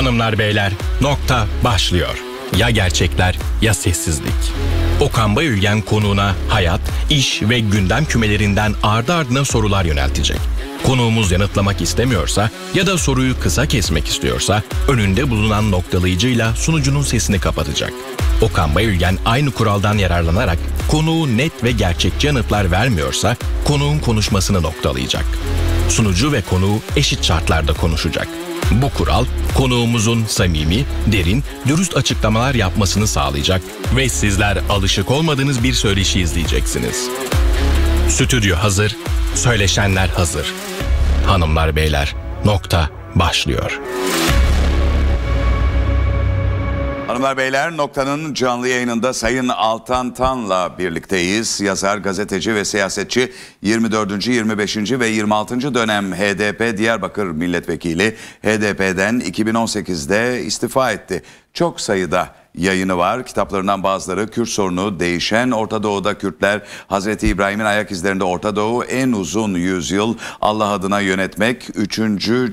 Hanımlar beyler nokta başlıyor. Ya gerçekler ya sessizlik. Okan Bayülgen konuğuna hayat, iş ve gündem kümelerinden ardı ardına sorular yöneltecek. Konuğumuz yanıtlamak istemiyorsa ya da soruyu kısa kesmek istiyorsa önünde bulunan noktalayıcıyla sunucunun sesini kapatacak. Okan Bayülgen aynı kuraldan yararlanarak konuğu net ve gerçekçi yanıtlar vermiyorsa konuğun konuşmasını noktalayacak. Sunucu ve konuğu eşit şartlarda konuşacak. Bu kural konuğumuzun samimi, derin, dürüst açıklamalar yapmasını sağlayacak ve sizler alışık olmadığınız bir söyleşi izleyeceksiniz. Stüdyo hazır, söyleşenler hazır. Hanımlar beyler, nokta başlıyor. Hanımlar beyler noktanın canlı yayınında Sayın Altan Tan'la birlikteyiz. Yazar, gazeteci ve siyasetçi 24. 25. ve 26. dönem HDP Diyarbakır milletvekili HDP'den 2018'de istifa etti. Çok sayıda yayını var. Kitaplarından bazıları Kürt sorunu değişen Orta Doğu'da Kürtler, Hazreti İbrahim'in ayak izlerinde Orta Doğu en uzun yüzyıl Allah adına yönetmek 3.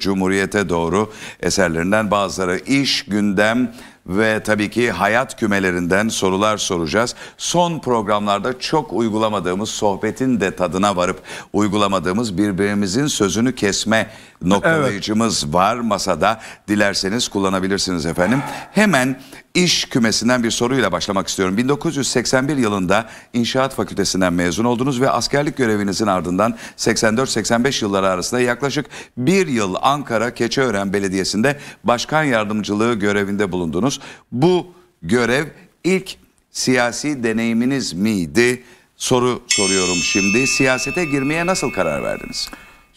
Cumhuriyete doğru eserlerinden bazıları iş, gündem, ve tabii ki hayat kümelerinden sorular soracağız. Son programlarda çok uygulamadığımız sohbetin de tadına varıp uygulamadığımız birbirimizin sözünü kesme noktalayıcımız evet. var masada. Dilerseniz kullanabilirsiniz efendim. Hemen iş kümesinden bir soruyla başlamak istiyorum. 1981 yılında İnşaat Fakültesinden mezun oldunuz ve askerlik görevinizin ardından 84-85 yılları arasında yaklaşık bir yıl Ankara Keçiören Belediyesi'nde başkan yardımcılığı görevinde bulundunuz. Bu görev ilk siyasi deneyiminiz miydi? Soru soruyorum şimdi. Siyasete girmeye nasıl karar verdiniz?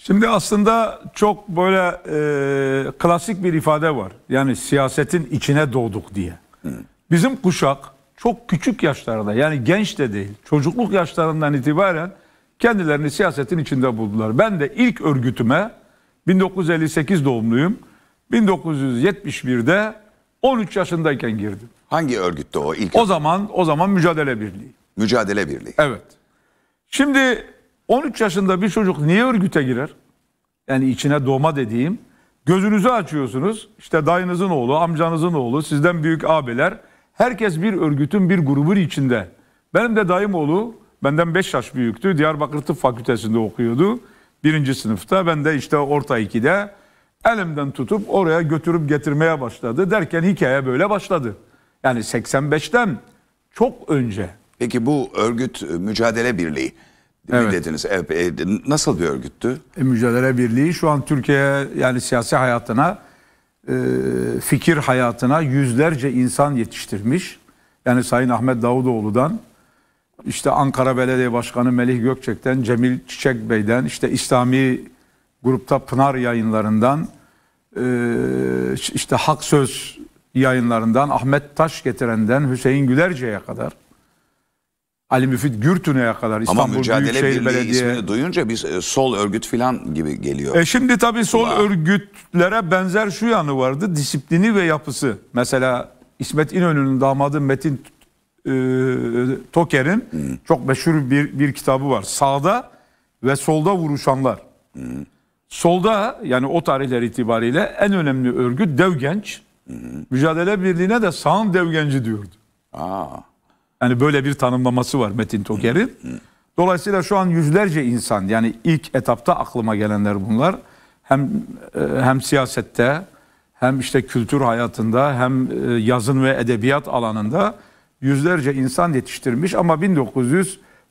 Şimdi aslında çok böyle e, klasik bir ifade var. Yani siyasetin içine doğduk diye. Bizim kuşak çok küçük yaşlarda yani genç de değil çocukluk yaşlarından itibaren kendilerini siyasetin içinde buldular. Ben de ilk örgütüme 1958 doğumluyum. 1971'de 13 yaşındayken girdim. Hangi örgütte o ilk? O zaman o zaman Mücadele Birliği. Mücadele Birliği. Evet. Şimdi 13 yaşında bir çocuk niye örgüte girer? Yani içine doğma dediğim. Gözünüzü açıyorsunuz. İşte dayınızın oğlu, amcanızın oğlu, sizden büyük abiler. Herkes bir örgütün, bir grubun içinde. Benim de dayım oğlu benden 5 yaş büyüktü. Diyarbakır Tıp Fakültesinde okuyordu. Birinci sınıfta. Ben de işte orta 2'de elimden tutup oraya götürüp getirmeye başladı. Derken hikaye böyle başladı. Yani 85'ten çok önce. Peki bu örgüt e, mücadele birliği Evet. Milletiniz evet. nasıl bir örgüttü? E, mücadele Birliği şu an Türkiye yani siyasi hayatına, e, fikir hayatına yüzlerce insan yetiştirmiş. Yani Sayın Ahmet Davutoğlu'dan işte Ankara Belediye Başkanı Melih Gökçek'ten, Cemil Çiçek Bey'den, işte İslami grupta Pınar yayınlarından, e, işte Hak Söz yayınlarından, Ahmet Taş getirenden Hüseyin Gülerce'ye kadar Ali Müfit Gürtün'e kadar İstanbul Ama mücadele Büyükşehir Belediye ismini duyunca biz e, sol örgüt falan gibi geliyor. E şimdi tabii sol Ula. örgütlere benzer şu yanı vardı. Disiplini ve yapısı. Mesela İsmet İnönü'nün damadı Metin e, Toker'in hmm. çok meşhur bir, bir kitabı var. Sağda ve solda vuruşanlar. Hmm. Solda yani o tarihler itibariyle en önemli örgüt Devgenç. Hmm. Mücadele Birliği'ne de sağın Devgenci diyordu. Aa. Yani böyle bir tanımlaması var Metin Toker'in. Dolayısıyla şu an yüzlerce insan yani ilk etapta aklıma gelenler bunlar. Hem e, hem siyasette hem işte kültür hayatında hem e, yazın ve edebiyat alanında yüzlerce insan yetiştirmiş ama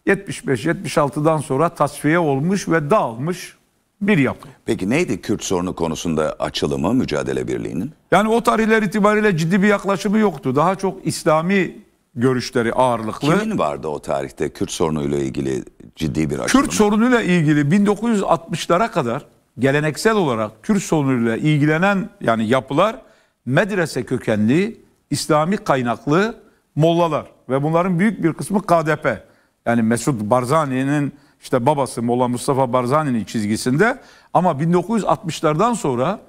1975-76'dan sonra tasfiye olmuş ve dağılmış bir yapı. Peki neydi Kürt sorunu konusunda açılımı mücadele birliğinin? Yani o tarihler itibariyle ciddi bir yaklaşımı yoktu. Daha çok İslami görüşleri ağırlıklı. Kimin vardı o tarihte Kürt sorunuyla ilgili ciddi bir açılım? Kürt sorunuyla ilgili 1960'lara kadar geleneksel olarak Kürt sorunuyla ilgilenen yani yapılar medrese kökenli, İslami kaynaklı mollalar ve bunların büyük bir kısmı KDP. Yani Mesut Barzani'nin işte babası Molla Mustafa Barzani'nin çizgisinde ama 1960'lardan sonra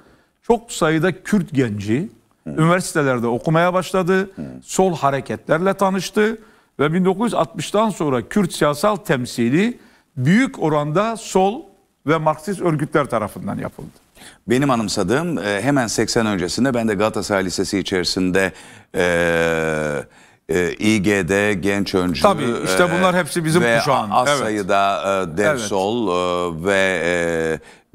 çok sayıda Kürt genci, Hı. Üniversitelerde okumaya başladı. Hı. Sol hareketlerle tanıştı ve 1960'tan sonra Kürt siyasal temsili büyük oranda sol ve Marksist örgütler tarafından yapıldı. Benim anımsadığım e, hemen 80 öncesinde ben de Galatasaray Lisesi içerisinde e, e, İG'de genç öncü. Tabii işte e, bunlar hepsi bizim ve kuşağımız. Az evet. sayıda e, dev evet. sol e, ve e,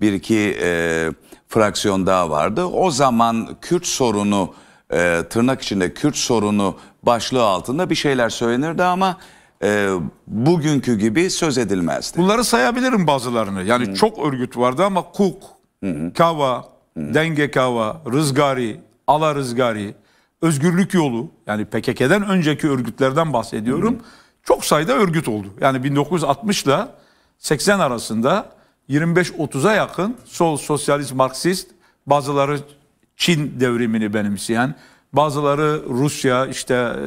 bir iki e, fraksiyon daha vardı. O zaman Kürt sorunu e, tırnak içinde Kürt sorunu başlığı altında bir şeyler söylenirdi ama e, bugünkü gibi söz edilmezdi. Bunları sayabilirim bazılarını. Yani Hı. Hmm. çok örgüt vardı ama KUK, Hı KAVA, Hı Denge KAVA, Rızgari, Ala Rızgari, Özgürlük Yolu yani PKK'den önceki örgütlerden bahsediyorum. Hı Çok sayıda örgüt oldu. Yani 1960 ile 80 arasında 25-30'a yakın sol sosyalist Marksist bazıları Çin devrimini benimseyen bazıları Rusya işte e,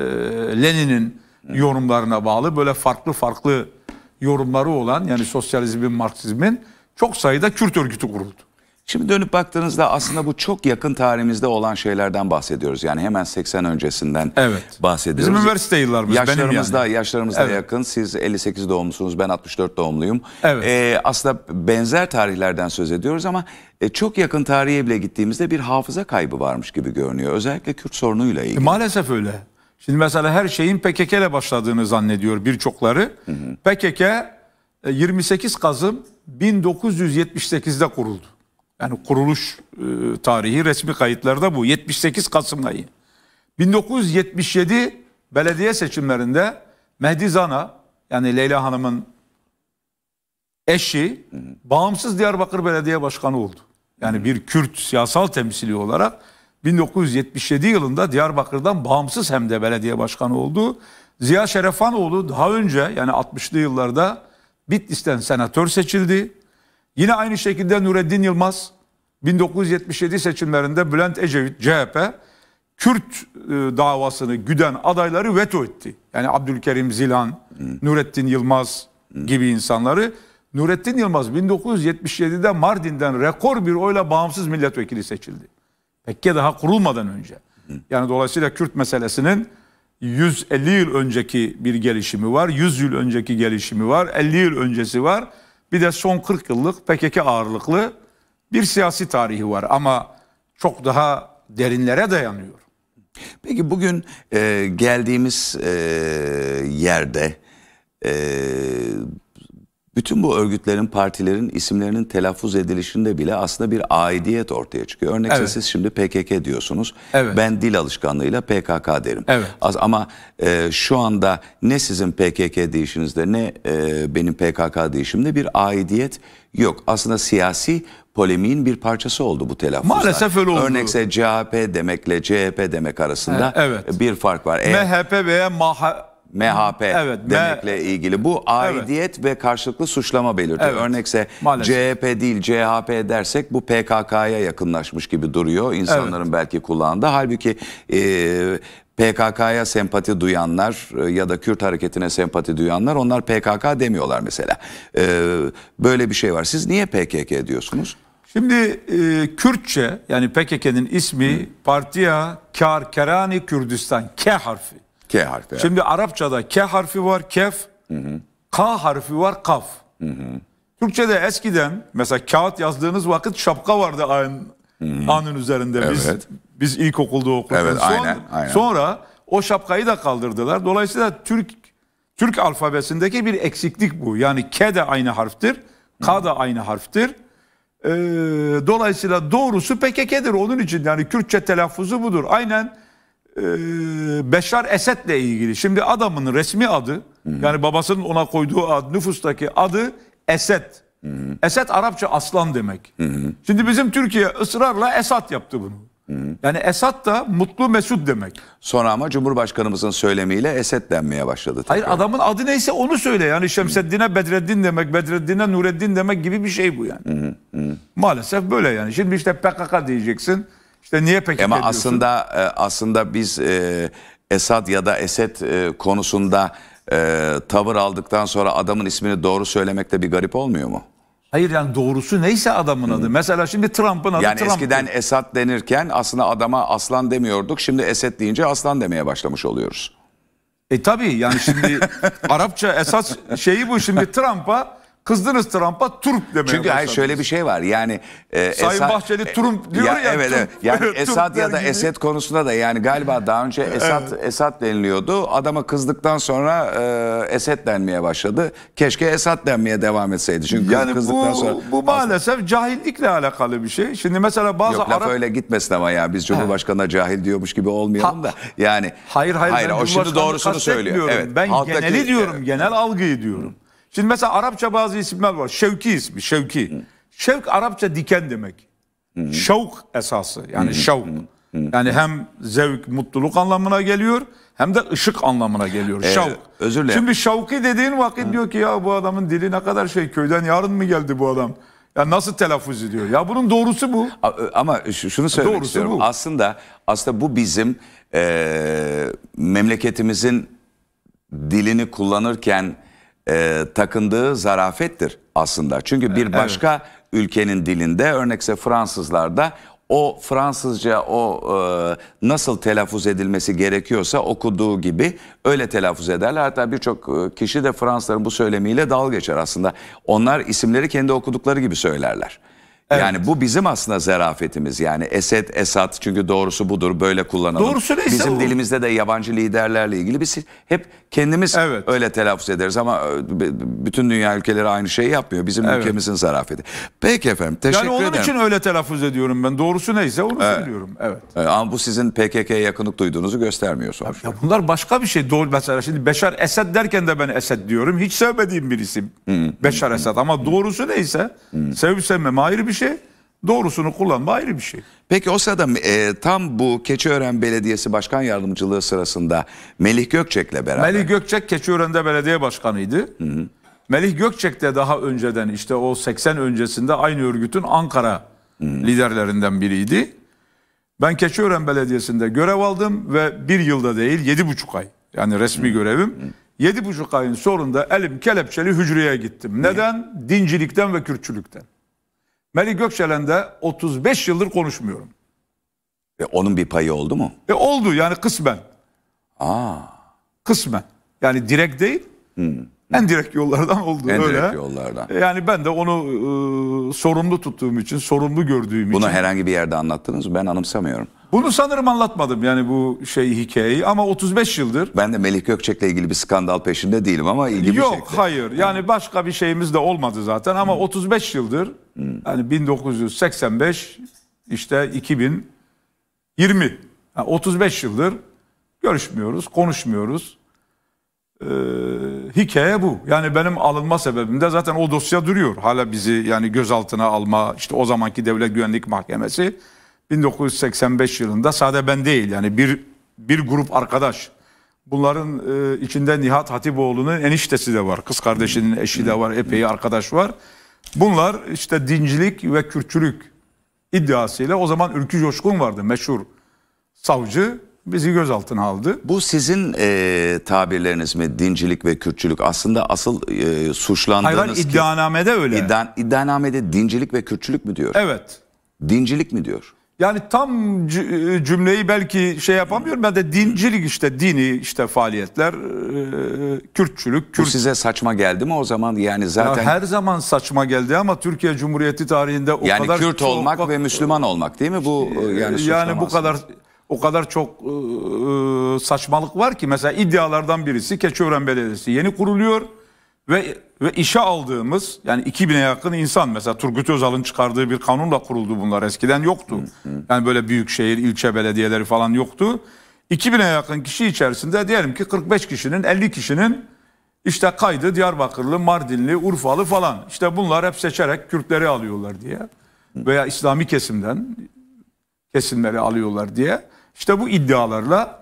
Lenin'in yorumlarına bağlı böyle farklı farklı yorumları olan yani sosyalizmin Marksizmin çok sayıda Kürt örgütü kuruldu. Şimdi dönüp baktığınızda aslında bu çok yakın tarihimizde olan şeylerden bahsediyoruz. Yani hemen 80 öncesinden evet. bahsediyoruz. Bizim üniversite yıllarımız yaşlarımızda, benim yani. Yaşlarımızda evet. yakın. Siz 58 doğumlusunuz, ben 64 doğumluyum. Evet. Ee, aslında benzer tarihlerden söz ediyoruz ama e, çok yakın tarihe bile gittiğimizde bir hafıza kaybı varmış gibi görünüyor. Özellikle Kürt sorunuyla ilgili. E, maalesef öyle. Şimdi mesela her şeyin PKK ile başladığını zannediyor birçokları. PKK 28 e, Kasım 1978'de kuruldu. Yani kuruluş e, tarihi resmi kayıtlarda bu. 78 Kasım ayı. 1977 belediye seçimlerinde Mehdi Zana yani Leyla Hanım'ın eşi bağımsız Diyarbakır Belediye Başkanı oldu. Yani bir Kürt siyasal temsili olarak 1977 yılında Diyarbakır'dan bağımsız hem de belediye başkanı oldu. Ziya Şerefanoğlu daha önce yani 60'lı yıllarda Bitlis'ten senatör seçildi. Yine aynı şekilde Nureddin Yılmaz 1977 seçimlerinde Bülent Ecevit CHP Kürt e, davasını güden adayları veto etti. Yani Abdülkerim Zilan, hmm. Nurettin Yılmaz gibi insanları. Nurettin Yılmaz 1977'de Mardin'den rekor bir oyla bağımsız milletvekili seçildi. Pekke daha kurulmadan önce. Yani dolayısıyla Kürt meselesinin 150 yıl önceki bir gelişimi var, 100 yıl önceki gelişimi var, 50 yıl öncesi var bir de son 40 yıllık PKK ağırlıklı bir siyasi tarihi var ama çok daha derinlere dayanıyor. Peki bugün e, geldiğimiz e, yerde e, bütün bu örgütlerin, partilerin isimlerinin telaffuz edilişinde bile aslında bir aidiyet ortaya çıkıyor. Örnekse evet. siz şimdi PKK diyorsunuz. Evet. Ben dil alışkanlığıyla PKK derim. Evet. Az, ama e, şu anda ne sizin PKK deyişinizde ne e, benim PKK deyişimde bir aidiyet yok. Aslında siyasi polemiğin bir parçası oldu bu telaffuzlar. Maalesef öyle oldu. Örnekse CHP demekle CHP demek arasında evet. bir fark var. Eğer, MHP veya MHP MHP evet, demekle me ilgili. Bu aidiyet evet. ve karşılıklı suçlama belirtiyor. Evet, Örnekse maalesef. CHP değil CHP dersek bu PKK'ya yakınlaşmış gibi duruyor insanların evet. belki kulağında. Halbuki e, PKK'ya sempati duyanlar e, ya da Kürt hareketine sempati duyanlar onlar PKK demiyorlar mesela. E, böyle bir şey var. Siz niye PKK diyorsunuz? Şimdi e, Kürtçe yani PKK'nın ismi Hı. Partiya Kar Kerani Kürdistan K harfi. K harfi. Evet. Şimdi Arapçada K harfi var, kef. Hı hı. K harfi var, kaf. Hı hı. Türkçe'de eskiden mesela kağıt yazdığınız vakit şapka vardı aynı Hmm. Anın üzerinde evet. biz biz ilkokulda okuduk. Evet, Son, aynen, aynen. Sonra o şapkayı da kaldırdılar. Dolayısıyla Türk Türk alfabesindeki bir eksiklik bu. Yani K de aynı harftir, K da aynı harftir. Ee, dolayısıyla doğrusu PKK'dir. Onun için yani Kürtçe telaffuzu budur. Aynen e, Beşar Esed'le ilgili. Şimdi adamın resmi adı hı yani babasının ona koyduğu ad nüfustaki adı Esed. hı Esed Arapça aslan demek. hı Şimdi bizim Türkiye ısrarla esat yaptı bunu. hı Yani esat da mutlu mesut demek. Sonra ama Cumhurbaşkanımızın söylemiyle Esed denmeye başladı. Tekrar. Hayır adamın adı neyse onu söyle. Yani Şemseddin'e Bedreddin demek, Bedreddin'e Nureddin demek gibi bir şey bu yani. Hı-hı. Maalesef böyle yani. Şimdi işte PKK diyeceksin. İşte niye peki Ama aslında e, aslında biz e, Esad ya da Esed e, konusunda e, tavır aldıktan sonra adamın ismini doğru söylemekte bir garip olmuyor mu? Hayır yani doğrusu neyse adamın adı. Mesela şimdi Trump'ın adı Yani Trump. eskiden Esad denirken aslında adama aslan demiyorduk. Şimdi Esed deyince aslan demeye başlamış oluyoruz. E tabii yani şimdi Arapça esas şeyi bu. Şimdi Trump'a Kızdınız Trump'a Turp demeye Çünkü hayır şöyle bir şey var yani. E, Sayın Esad, Bahçeli e, Trump diyor ya. ya evet, Turp, evet. Yani Esad ya da Esed konusunda da yani galiba daha önce Esad, evet. deniliyordu. Adama kızdıktan sonra e, Esed denmeye başladı. Keşke Esad denmeye devam etseydi. Çünkü yani kızdıktan bu, sonra. Bu maalesef cahillikle alakalı bir şey. Şimdi mesela bazı Yok, laf öyle gitmesin ama ya biz Cumhurbaşkanı'na cahil diyormuş gibi olmayalım ha. da. Yani hayır hayır, hayır o şimdi doğrusunu söylüyor. Evet. Ben Halktaki, geneli diyorum, evet. genel algıyı diyorum. Hı. Şimdi mesela Arapça bazı isimler var. Şevki ismi, Şevki. Şevk Arapça diken demek. Hı. Şevk esası yani Hı. şevk. Yani hem zevk, mutluluk anlamına geliyor hem de ışık anlamına geliyor. Ee, şavk. Özür dilerim. Şimdi Şevki dediğin vakit diyor ki ya bu adamın dili ne kadar şey köyden yarın mı geldi bu adam? Ya nasıl telaffuz ediyor? Ya bunun doğrusu bu. E, ama şunu söylemek doğrusu istiyorum. Bu. Aslında aslında bu bizim e, memleketimizin dilini kullanırken e, takındığı zarafettir aslında. Çünkü bir başka evet. ülkenin dilinde örnekse Fransızlarda o Fransızca o e, nasıl telaffuz edilmesi gerekiyorsa okuduğu gibi öyle telaffuz ederler. Hatta birçok e, kişi de Fransızların bu söylemiyle dalga geçer aslında. Onlar isimleri kendi okudukları gibi söylerler. Evet. Yani bu bizim aslında zarafetimiz Yani Esed, Esad çünkü doğrusu budur böyle kullanalım. Doğrusu neyse Bizim bu. dilimizde de yabancı liderlerle ilgili biz hep kendimiz evet. öyle telaffuz ederiz ama e, bütün dünya ülkeleri aynı şeyi yapmıyor. Bizim evet. ülkemizin zarafeti. Peki efendim teşekkür ederim. Yani onun ederim. için öyle telaffuz ediyorum ben. Doğrusu neyse onu evet. söylüyorum. Evet. E, ama bu sizin PKK'ya yakınlık duyduğunuzu göstermiyor sonuçta. Ya bunlar başka bir şey. Doğru mesela şimdi Beşar Esed derken de ben Esed diyorum. Hiç sevmediğim bir isim. Hmm. Beşar hmm. Esed ama doğrusu neyse hmm. sevip sevmem ayrı bir şey şey. Doğrusunu kullanma ayrı bir şey. Peki o sırada e, tam bu Keçiören Belediyesi Başkan Yardımcılığı sırasında Melih Gökçek'le beraber. Melih Gökçek Keçiören'de belediye başkanıydı. Hı hı. Melih Gökçek de daha önceden işte o 80 öncesinde aynı örgütün Ankara hmm. liderlerinden biriydi. Ben Keçiören Belediyesi'nde görev aldım ve bir yılda değil yedi buçuk ay yani resmi hmm. görevim. Yedi buçuk ayın sonunda elim kelepçeli hücreye gittim. Neden? Dincilikten ve Kürtçülükten. Melih Gökçelen'de 35 yıldır konuşmuyorum. Ve onun bir payı oldu mu? E oldu yani kısmen. Aa. Kısmen. Yani direkt değil. Hmm. En direkt yollardan oldu. En öyle. direkt yollardan. E, yani ben de onu e, sorumlu tuttuğum için, sorumlu gördüğüm Bunu için. Bunu herhangi bir yerde anlattınız mı? Ben anımsamıyorum. Bunu sanırım anlatmadım yani bu şey hikayeyi ama 35 yıldır. Ben de Melih Gökçek'le ilgili bir skandal peşinde değilim ama ilgili Yok hayır yani hmm. başka bir şeyimiz de olmadı zaten ama hmm. 35 yıldır hmm. yani 1985 işte 2020 yani 35 yıldır görüşmüyoruz konuşmuyoruz. Ee, hikaye bu. Yani benim alınma sebebim de zaten o dosya duruyor. Hala bizi yani gözaltına alma işte o zamanki Devlet Güvenlik Mahkemesi 1985 yılında sade ben değil yani bir bir grup arkadaş bunların e, içinde Nihat Hatipoğlu'nun eniştesi de var. Kız kardeşinin eşi de var. Epey arkadaş var. Bunlar işte dincilik ve kürtçülük iddiasıyla o zaman Ülkü Coşkun vardı meşhur savcı bizi gözaltına aldı. Bu sizin e, tabirleriniz mi dincilik ve kürtçülük aslında asıl e, suçlandığınız Hayır, iddianamede öyle. Iddia, iddianamede dincilik ve kürtçülük mü diyor? Evet. Dincilik mi diyor? Yani tam cümleyi belki şey yapamıyorum. Ben de dincilik işte dini işte faaliyetler, e, Kürtçülük, Kürt. Bu size saçma geldi mi o zaman? Yani zaten ya her zaman saçma geldi ama Türkiye Cumhuriyeti tarihinde o yani kadar Kürt olmak ve Müslüman olmak değil mi bu e, e, yani Yani bu kadar o kadar çok saçmalık var ki mesela iddialardan birisi Keçiören Belediyesi yeni kuruluyor ve ve işe aldığımız yani 2000'e yakın insan mesela Turgut Özal'ın çıkardığı bir kanunla kuruldu bunlar eskiden yoktu. Yani böyle büyük şehir, ilçe belediyeleri falan yoktu. 2000'e yakın kişi içerisinde diyelim ki 45 kişinin 50 kişinin işte kaydı Diyarbakırlı, Mardinli, Urfalı falan. İşte bunlar hep seçerek Kürtleri alıyorlar diye veya İslami kesimden kesimleri alıyorlar diye. İşte bu iddialarla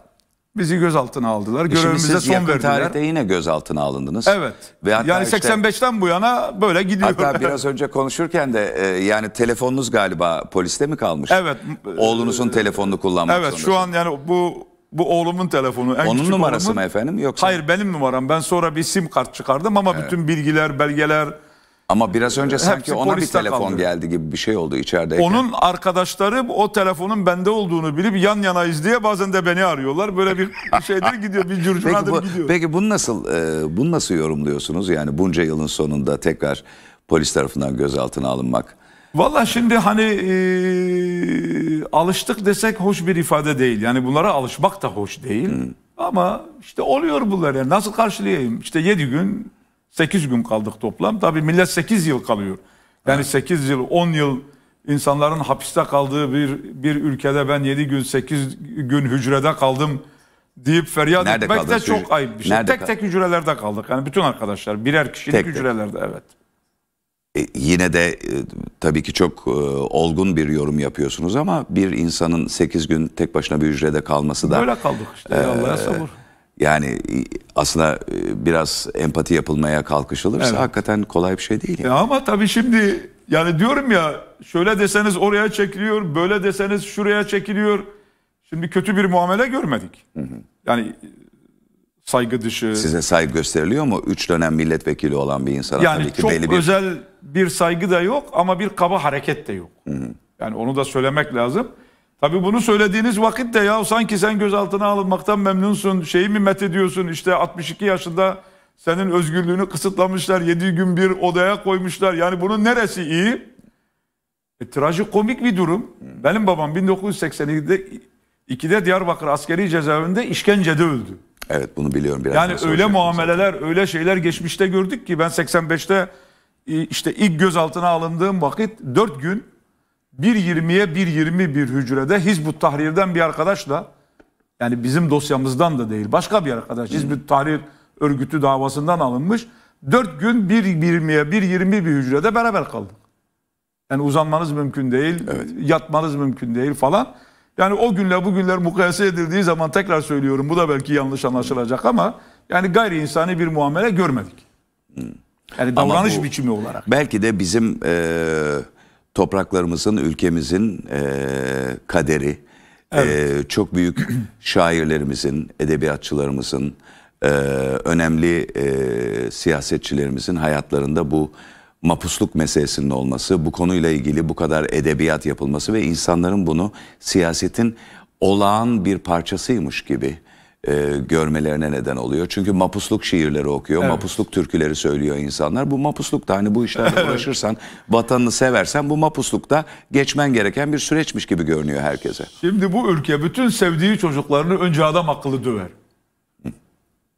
Bizi gözaltına aldılar. E Görevimize son verdiler. tarihte yine gözaltına alındınız. Evet. Ve yani işte, 85'ten bu yana böyle gidiyor. Hatta biraz önce konuşurken de e, yani telefonunuz galiba poliste mi kalmış? Evet. Oğlunuzun e, telefonunu kullanmak Evet sonrası. şu an yani bu bu oğlumun telefonu. En Onun numarası oğlumun. mı efendim yoksa? Hayır benim numaram. Ben sonra bir sim kart çıkardım ama evet. bütün bilgiler, belgeler, ama biraz önce sanki Hepsi ona bir telefon kaldı. geldi gibi bir şey oldu içeride. Onun arkadaşları o telefonun bende olduğunu bilip yan yana izleye bazen de beni arıyorlar. Böyle bir şeyde gidiyor, bir curcunadır bu, gidiyor. Peki bunu nasıl e, bunu nasıl yorumluyorsunuz? Yani bunca yılın sonunda tekrar polis tarafından gözaltına alınmak. Valla şimdi hani e, alıştık desek hoş bir ifade değil. Yani bunlara alışmak da hoş değil. Hmm. Ama işte oluyor bunlar. Yani nasıl karşılayayım? İşte yedi gün 8 gün kaldık toplam. Tabii millet 8 yıl kalıyor. Yani evet. 8 yıl, 10 yıl insanların hapiste kaldığı bir bir ülkede ben 7 gün, 8 gün hücrede kaldım deyip feryat Nerede etmek de çok ayıp bir şey. Nerede tek tek hücrelerde kaldık. Yani bütün arkadaşlar birer kişilik tek hücrelerde tek. evet. E, yine de e, tabii ki çok e, olgun bir yorum yapıyorsunuz ama bir insanın 8 gün tek başına bir hücrede kalması da... Böyle kaldık işte e, Allah'a sabır. Yani aslında e, biraz empati yapılmaya kalkışılırsa evet. hakikaten kolay bir şey değil. E, yani. Ya ama tabii şimdi yani diyorum ya şöyle deseniz oraya çekiliyor, böyle deseniz şuraya çekiliyor. Şimdi kötü bir muamele görmedik. Hı hı. Yani saygı dışı. Size saygı gösteriliyor mu? Üç dönem milletvekili olan bir insana yani tabii ki çok belli bir... özel bir saygı da yok ama bir kaba hareket de yok. Hı hı. Yani onu da söylemek lazım. Tabii bunu söylediğiniz vakit de ya sanki sen gözaltına alınmaktan memnunsun, şeyi mi met ediyorsun işte 62 yaşında senin özgürlüğünü kısıtlamışlar, 7 gün bir odaya koymuşlar. Yani bunun neresi iyi? E, trajikomik bir durum. Benim babam 1982'de 2'de Diyarbakır askeri cezaevinde işkencede öldü. Evet bunu biliyorum biraz. Yani öyle muameleler, zaten. öyle şeyler geçmişte gördük ki ben 85'te işte ilk gözaltına alındığım vakit 4 gün 1.20'ye 1.20 bir hücrede Hizbut Tahrir'den bir arkadaşla yani bizim dosyamızdan da değil başka bir arkadaş Hizbut Tahrir örgütü davasından alınmış. 4 gün 1.20'ye 1.20 bir hücrede beraber kaldık. Yani uzanmanız mümkün değil, evet. yatmanız mümkün değil falan. Yani o günle bugünler mukayese edildiği zaman tekrar söylüyorum bu da belki yanlış anlaşılacak ama yani gayri insani bir muamele görmedik. Hmm. Yani davranış bu, biçimi olarak. Belki de bizim... Ee topraklarımızın, ülkemizin e, kaderi, evet. e, çok büyük şairlerimizin, edebiyatçılarımızın, e, önemli e, siyasetçilerimizin hayatlarında bu mapusluk meselesinin olması, bu konuyla ilgili bu kadar edebiyat yapılması ve insanların bunu siyasetin olağan bir parçasıymış gibi e, görmelerine neden oluyor. Çünkü mapusluk şiirleri okuyor, evet. mapusluk türküleri söylüyor insanlar. Bu mapusluk da hani bu işlerle uğraşırsan, vatanını seversen bu mapuslukta geçmen gereken bir süreçmiş gibi görünüyor herkese. Şimdi bu ülke bütün sevdiği çocuklarını önce adam akıllı döver.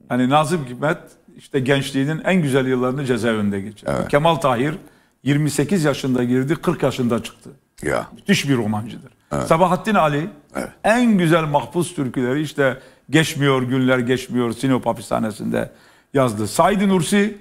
Hani Nazım Hikmet işte gençliğinin en güzel yıllarını cezaevinde geçirdi. Evet. Kemal Tahir 28 yaşında girdi, 40 yaşında çıktı. Ya. Müthiş bir romancıdır. Evet. Sabahattin Ali evet. en güzel mahpus türküleri işte Geçmiyor günler geçmiyor Sinop hapishanesinde yazdı. Said Nursi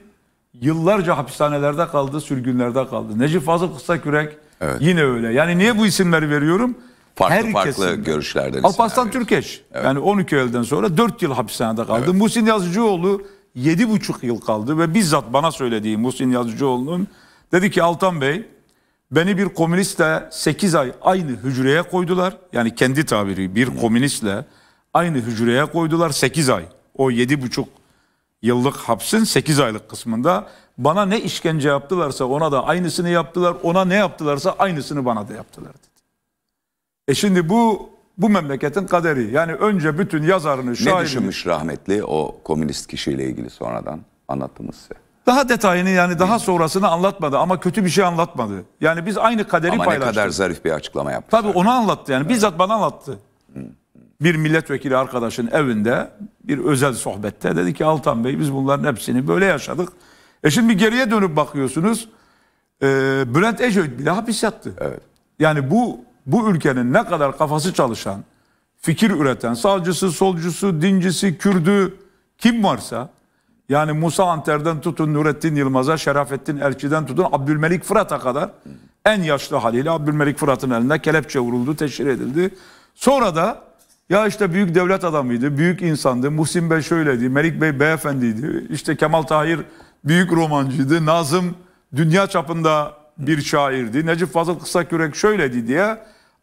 yıllarca hapishanelerde kaldı, sürgünlerde kaldı. Necip Fazıl Kısakürek evet. yine öyle. Yani niye bu isimleri veriyorum? Farklı Her farklı kesimde. görüşlerden Alparslan Türkeş. Evet. Yani 12 Eylül'den sonra 4 yıl hapishanede kaldı. Evet. Muhsin Yazıcıoğlu 7,5 yıl kaldı ve bizzat bana söylediği Muhsin Yazıcıoğlu'nun dedi ki Altan Bey beni bir komünistle 8 ay aynı hücreye koydular. Yani kendi tabiri bir komünistle aynı hücreye koydular 8 ay. O 7,5 yıllık hapsin 8 aylık kısmında bana ne işkence yaptılarsa ona da aynısını yaptılar. Ona ne yaptılarsa aynısını bana da yaptılar dedi. E şimdi bu bu memleketin kaderi. Yani önce bütün yazarını, şairini... Ne düşünmüş rahmetli o komünist kişiyle ilgili sonradan anlattınız size? Şey? Daha detayını yani daha sonrasını anlatmadı ama kötü bir şey anlatmadı. Yani biz aynı kaderi ama paylaştık. Ama ne kadar zarif bir açıklama yaptı. Tabii onu anlattı yani. Evet. Bizzat bana anlattı. Hı bir milletvekili arkadaşın evinde bir özel sohbette dedi ki Altan Bey biz bunların hepsini böyle yaşadık. E şimdi geriye dönüp bakıyorsunuz e, Bülent Ecevit bile hapis yattı. Evet. Yani bu bu ülkenin ne kadar kafası çalışan, fikir üreten, sağcısı, solcusu, dincisi, Kürdü kim varsa yani Musa Anter'den tutun Nurettin Yılmaz'a, Şerafettin Elçi'den tutun Abdülmelik Fırat'a kadar en yaşlı haliyle Abdülmelik Fırat'ın elinde kelepçe vuruldu, teşhir edildi. Sonra da ya işte büyük devlet adamıydı, büyük insandı, Muhsin Bey şöyleydi, Melik Bey beyefendiydi, İşte Kemal Tahir büyük romancıydı, Nazım dünya çapında bir şairdi, Necip Fazıl Kısakürek şöyleydi diye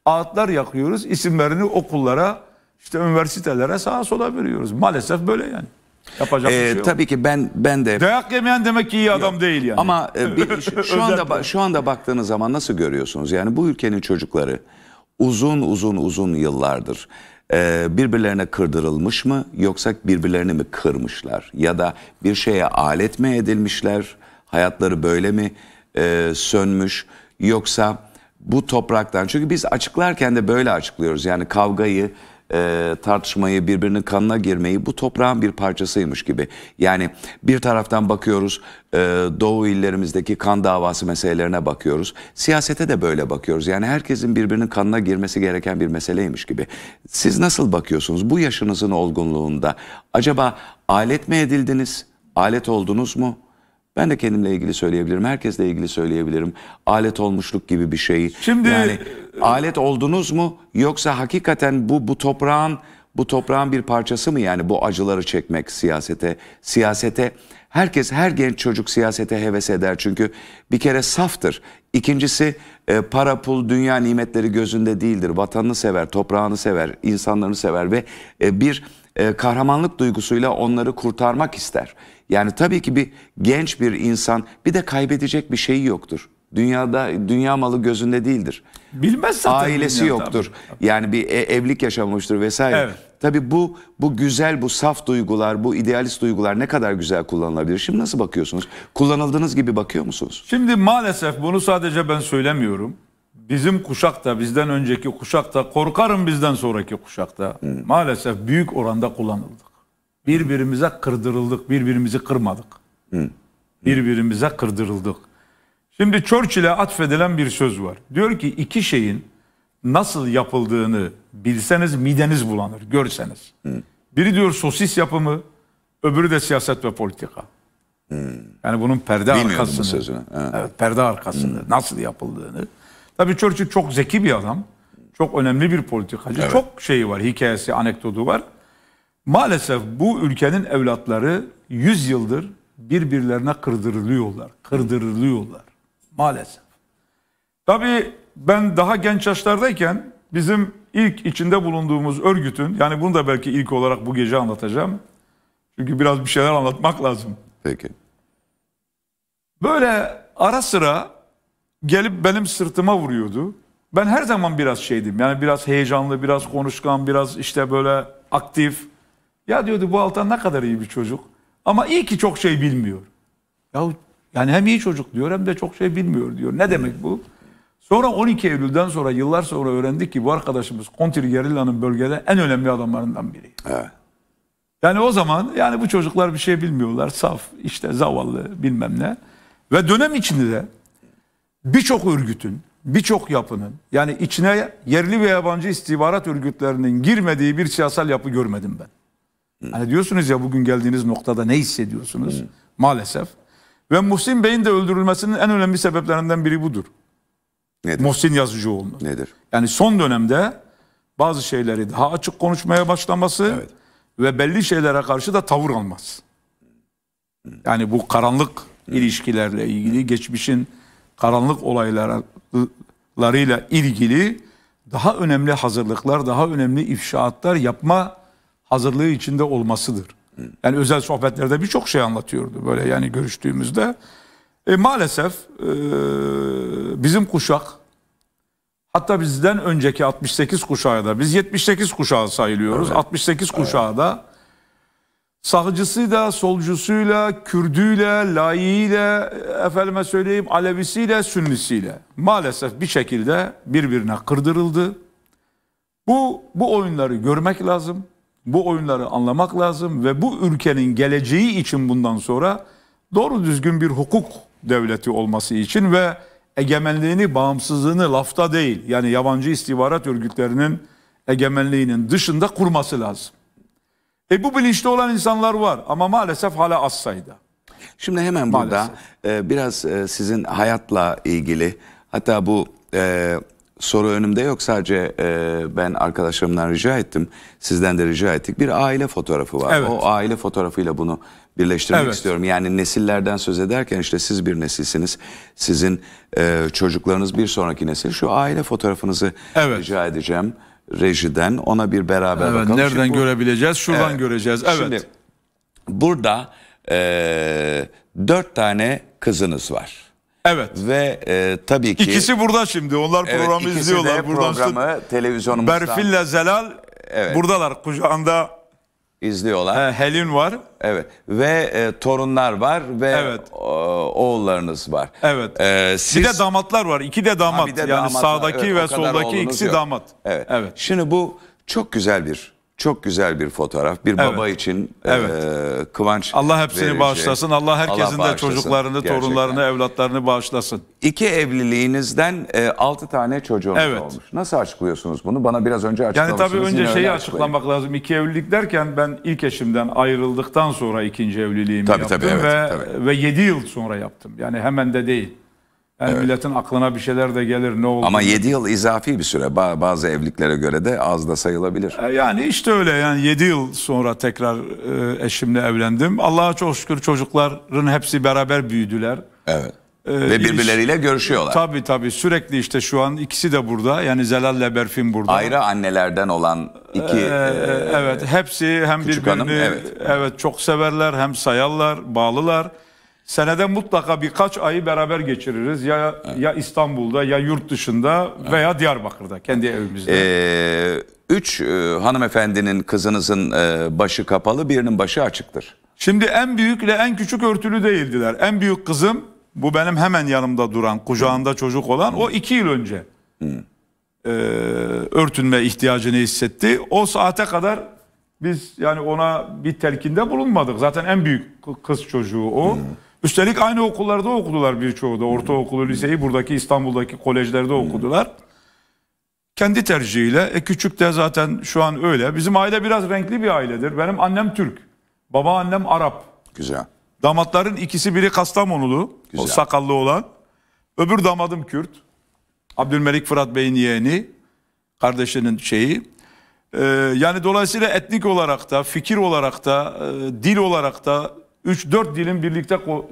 ağıtlar yakıyoruz, isimlerini okullara, işte üniversitelere sağa sola veriyoruz. Maalesef böyle yani. Yapacak ee, bir şey yok. Tabii ki ben ben de dayak yemeyen demek ki iyi adam yok. değil yani. Ama e, bir, şu anda şu anda baktığınız zaman nasıl görüyorsunuz? Yani bu ülkenin çocukları uzun uzun uzun yıllardır ee, birbirlerine kırdırılmış mı yoksa birbirlerini mi kırmışlar? Ya da bir şeye alet mi edilmişler? Hayatları böyle mi e, sönmüş? Yoksa bu topraktan çünkü biz açıklarken de böyle açıklıyoruz. Yani kavgayı e, tartışmayı, birbirinin kanına girmeyi bu toprağın bir parçasıymış gibi. Yani bir taraftan bakıyoruz e, Doğu illerimizdeki kan davası meselelerine bakıyoruz. Siyasete de böyle bakıyoruz. Yani herkesin birbirinin kanına girmesi gereken bir meseleymiş gibi. Siz nasıl bakıyorsunuz bu yaşınızın olgunluğunda? Acaba alet mi edildiniz? Alet oldunuz mu? Ben de kendimle ilgili söyleyebilirim. Herkesle ilgili söyleyebilirim. Alet olmuşluk gibi bir şey. Şimdi yani e, alet oldunuz mu yoksa hakikaten bu bu toprağın bu toprağın bir parçası mı yani bu acıları çekmek siyasete? Siyasete herkes her genç çocuk siyasete heves eder çünkü bir kere saftır. İkincisi e, para pul dünya nimetleri gözünde değildir. Vatanını sever, toprağını sever, insanlarını sever ve e, bir kahramanlık duygusuyla onları kurtarmak ister. Yani tabii ki bir genç bir insan bir de kaybedecek bir şeyi yoktur. Dünyada dünya malı gözünde değildir. Bilmez zaten. Ailesi dünya, yoktur. Yani bir e, evlilik yaşamıştır vesaire. Evet. Tabii bu bu güzel, bu saf duygular, bu idealist duygular ne kadar güzel kullanılabilir? Şimdi nasıl bakıyorsunuz? Kullanıldığınız gibi bakıyor musunuz? Şimdi maalesef bunu sadece ben söylemiyorum. Bizim kuşakta, bizden önceki kuşakta, korkarım bizden sonraki kuşakta hmm. maalesef büyük oranda kullanıldık birbirimize kırdırıldık, birbirimizi kırmadık. Hı. Birbirimize kırdırıldık. Şimdi Churchill'e atfedilen bir söz var. Diyor ki iki şeyin nasıl yapıldığını bilseniz mideniz bulanır, görseniz. Hı. Biri diyor sosis yapımı, öbürü de siyaset ve politika. Hı. Yani bunun perde Bilmiyordum arkasını. sözünü. Evet, perde arkasını, Hı. nasıl yapıldığını. Tabii Churchill çok zeki bir adam. Çok önemli bir politikacı. Evet. Çok şeyi var, hikayesi, anekdotu var. Maalesef bu ülkenin evlatları 100 yıldır birbirlerine kırdırılıyorlar. Kırdırılıyorlar. Maalesef. Tabii ben daha genç yaşlardayken bizim ilk içinde bulunduğumuz örgütün yani bunu da belki ilk olarak bu gece anlatacağım. Çünkü biraz bir şeyler anlatmak lazım. Peki. Böyle ara sıra gelip benim sırtıma vuruyordu. Ben her zaman biraz şeydim. Yani biraz heyecanlı, biraz konuşkan, biraz işte böyle aktif. Ya diyordu bu Altan ne kadar iyi bir çocuk. Ama iyi ki çok şey bilmiyor. Ya yani hem iyi çocuk diyor hem de çok şey bilmiyor diyor. Ne demek bu? Sonra 12 Eylül'den sonra yıllar sonra öğrendik ki bu arkadaşımız Kontir Gerilla'nın bölgede en önemli adamlarından biri. Evet. Yani o zaman yani bu çocuklar bir şey bilmiyorlar. Saf işte zavallı bilmem ne. Ve dönem içinde de birçok örgütün, birçok yapının yani içine yerli ve yabancı istihbarat örgütlerinin girmediği bir siyasal yapı görmedim ben. Hani diyorsunuz ya bugün geldiğiniz noktada ne hissediyorsunuz? Hı. Hmm. Maalesef. Ve Muhsin Bey'in de öldürülmesinin en önemli sebeplerinden biri budur. Nedir? Muhsin Yazıcıoğlu'nun. Nedir? Yani son dönemde bazı şeyleri daha açık konuşmaya başlaması evet. ve belli şeylere karşı da tavır almaz. Yani bu karanlık Hı. Hmm. ilişkilerle ilgili, Hı. geçmişin karanlık olaylarıyla ilgili daha önemli hazırlıklar, daha önemli ifşaatlar yapma hazırlığı içinde olmasıdır. Yani özel sohbetlerde birçok şey anlatıyordu böyle yani görüştüğümüzde. E, maalesef e, bizim kuşak hatta bizden önceki 68 kuşağı da biz 78 kuşağı sayılıyoruz. Evet. 68 kuşağı da sağcısıyla, solcusuyla, Kürdüyle, layiyle, efendime söyleyeyim Alevisiyle, Sünnisiyle maalesef bir şekilde birbirine kırdırıldı. Bu bu oyunları görmek lazım bu oyunları anlamak lazım ve bu ülkenin geleceği için bundan sonra doğru düzgün bir hukuk devleti olması için ve egemenliğini, bağımsızlığını lafta değil yani yabancı istihbarat örgütlerinin egemenliğinin dışında kurması lazım. E bu bilinçli olan insanlar var ama maalesef hala az sayıda. Şimdi hemen burada maalesef. e, biraz e, sizin hayatla ilgili hatta bu e, soru önümde yok sadece e, ben arkadaşlarımdan rica ettim sizden de rica ettik bir aile fotoğrafı var evet. o aile fotoğrafıyla bunu birleştirmek evet. istiyorum yani nesillerden söz ederken işte siz bir nesilsiniz sizin e, çocuklarınız bir sonraki nesil şu aile fotoğrafınızı evet. rica edeceğim rejiden ona bir beraber evet, bakalım. Nereden şimdi bu, görebileceğiz şuradan e, göreceğiz evet. Şimdi burada e, dört tane kızınız var Evet. Ve e, tabii ki... ikisi burada şimdi. Onlar programı evet, izliyorlar. De buradan programı işte, televizyonumuzdan. Berfil'le Zelal evet. buradalar kucağında. izliyorlar. He, Helin var. Evet. Ve e, torunlar var ve evet. o, oğullarınız var. Evet. Ee, siz... Bir de damatlar var. İki de damat. Ha, de yani damatlar. sağdaki evet, ve soldaki ikisi yok. damat. Evet. evet. Şimdi bu çok güzel bir çok güzel bir fotoğraf. Bir baba için e, evet. E, kıvanç Allah hepsini verici. bağışlasın. Allah herkesin Allah de çocuklarını, gerçekten. torunlarını, evlatlarını bağışlasın. İki evliliğinizden e, altı tane çocuğunuz evet. olmuş. Nasıl açıklıyorsunuz bunu? Bana biraz önce açıklamışsınız. Yani tabii önce Yine şeyi açıklamak lazım. İki evlilik derken ben ilk eşimden ayrıldıktan sonra ikinci evliliğimi tabii, yaptım. Tabii, evet, ve, tabii. ve yedi yıl sonra yaptım. Yani hemen de değil. Yani evet. milletin aklına bir şeyler de gelir ne olur. Ama 7 yıl izafi bir süre bazı evliliklere göre de az da sayılabilir. E, yani işte öyle yani 7 yıl sonra tekrar e, eşimle evlendim. Allah'a çok şükür çocukların hepsi beraber büyüdüler. Evet. Ee, Ve birbirleriyle iş, görüşüyorlar. Tabi tabi. sürekli işte şu an ikisi de burada. Yani Zelal ile Berfin burada. Ayrı annelerden olan iki... Ee, e, evet hepsi hem birbirini hanım, evet. evet çok severler hem sayarlar, bağlılar senede mutlaka birkaç ayı beraber geçiririz. Ya evet. ya İstanbul'da ya yurt dışında evet. veya Diyarbakır'da kendi evimizde. Ee, üç e, hanımefendinin kızınızın e, başı kapalı birinin başı açıktır. Şimdi en büyükle en küçük örtülü değildiler. En büyük kızım bu benim hemen yanımda duran kucağında Hı. çocuk olan Hı. o iki yıl önce e, örtünme ihtiyacını hissetti. O saate kadar biz yani ona bir telkinde bulunmadık. Zaten en büyük kız çocuğu o. Hı. Üstelik aynı okullarda okudular birçoğu da. Ortaokulu, liseyi buradaki İstanbul'daki kolejlerde okudular. Kendi tercihiyle. E küçük de zaten şu an öyle. Bizim aile biraz renkli bir ailedir. Benim annem Türk. baba annem Arap. Güzel. Damatların ikisi biri Kastamonulu. Güzel. O sakallı olan. Öbür damadım Kürt. Abdülmelik Fırat Bey'in yeğeni. Kardeşinin şeyi. Ee, yani dolayısıyla etnik olarak da, fikir olarak da, e, dil olarak da 3-4 dilin birlikte ko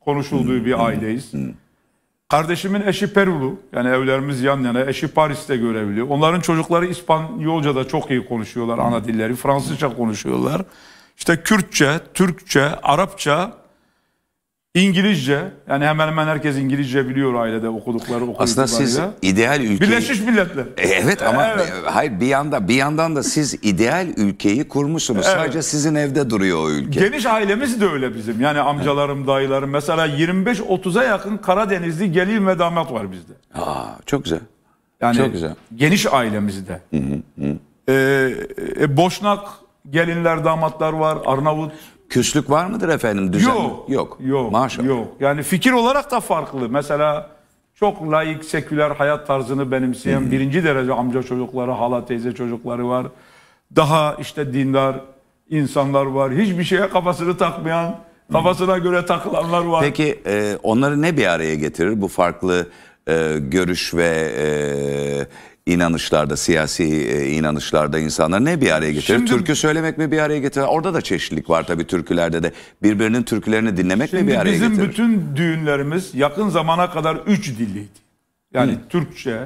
konuşulduğu bir aileyiz. Kardeşimin eşi Perulu. Yani evlerimiz yan yana. Eşi Paris'te görevli. Onların çocukları İspanyolca da çok iyi konuşuyorlar ana dilleri. Fransızca konuşuyorlar. İşte Kürtçe, Türkçe, Arapça, İngilizce yani hemen hemen herkes İngilizce biliyor ailede okudukları okudukları. Aslında siz ideal ülkeyi Birleşmiş Milletler. E, evet ama evet. E, hayır bir yanda bir yandan da siz ideal ülkeyi kurmuşsunuz. Evet. Sadece sizin evde duruyor o ülke. Geniş ailemiz de öyle bizim. Yani amcalarım, dayılarım mesela 25-30'a yakın Karadenizli gelin ve damat var bizde. Aa çok güzel. Yani çok güzel. geniş ailemizde. Hı hı. hı. Ee, e, Boşnak gelinler, damatlar var. Arnavut Küslük var mıdır efendim? Düzen yok. Yok. Yok. Maşallah. Yok. Yani fikir olarak da farklı. Mesela çok layık seküler hayat tarzını benimseyen birinci derece amca çocukları, hala teyze çocukları var. Daha işte dindar insanlar var. Hiçbir şeye kafasını takmayan, kafasına göre takılanlar var. Peki e, onları ne bir araya getirir bu farklı e, görüş ve e, inanışlarda, siyasi e, inanışlarda insanları ne bir araya getirir? Şimdi, Türkü söylemek mi bir araya getirir? Orada da çeşitlilik var tabii türkülerde de. Birbirinin türkülerini dinlemek mi bir araya bizim getirir? Bizim bütün düğünlerimiz yakın zamana kadar üç dilliydi. Yani Hı. Türkçe,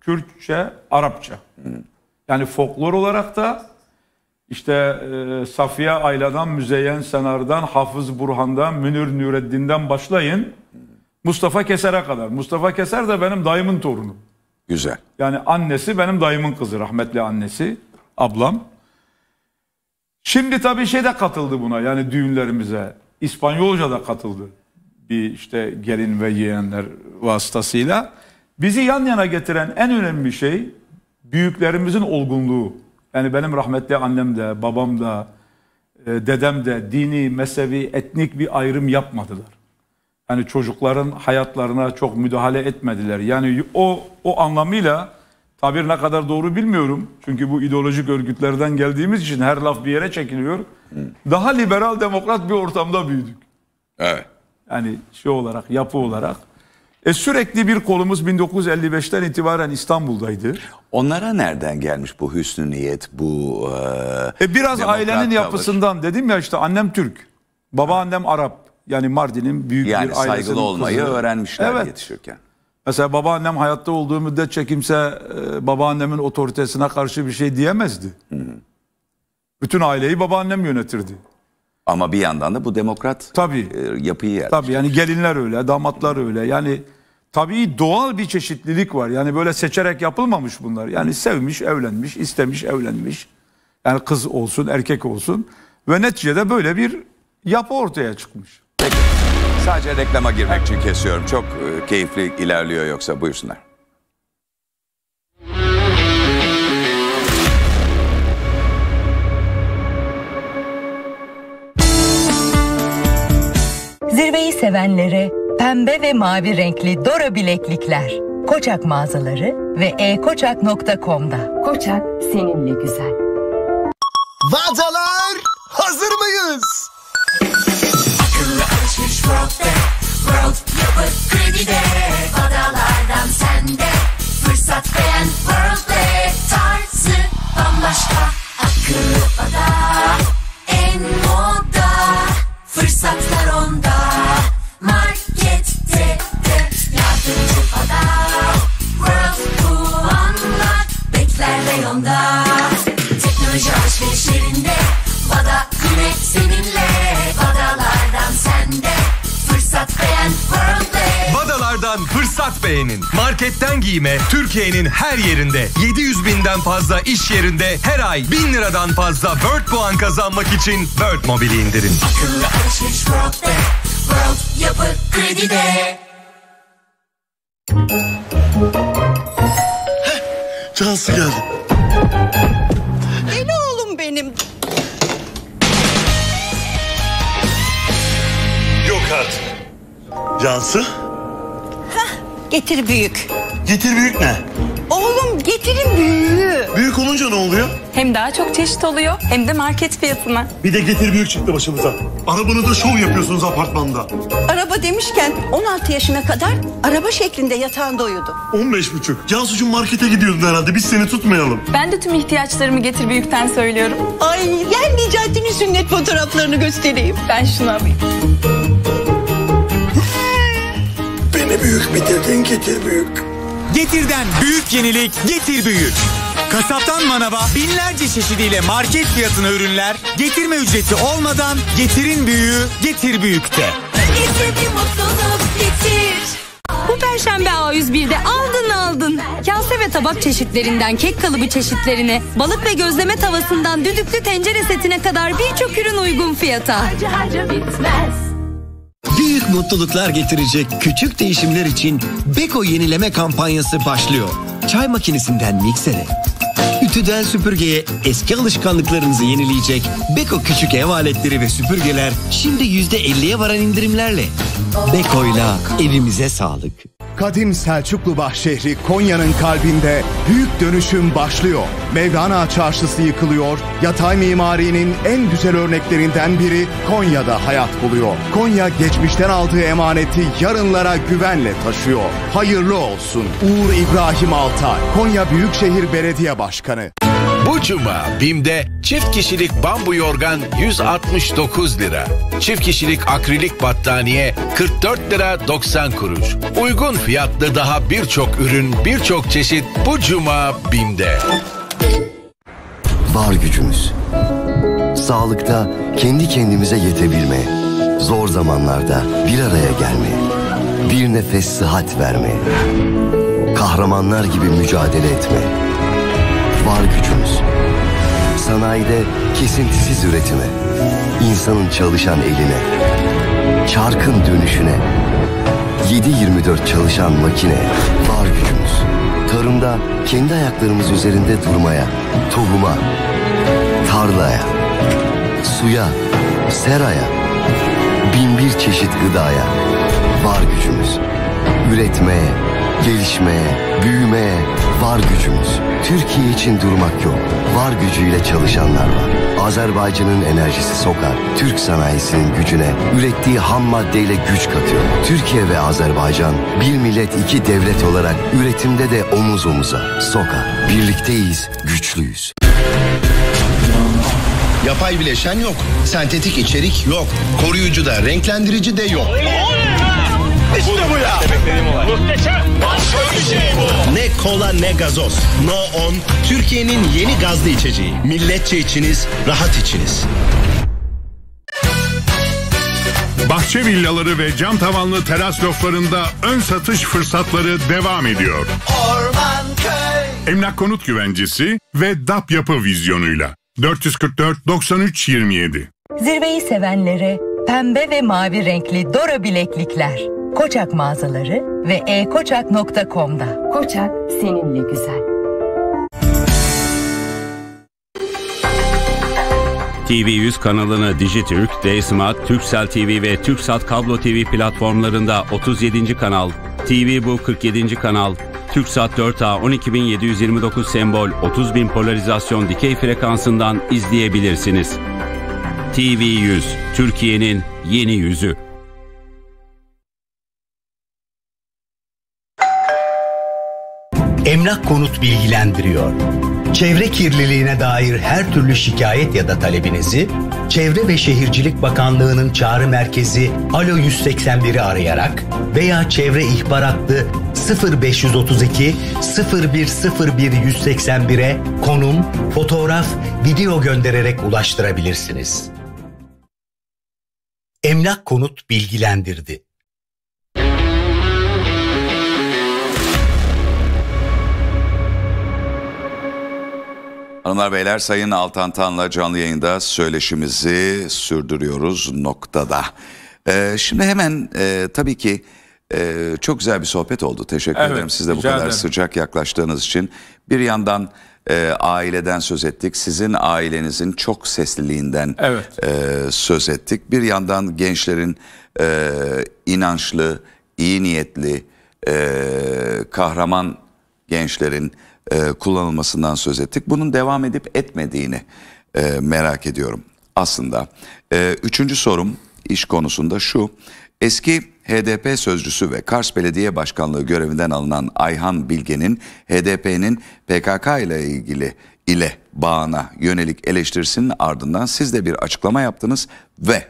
Kürtçe, Arapça. Hı. Yani folklor olarak da işte e, Safiye Ayla'dan, Müzeyyen Senar'dan, Hafız Burhan'dan, Münir Nüreddinden başlayın. Mustafa Keser'e kadar. Mustafa Keser de benim dayımın torunu. Güzel. Yani annesi benim dayımın kızı rahmetli annesi ablam. Şimdi tabii şey de katıldı buna yani düğünlerimize. İspanyolca da katıldı. Bir işte gelin ve yeğenler vasıtasıyla. Bizi yan yana getiren en önemli şey büyüklerimizin olgunluğu. Yani benim rahmetli annem de, babam da, e, dedem de dini, mezhebi, etnik bir ayrım yapmadılar yani çocukların hayatlarına çok müdahale etmediler. Yani o o anlamıyla tabir ne kadar doğru bilmiyorum. Çünkü bu ideolojik örgütlerden geldiğimiz için her laf bir yere çekiliyor. Daha liberal demokrat bir ortamda büyüdük. Evet. Yani şey olarak, yapı olarak. E sürekli bir kolumuz 1955'ten itibaren İstanbul'daydı. Onlara nereden gelmiş bu hüsnü niyet, bu e, E biraz ailenin tavır. yapısından dedim ya işte annem Türk, babaannem Arap. Yani Mardin'in büyük yani bir ailesinin saygılı olmayı kızı. öğrenmişler evet. yetişirken. Mesela babaannem hayatta olduğu müddetçe kimse e, babaannemin otoritesine karşı bir şey diyemezdi. Hı hmm. hı. Bütün aileyi babaannem yönetirdi. Ama bir yandan da bu demokrat tabii, e, yapıyı yerleştirmiş. Tabii yani gelinler öyle, damatlar öyle. Yani tabii doğal bir çeşitlilik var. Yani böyle seçerek yapılmamış bunlar. Yani sevmiş, evlenmiş, istemiş, evlenmiş. Yani kız olsun, erkek olsun. Ve neticede böyle bir yapı ortaya çıkmış. Peki. Sadece reklama girmek için kesiyorum. Çok e, keyifli ilerliyor yoksa buyursunlar. Zirveyi sevenlere pembe ve mavi renkli Dora bileklikler. Koçak mağazaları ve ekoçak.com'da. Koçak seninle güzel. Vazalar hazır mıyız? de Paralardan sende Fırsat beğen World'de Tarzı bambaşka Akıllı oda En moda Fırsatlar onda Markette de Yardımcı oda World kullanmak Bekler reyonda Teknoloji alışverişlerinde Vada yine seninle Vadalardan sende Fırsat beğen Onlardan fırsat beğenin. Marketten giyime Türkiye'nin her yerinde 700 binden fazla iş yerinde her ay 1000 liradan fazla Word puan kazanmak için Word mobili indirin. Akıllı World'de, World Yapı Kredi'de. Heh, geldi. Deli oğlum benim. Yok artık. Cansı? Getir büyük. Getir büyük ne? Oğlum getirin büyüğü. Büyük olunca ne oluyor? Hem daha çok çeşit oluyor hem de market fiyatına. Bir de getir büyük çıktı başımıza. Arabanızda şov yapıyorsunuz apartmanda. Araba demişken 16 yaşına kadar araba şeklinde yatağında uyudu. 15 buçuk. Cansucuğum markete gidiyordun herhalde biz seni tutmayalım. Ben de tüm ihtiyaçlarımı getir büyükten söylüyorum. Ay gel Necati'nin sünnet fotoğraflarını göstereyim. Ben şunu alayım mi büyük bitirdin getir büyük. Getir'den büyük yenilik getir büyük. Kasaptan manava binlerce çeşidiyle market fiyatına ürünler getirme ücreti olmadan getirin büyüğü getir büyükte. Getir bir mutluluk getir. Bu perşembe A101'de aldın aldın. Kase ve tabak çeşitlerinden kek kalıbı çeşitlerine, balık ve gözleme tavasından düdüklü tencere setine kadar birçok ürün uygun fiyata. Harca harca bitmez. Büyük mutluluklar getirecek küçük değişimler için Beko yenileme kampanyası başlıyor. Çay makinesinden miksere, ütüden süpürgeye eski alışkanlıklarınızı yenileyecek Beko küçük ev aletleri ve süpürgeler şimdi %50'ye varan indirimlerle. Beko'yla evimize sağlık. Kadim Selçuklu Bahşehri Konya'nın kalbinde büyük dönüşüm başlıyor. Mevlana Çarşısı yıkılıyor, yatay mimarinin en güzel örneklerinden biri Konya'da hayat buluyor. Konya geçmişten aldığı emaneti yarınlara güvenle taşıyor. Hayırlı olsun Uğur İbrahim Altay, Konya Büyükşehir Belediye Başkanı. Cuma BİM'de çift kişilik bambu yorgan 169 lira. Çift kişilik akrilik battaniye 44 lira 90 kuruş. Uygun fiyatlı daha birçok ürün, birçok çeşit bu Cuma BİM'de. Var gücümüz. Sağlıkta kendi kendimize yetebilme. Zor zamanlarda bir araya gelme. Bir nefes sıhhat verme. Kahramanlar gibi mücadele etme var gücümüz. Sanayide kesintisiz üretime, insanın çalışan eline, çarkın dönüşüne, 7-24 çalışan makine var gücümüz. Tarımda kendi ayaklarımız üzerinde durmaya, tohuma, tarlaya, suya, seraya, bin bir çeşit gıdaya var gücümüz. Üretmeye, Gelişmeye, büyümeye var gücümüz. Türkiye için durmak yok. Var gücüyle çalışanlar var. Azerbaycan'ın enerjisi sokar. Türk sanayisinin gücüne ürettiği ham maddeyle güç katıyor. Türkiye ve Azerbaycan bir millet iki devlet olarak üretimde de omuz omuza sokar. Birlikteyiz, güçlüyüz. Yapay bileşen yok. Sentetik içerik yok. Koruyucu da renklendirici de yok. İşte bu ya. Muhteşem. Başka bir şey bu. Ne kola ne gazoz. No on. Türkiye'nin yeni gazlı içeceği. Milletçe içiniz, rahat içiniz. Bahçe villaları ve cam tavanlı teras loflarında ön satış fırsatları devam ediyor. Ormanköy. Emlak konut güvencesi ve DAP yapı vizyonuyla. 444 93 27. Zirveyi sevenlere pembe ve mavi renkli Dora bileklikler. Koçak mağazaları ve ekoçak.com'da. Koçak seninle güzel. TV100 kanalını Dijitürk, D-Smart, Turkcell TV ve TürkSat Kablo TV platformlarında 37. kanal, TV Bu 47. kanal, TürkSat 4A 12729 sembol 30000 polarizasyon dikey frekansından izleyebilirsiniz. TV100, Türkiye'nin yeni yüzü. Emlak Konut bilgilendiriyor. Çevre kirliliğine dair her türlü şikayet ya da talebinizi Çevre ve Şehircilik Bakanlığı'nın çağrı merkezi Alo 181'i arayarak veya Çevre İhbar Hattı 0532 0101 181'e konum, fotoğraf, video göndererek ulaştırabilirsiniz. Emlak Konut bilgilendirdi. Hanımlar beyler Sayın Altan Tan'la canlı yayında söyleşimizi sürdürüyoruz noktada. Ee, şimdi hemen e, tabii ki e, çok güzel bir sohbet oldu. Teşekkür evet, ederim siz de bu kadar ederim. sıcak yaklaştığınız için. Bir yandan e, aileden söz ettik. Sizin ailenizin çok sesliliğinden evet. e, söz ettik. Bir yandan gençlerin e, inançlı, iyi niyetli, e, kahraman gençlerin e, kullanılmasından söz ettik. Bunun devam edip etmediğini e, merak ediyorum aslında. E, üçüncü sorum iş konusunda şu. Eski HDP sözcüsü ve Kars Belediye Başkanlığı görevinden alınan Ayhan Bilge'nin HDP'nin PKK ile ilgili ile bağına yönelik eleştirisinin ardından siz de bir açıklama yaptınız ve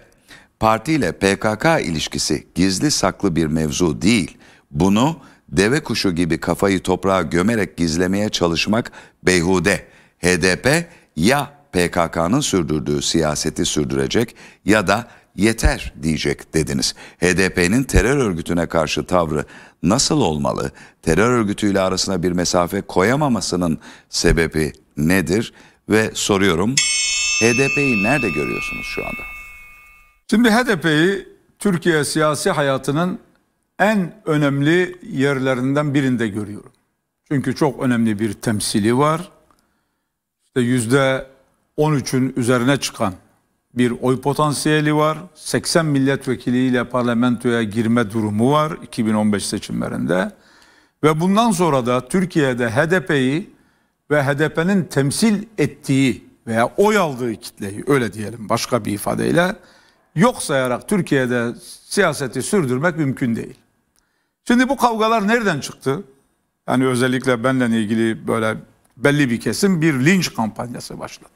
parti ile PKK ilişkisi gizli saklı bir mevzu değil. Bunu deve kuşu gibi kafayı toprağa gömerek gizlemeye çalışmak beyhude. HDP ya PKK'nın sürdürdüğü siyaseti sürdürecek ya da yeter diyecek dediniz. HDP'nin terör örgütüne karşı tavrı nasıl olmalı? Terör örgütüyle arasına bir mesafe koyamamasının sebebi nedir? Ve soruyorum HDP'yi nerede görüyorsunuz şu anda? Şimdi HDP'yi Türkiye siyasi hayatının en önemli yerlerinden birinde görüyorum. Çünkü çok önemli bir temsili var. İşte yüzde 13'ün üzerine çıkan bir oy potansiyeli var. 80 milletvekiliyle parlamentoya girme durumu var 2015 seçimlerinde. Ve bundan sonra da Türkiye'de HDP'yi ve HDP'nin temsil ettiği veya oy aldığı kitleyi öyle diyelim başka bir ifadeyle yok sayarak Türkiye'de siyaseti sürdürmek mümkün değil. Şimdi bu kavgalar nereden çıktı? Yani özellikle benden ilgili böyle belli bir kesim bir linç kampanyası başlattı.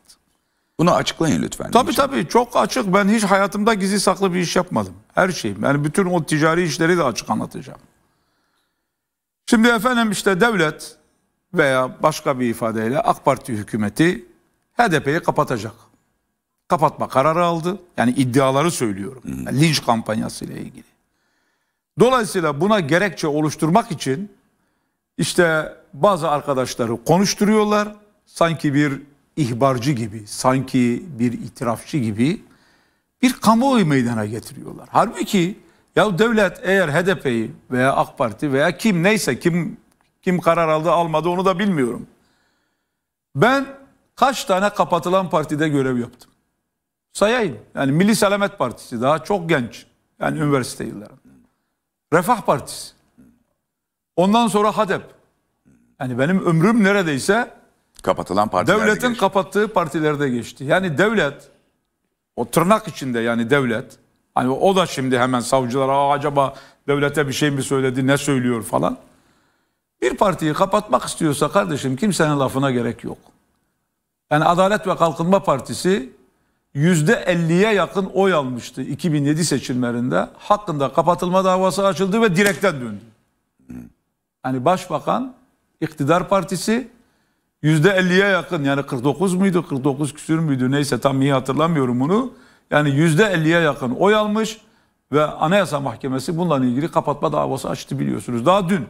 Bunu açıklayın lütfen. Tabii lütfen. tabii çok açık. Ben hiç hayatımda gizli saklı bir iş yapmadım. Her şeyim. Yani bütün o ticari işleri de açık anlatacağım. Şimdi efendim işte devlet veya başka bir ifadeyle AK Parti hükümeti HDP'yi kapatacak. Kapatma kararı aldı. Yani iddiaları söylüyorum. Hmm. Yani linç kampanyası ile ilgili. Dolayısıyla buna gerekçe oluşturmak için işte bazı arkadaşları konuşturuyorlar. Sanki bir ihbarcı gibi, sanki bir itirafçı gibi bir kamuoyu meydana getiriyorlar. Halbuki ya devlet eğer HDP'yi veya AK Parti veya kim neyse kim kim karar aldı almadı onu da bilmiyorum. Ben kaç tane kapatılan partide görev yaptım? Sayayım. Yani Milli Selamet Partisi daha çok genç. Yani üniversite yıllarında. Refah Partisi. Ondan sonra HADEP. Yani benim ömrüm neredeyse kapatılan partilerde devletin geçti. kapattığı partilerde geçti. Yani devlet o tırnak içinde yani devlet hani o da şimdi hemen savcılara acaba devlete bir şey mi söyledi ne söylüyor falan. Bir partiyi kapatmak istiyorsa kardeşim kimsenin lafına gerek yok. Yani Adalet ve Kalkınma Partisi %50'ye yakın oy almıştı 2007 seçimlerinde. Hakkında kapatılma davası açıldı ve direkten döndü. Hani başbakan, iktidar partisi %50'ye yakın yani 49 muydu 49 küsür müydü neyse tam iyi hatırlamıyorum bunu. Yani %50'ye yakın oy almış ve Anayasa Mahkemesi bununla ilgili kapatma davası açtı biliyorsunuz. Daha dün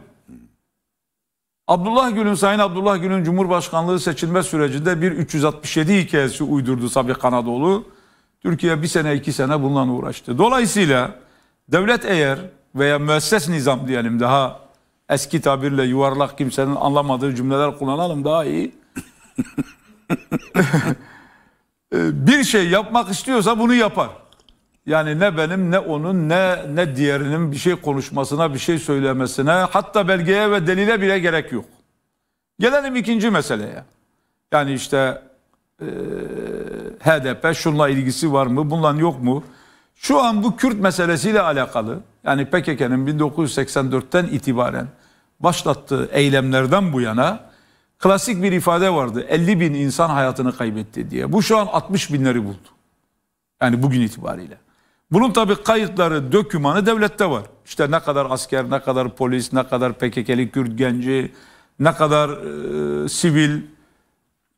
Abdullah Gül'ün Sayın Abdullah Gül'ün Cumhurbaşkanlığı seçilme sürecinde bir 367 hikayesi uydurdu Sabri Kanadoğlu. Türkiye bir sene iki sene bununla uğraştı. Dolayısıyla devlet eğer veya müesses nizam diyelim daha eski tabirle yuvarlak kimsenin anlamadığı cümleler kullanalım daha iyi. bir şey yapmak istiyorsa bunu yapar. Yani ne benim ne onun ne ne diğerinin bir şey konuşmasına bir şey söylemesine hatta belgeye ve delile bile gerek yok. Gelelim ikinci meseleye. Yani işte e, HDP şunla ilgisi var mı bundan yok mu? Şu an bu Kürt meselesiyle alakalı yani PKK'nın 1984'ten itibaren başlattığı eylemlerden bu yana klasik bir ifade vardı. 50 bin insan hayatını kaybetti diye. Bu şu an 60 binleri buldu. Yani bugün itibariyle. Bunun tabi kayıtları, dökümanı devlette var. İşte ne kadar asker, ne kadar polis, ne kadar PKK'li Kürt genci, ne kadar e, sivil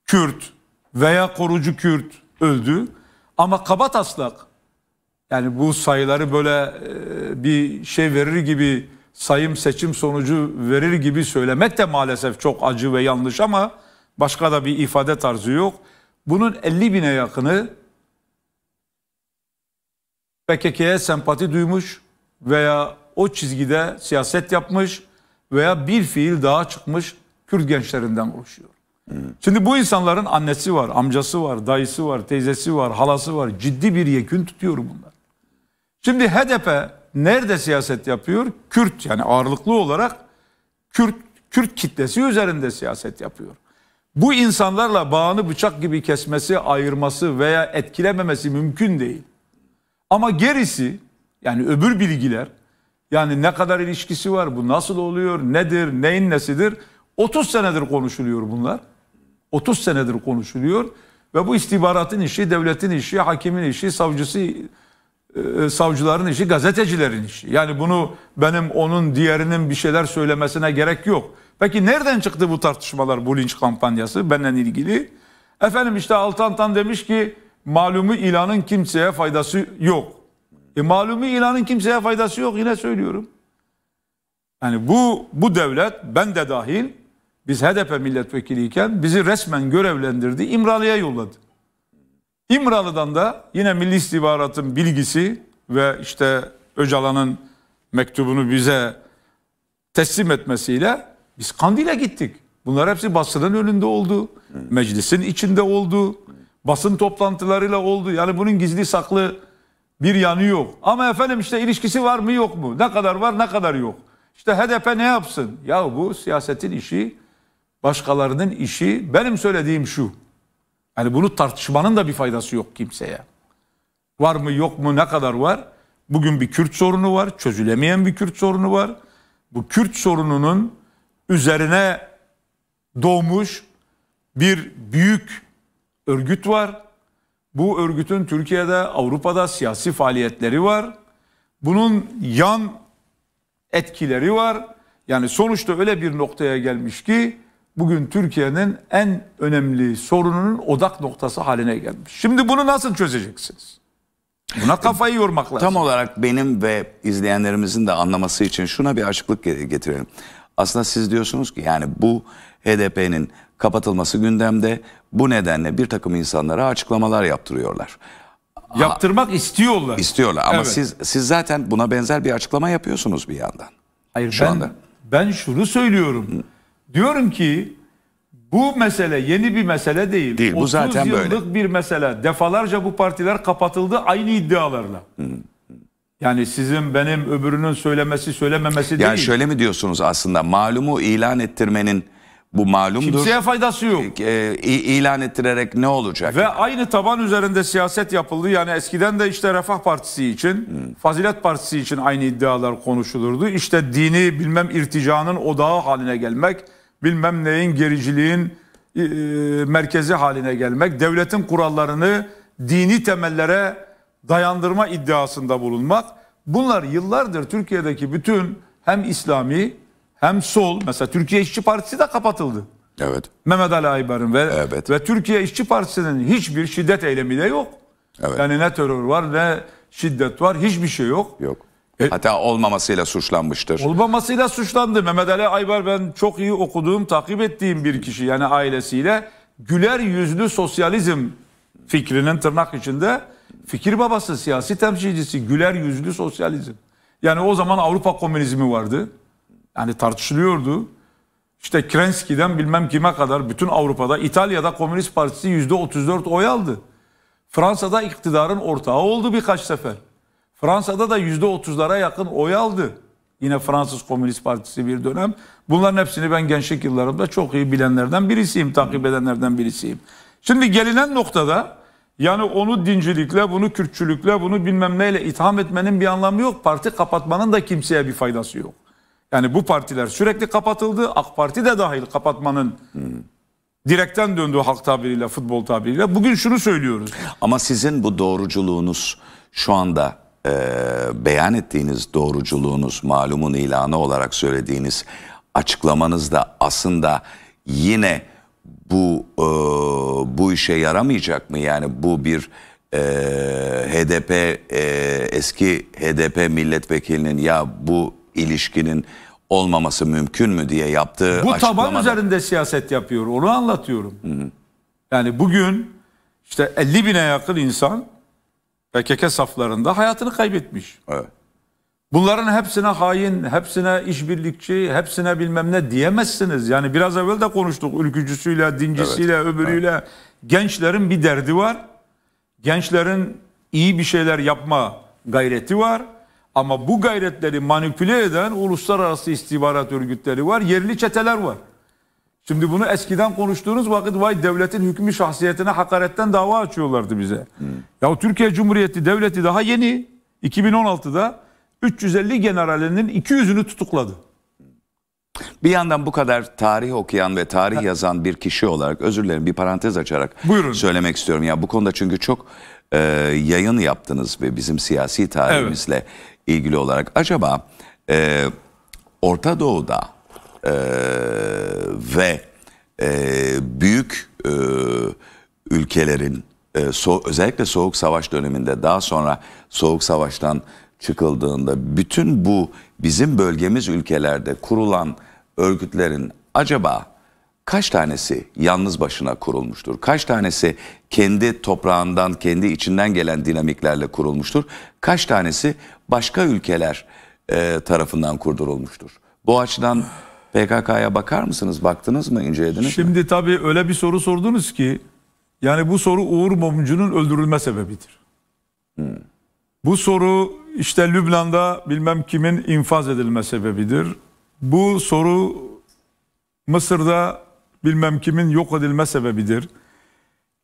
Kürt veya korucu Kürt öldü. Ama kabataslak. yani bu sayıları böyle e, bir şey verir gibi sayım seçim sonucu verir gibi söylemek de maalesef çok acı ve yanlış ama başka da bir ifade tarzı yok. Bunun 50 bine yakını PKK'ye sempati duymuş veya o çizgide siyaset yapmış veya bir fiil daha çıkmış Kürt gençlerinden oluşuyor. Hmm. Şimdi bu insanların annesi var, amcası var, dayısı var, teyzesi var, halası var. Ciddi bir yekün tutuyor bunlar. Şimdi HDP nerede siyaset yapıyor? Kürt yani ağırlıklı olarak Kürt Kürt kitlesi üzerinde siyaset yapıyor. Bu insanlarla bağını bıçak gibi kesmesi, ayırması veya etkilememesi mümkün değil. Ama gerisi yani öbür bilgiler yani ne kadar ilişkisi var bu nasıl oluyor nedir neyin nesidir 30 senedir konuşuluyor bunlar. 30 senedir konuşuluyor ve bu istihbaratın işi, devletin işi, hakimin işi, savcısı e, savcıların işi, gazetecilerin işi. Yani bunu benim onun diğerinin bir şeyler söylemesine gerek yok. Peki nereden çıktı bu tartışmalar bu linç kampanyası benden ilgili? Efendim işte Altantan demiş ki malumu ilanın kimseye faydası yok. E malumu ilanın kimseye faydası yok yine söylüyorum. Yani bu bu devlet ben de dahil biz HDP milletvekiliyken bizi resmen görevlendirdi İmralı'ya yolladı. İmralı'dan da yine Milli İstihbarat'ın bilgisi ve işte Öcalan'ın mektubunu bize teslim etmesiyle biz Kandil'e gittik. Bunlar hepsi basının önünde oldu, meclisin içinde oldu. Basın toplantılarıyla oldu. Yani bunun gizli saklı bir yanı yok. Ama efendim işte ilişkisi var mı yok mu? Ne kadar var ne kadar yok. İşte HDP ne yapsın? Ya bu siyasetin işi, başkalarının işi. Benim söylediğim şu. Yani bunu tartışmanın da bir faydası yok kimseye. Var mı yok mu ne kadar var? Bugün bir Kürt sorunu var. Çözülemeyen bir Kürt sorunu var. Bu Kürt sorununun üzerine doğmuş bir büyük örgüt var. Bu örgütün Türkiye'de, Avrupa'da siyasi faaliyetleri var. Bunun yan etkileri var. Yani sonuçta öyle bir noktaya gelmiş ki bugün Türkiye'nin en önemli sorununun odak noktası haline gelmiş. Şimdi bunu nasıl çözeceksiniz? Buna kafayı yormak lazım. Tam olarak benim ve izleyenlerimizin de anlaması için şuna bir açıklık getirelim. Aslında siz diyorsunuz ki yani bu HDP'nin kapatılması gündemde. Bu nedenle bir takım insanlara açıklamalar yaptırıyorlar. Yaptırmak ha, istiyorlar. İstiyorlar ama evet. siz siz zaten buna benzer bir açıklama yapıyorsunuz bir yandan. Hayır şu ben, anda. Ben şunu söylüyorum. Hı. Diyorum ki bu mesele yeni bir mesele değil. Değil bu zaten yıllık böyle. bir mesele. Defalarca bu partiler kapatıldı aynı iddialarla. Hı. Yani sizin benim öbürünün söylemesi söylememesi yani değil. Yani şöyle mi diyorsunuz aslında malumu ilan ettirmenin bu malumdur. Kimseye faydası yok. E, e ilan ettirerek ne olacak? Ve aynı taban üzerinde siyaset yapıldı. Yani eskiden de işte Refah Partisi için, hmm. Fazilet Partisi için aynı iddialar konuşulurdu. İşte dini bilmem irticanın odağı haline gelmek, bilmem neyin gericiliğin e, e merkezi haline gelmek, devletin kurallarını dini temellere dayandırma iddiasında bulunmak. Bunlar yıllardır Türkiye'deki bütün hem İslami hem sol mesela Türkiye İşçi Partisi de kapatıldı. Evet. Mehmet Ali Aybar'ın ve, evet. ve Türkiye İşçi Partisi'nin hiçbir şiddet eylemi de yok. Evet. Yani ne terör var ne şiddet var hiçbir şey yok. Yok. E, Hatta olmamasıyla suçlanmıştır. Olmamasıyla suçlandı. Mehmet Ali Aybar ben çok iyi okuduğum, takip ettiğim bir kişi yani ailesiyle güler yüzlü sosyalizm fikrinin tırnak içinde fikir babası, siyasi temsilcisi güler yüzlü sosyalizm. Yani o zaman Avrupa komünizmi vardı. Yani tartışılıyordu. İşte Krenski'den bilmem kime kadar bütün Avrupa'da İtalya'da Komünist Partisi yüzde 34 oy aldı. Fransa'da iktidarın ortağı oldu birkaç sefer. Fransa'da da yüzde 30'lara yakın oy aldı. Yine Fransız Komünist Partisi bir dönem. Bunların hepsini ben gençlik yıllarımda çok iyi bilenlerden birisiyim, takip edenlerden birisiyim. Şimdi gelinen noktada yani onu dincilikle, bunu Kürtçülükle, bunu bilmem neyle itham etmenin bir anlamı yok. Parti kapatmanın da kimseye bir faydası yok. Yani bu partiler sürekli kapatıldı. AK Parti de dahil kapatmanın direkten döndüğü halk tabiriyle, futbol tabiriyle. Bugün şunu söylüyoruz. Ama sizin bu doğruculuğunuz şu anda e, beyan ettiğiniz doğruculuğunuz, malumun ilanı olarak söylediğiniz açıklamanız da aslında yine bu e, bu işe yaramayacak mı? Yani bu bir e, HDP e, eski HDP milletvekilinin ya bu ilişkinin olmaması mümkün mü diye yaptığı Bu açıklamada... taban üzerinde siyaset yapıyor. Onu anlatıyorum. Hı hı. Yani bugün işte 50 bine yakın insan PKK saflarında hayatını kaybetmiş. Evet. Bunların hepsine hain, hepsine işbirlikçi, hepsine bilmem ne diyemezsiniz. Yani biraz evvel de konuştuk ülkücüsüyle, dincisiyle, evet. öbürüyle. Evet. Gençlerin bir derdi var. Gençlerin iyi bir şeyler yapma gayreti var. Ama bu gayretleri manipüle eden uluslararası istihbarat örgütleri var, yerli çeteler var. Şimdi bunu eskiden konuştuğunuz vakit vay devletin hükmü şahsiyetine hakaretten dava açıyorlardı bize. Hmm. Ya Türkiye Cumhuriyeti devleti daha yeni 2016'da 350 generalinin 200'ünü tutukladı. Bir yandan bu kadar tarih okuyan ve tarih yazan bir kişi olarak özür dilerim bir parantez açarak Buyurun. söylemek istiyorum. Ya bu konuda çünkü çok e, yayın yaptınız ve bizim siyasi tarihimizle evet ilgili olarak acaba e, Orta Doğu'da e, ve e, büyük e, ülkelerin e, so özellikle Soğuk Savaş döneminde daha sonra Soğuk Savaş'tan çıkıldığında bütün bu bizim bölgemiz ülkelerde kurulan örgütlerin acaba kaç tanesi yalnız başına kurulmuştur? Kaç tanesi kendi toprağından, kendi içinden gelen dinamiklerle kurulmuştur? Kaç tanesi başka ülkeler e, tarafından kurdurulmuştur? Bu açıdan PKK'ya bakar mısınız? Baktınız mı, İncelediniz Şimdi mi? Şimdi tabii öyle bir soru sordunuz ki, yani bu soru Uğur Mumcu'nun öldürülme sebebidir. Hmm. Bu soru işte Lübnan'da bilmem kimin infaz edilme sebebidir. Bu soru Mısır'da bilmem kimin yok edilme sebebidir.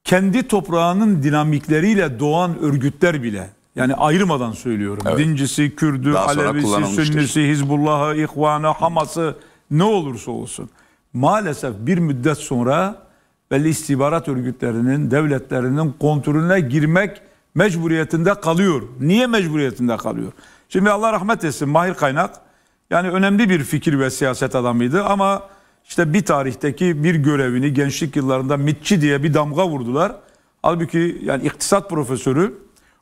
Kendi toprağının dinamikleriyle doğan örgütler bile yani ayrımadan söylüyorum. Evet. Dincisi, Kürdü, Daha Alevisi, Sünnisi, Hizbullah'ı, İhvan'ı, Hamas'ı ne olursa olsun. Maalesef bir müddet sonra belli istihbarat örgütlerinin, devletlerinin kontrolüne girmek mecburiyetinde kalıyor. Niye mecburiyetinde kalıyor? Şimdi Allah rahmet etsin Mahir Kaynak yani önemli bir fikir ve siyaset adamıydı ama işte bir tarihteki bir görevini gençlik yıllarında mitçi diye bir damga vurdular. Halbuki yani iktisat profesörü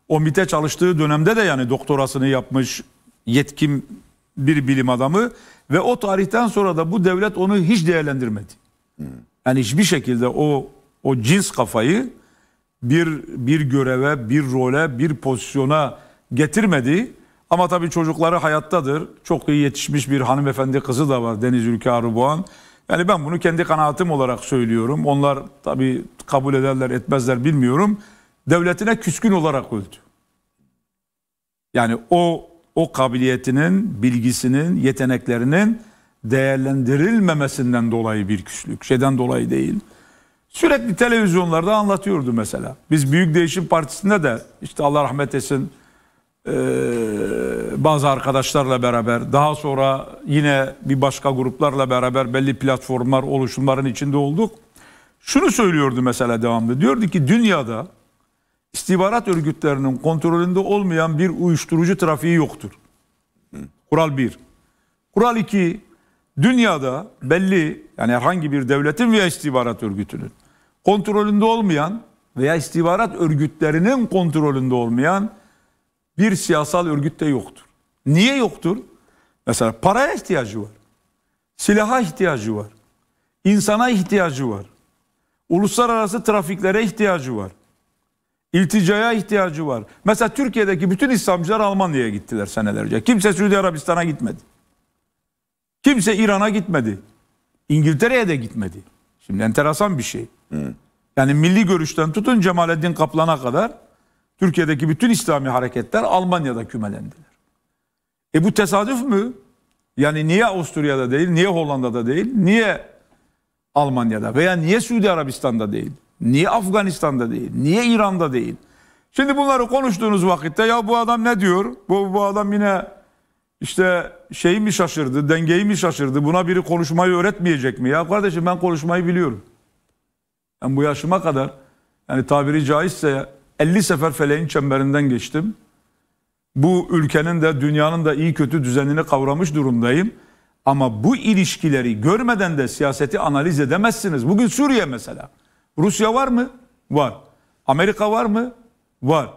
o MIT'e çalıştığı dönemde de yani doktorasını yapmış yetkin bir bilim adamı ve o tarihten sonra da bu devlet onu hiç değerlendirmedi. Yani hiçbir şekilde o o cins kafayı bir bir göreve, bir role, bir pozisyona getirmedi. Ama tabii çocukları hayattadır. Çok iyi yetişmiş bir hanımefendi kızı da var Deniz Ülke Arıboğan. Yani ben bunu kendi kanaatim olarak söylüyorum. Onlar tabii kabul ederler etmezler bilmiyorum. Devletine küskün olarak öldü. Yani o o kabiliyetinin, bilgisinin, yeteneklerinin değerlendirilmemesinden dolayı bir küslük. Şeyden dolayı değil. Sürekli televizyonlarda anlatıyordu mesela. Biz Büyük Değişim Partisi'nde de işte Allah rahmet etsin ee, bazı arkadaşlarla beraber daha sonra yine bir başka gruplarla beraber belli platformlar oluşumların içinde olduk. Şunu söylüyordu mesela devamlı. Diyordu ki dünyada istihbarat örgütlerinin kontrolünde olmayan bir uyuşturucu trafiği yoktur. Kural 1. Kural 2. Dünyada belli yani herhangi bir devletin veya istihbarat örgütünün kontrolünde olmayan veya istihbarat örgütlerinin kontrolünde olmayan bir siyasal örgütte yoktur. Niye yoktur? Mesela paraya ihtiyacı var. Silaha ihtiyacı var. insana ihtiyacı var. Uluslararası trafiklere ihtiyacı var. İlticaya ihtiyacı var. Mesela Türkiye'deki bütün İslamcılar Almanya'ya gittiler senelerce. Kimse Suudi Arabistan'a gitmedi. Kimse İran'a gitmedi. İngiltere'ye de gitmedi. Şimdi enteresan bir şey. Hı. Yani milli görüşten tutun Cemalettin Kaplan'a kadar Türkiye'deki bütün İslami hareketler Almanya'da kümelendiler. E bu tesadüf mü? Yani niye Avusturya'da değil, niye Hollanda'da değil, niye Almanya'da veya niye Suudi Arabistan'da değil, niye Afganistan'da değil, niye İran'da değil? Şimdi bunları konuştuğunuz vakitte ya bu adam ne diyor? Bu, bu adam yine işte şeyi mi şaşırdı, dengeyi mi şaşırdı? Buna biri konuşmayı öğretmeyecek mi? Ya kardeşim ben konuşmayı biliyorum. Ben bu yaşıma kadar yani tabiri caizse 50 sefer feleğin çemberinden geçtim. Bu ülkenin de dünyanın da iyi kötü düzenini kavramış durumdayım. Ama bu ilişkileri görmeden de siyaseti analiz edemezsiniz. Bugün Suriye mesela. Rusya var mı? Var. Amerika var mı? Var.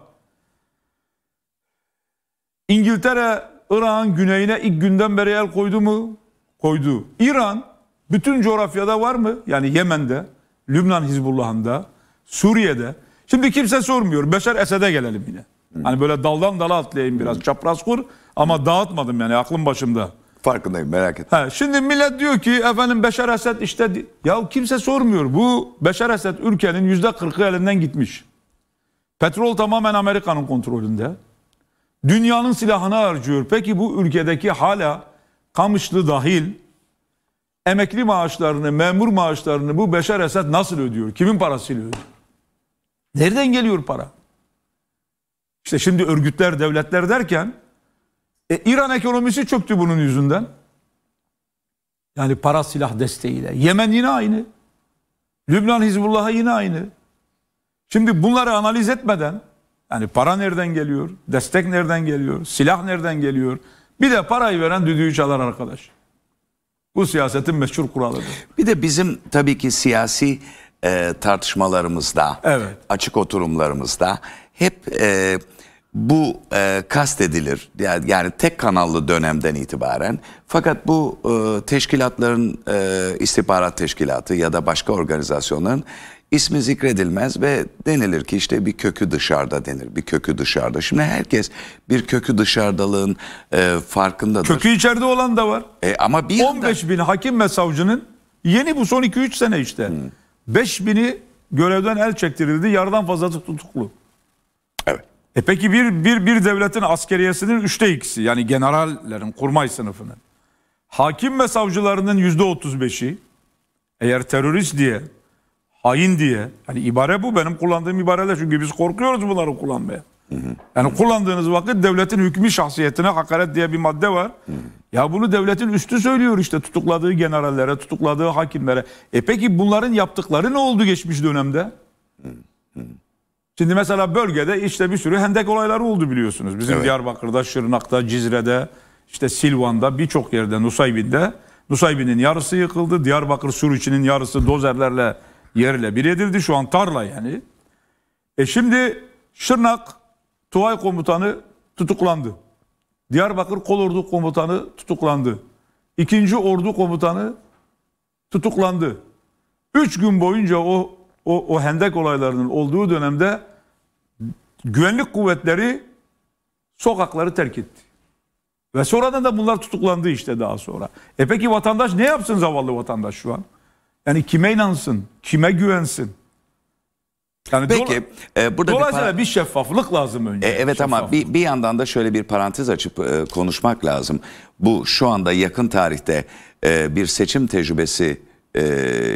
İngiltere İran güneyine ilk günden beri el koydu mu? Koydu. İran bütün coğrafyada var mı? Yani Yemen'de, Lübnan Hizbullah'ında, Suriye'de. Şimdi kimse sormuyor. Beşer Esed'e gelelim yine. Hı. Hani böyle daldan dala atlayayım biraz. Hı. Çapraz kur ama dağıtmadım yani aklım başımda. Farkındayım merak etme. şimdi millet diyor ki efendim Beşer Esed işte ya kimse sormuyor. Bu Beşer Esed ülkenin yüzde kırkı elinden gitmiş. Petrol tamamen Amerika'nın kontrolünde. Dünyanın silahını harcıyor. Peki bu ülkedeki hala Kamışlı dahil emekli maaşlarını, memur maaşlarını bu Beşer Esed nasıl ödüyor? Kimin parasıyla ödüyor? Nereden geliyor para? İşte şimdi örgütler, devletler derken e, İran ekonomisi çöktü bunun yüzünden. Yani para silah desteğiyle. Yemen yine aynı. Lübnan Hizbullah'a yine aynı. Şimdi bunları analiz etmeden yani para nereden geliyor? Destek nereden geliyor? Silah nereden geliyor? Bir de parayı veren düdüğü çalar arkadaş. Bu siyasetin meşhur kuralıdır. Bir de bizim tabii ki siyasi e, tartışmalarımızda, evet. açık oturumlarımızda hep e, bu e, kastedilir. Yani, yani tek kanallı dönemden itibaren. Fakat bu e, teşkilatların, e, istihbarat teşkilatı ya da başka organizasyonların ismi zikredilmez ve denilir ki işte bir kökü dışarıda denir. Bir kökü dışarıda. Şimdi herkes bir kökü dışarıdalığın e, farkındadır. Kökü içeride olan da var. E, ama bir 15 anda... bin hakim ve savcının yeni bu son 2-3 sene işte. Hmm. 5000'i görevden el çektirildi. Yarıdan fazlası tutuklu. Evet. E peki bir, bir, bir devletin askeriyesinin üçte ikisi yani generallerin kurmay sınıfının. Hakim ve savcılarının yüzde otuz beşi eğer terörist diye hain diye hani ibare bu benim kullandığım ibareler çünkü biz korkuyoruz bunları kullanmaya. Hı hı. Yani kullandığınız vakit devletin hükmü şahsiyetine hakaret diye bir madde var. Hı hı. Ya bunu devletin üstü söylüyor işte tutukladığı generallere, tutukladığı hakimlere. E peki bunların yaptıkları ne oldu geçmiş dönemde? Şimdi mesela bölgede işte bir sürü hendek olayları oldu biliyorsunuz. Bizim evet. Diyarbakır'da, Şırnak'ta, Cizre'de, işte Silvan'da birçok yerde Nusaybin'de. Nusaybin'in yarısı yıkıldı. Diyarbakır Suriçi'nin yarısı dozerlerle yerle bir edildi. Şu an tarla yani. E şimdi Şırnak Tuvay Komutanı tutuklandı. Diyarbakır Kolordu Komutanı tutuklandı. İkinci Ordu Komutanı tutuklandı. Üç gün boyunca o, o, o hendek olaylarının olduğu dönemde güvenlik kuvvetleri sokakları terk etti. Ve sonradan da bunlar tutuklandı işte daha sonra. E peki vatandaş ne yapsın zavallı vatandaş şu an? Yani kime inansın? Kime güvensin? Yani Peki dola, e, burada dolayısıyla bir, bir şeffaflık lazım önce. E, evet ama bir, bir yandan da şöyle bir parantez açıp e, konuşmak lazım. Bu şu anda yakın tarihte e, bir seçim tecrübesi e,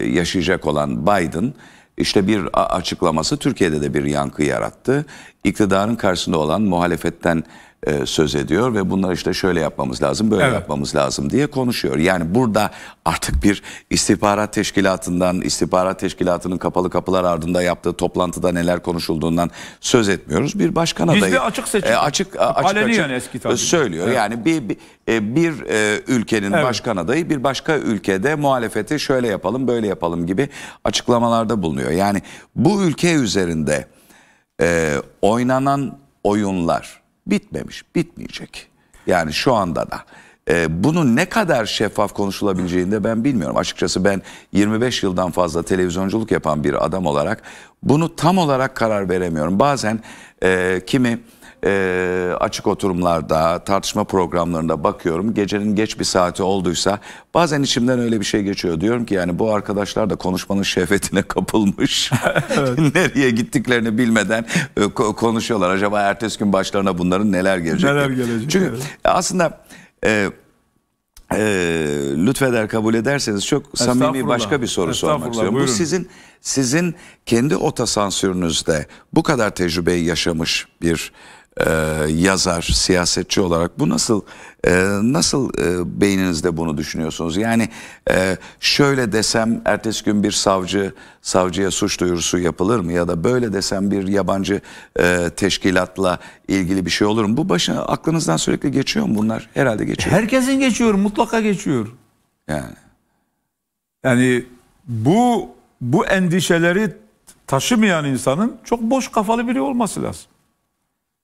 yaşayacak olan Biden işte bir açıklaması Türkiye'de de bir yankı yarattı. İktidarın karşısında olan muhalefetten e, söz ediyor ve bunlar işte şöyle yapmamız lazım, böyle evet. yapmamız lazım diye konuşuyor. Yani burada artık bir istihbarat teşkilatından, istihbarat teşkilatının kapalı kapılar ardında yaptığı toplantıda neler konuşulduğundan söz etmiyoruz. Bir başkan adayı Bizde açık seçim. E, açık açık, açık yani eski tabii. söylüyor. Evet. Yani bir bir, e, bir e, ülkenin evet. başkan adayı bir başka ülkede muhalefeti şöyle yapalım, böyle yapalım gibi açıklamalarda bulunuyor. Yani bu ülke üzerinde e, oynanan oyunlar bitmemiş, bitmeyecek. Yani şu anda da. E, bunun ne kadar şeffaf konuşulabileceğini de ben bilmiyorum. Açıkçası ben 25 yıldan fazla televizyonculuk yapan bir adam olarak bunu tam olarak karar veremiyorum. Bazen e, kimi e, açık oturumlarda, tartışma programlarında bakıyorum. Gecenin geç bir saati olduysa bazen içimden öyle bir şey geçiyor. Diyorum ki yani bu arkadaşlar da konuşmanın şehvetine kapılmış. Nereye gittiklerini bilmeden e, konuşuyorlar. Acaba ertesi gün başlarına bunların neler gelecek? Neler gelecek? Çünkü evet. aslında... E, e, lütfeder kabul ederseniz çok samimi başka bir soru sormak istiyorum. Buyurun. Bu sizin sizin kendi otosansürünüzde bu kadar tecrübeyi yaşamış bir e, yazar, siyasetçi olarak bu nasıl e, nasıl e, beyninizde bunu düşünüyorsunuz? Yani e, şöyle desem ertesi gün bir savcı savcıya suç duyurusu yapılır mı ya da böyle desem bir yabancı e, teşkilatla ilgili bir şey olur mu? Bu başına aklınızdan sürekli geçiyor mu bunlar? Herhalde geçiyor. Herkesin geçiyor, mutlaka geçiyor. Yani yani bu bu endişeleri taşımayan insanın çok boş kafalı biri olması lazım.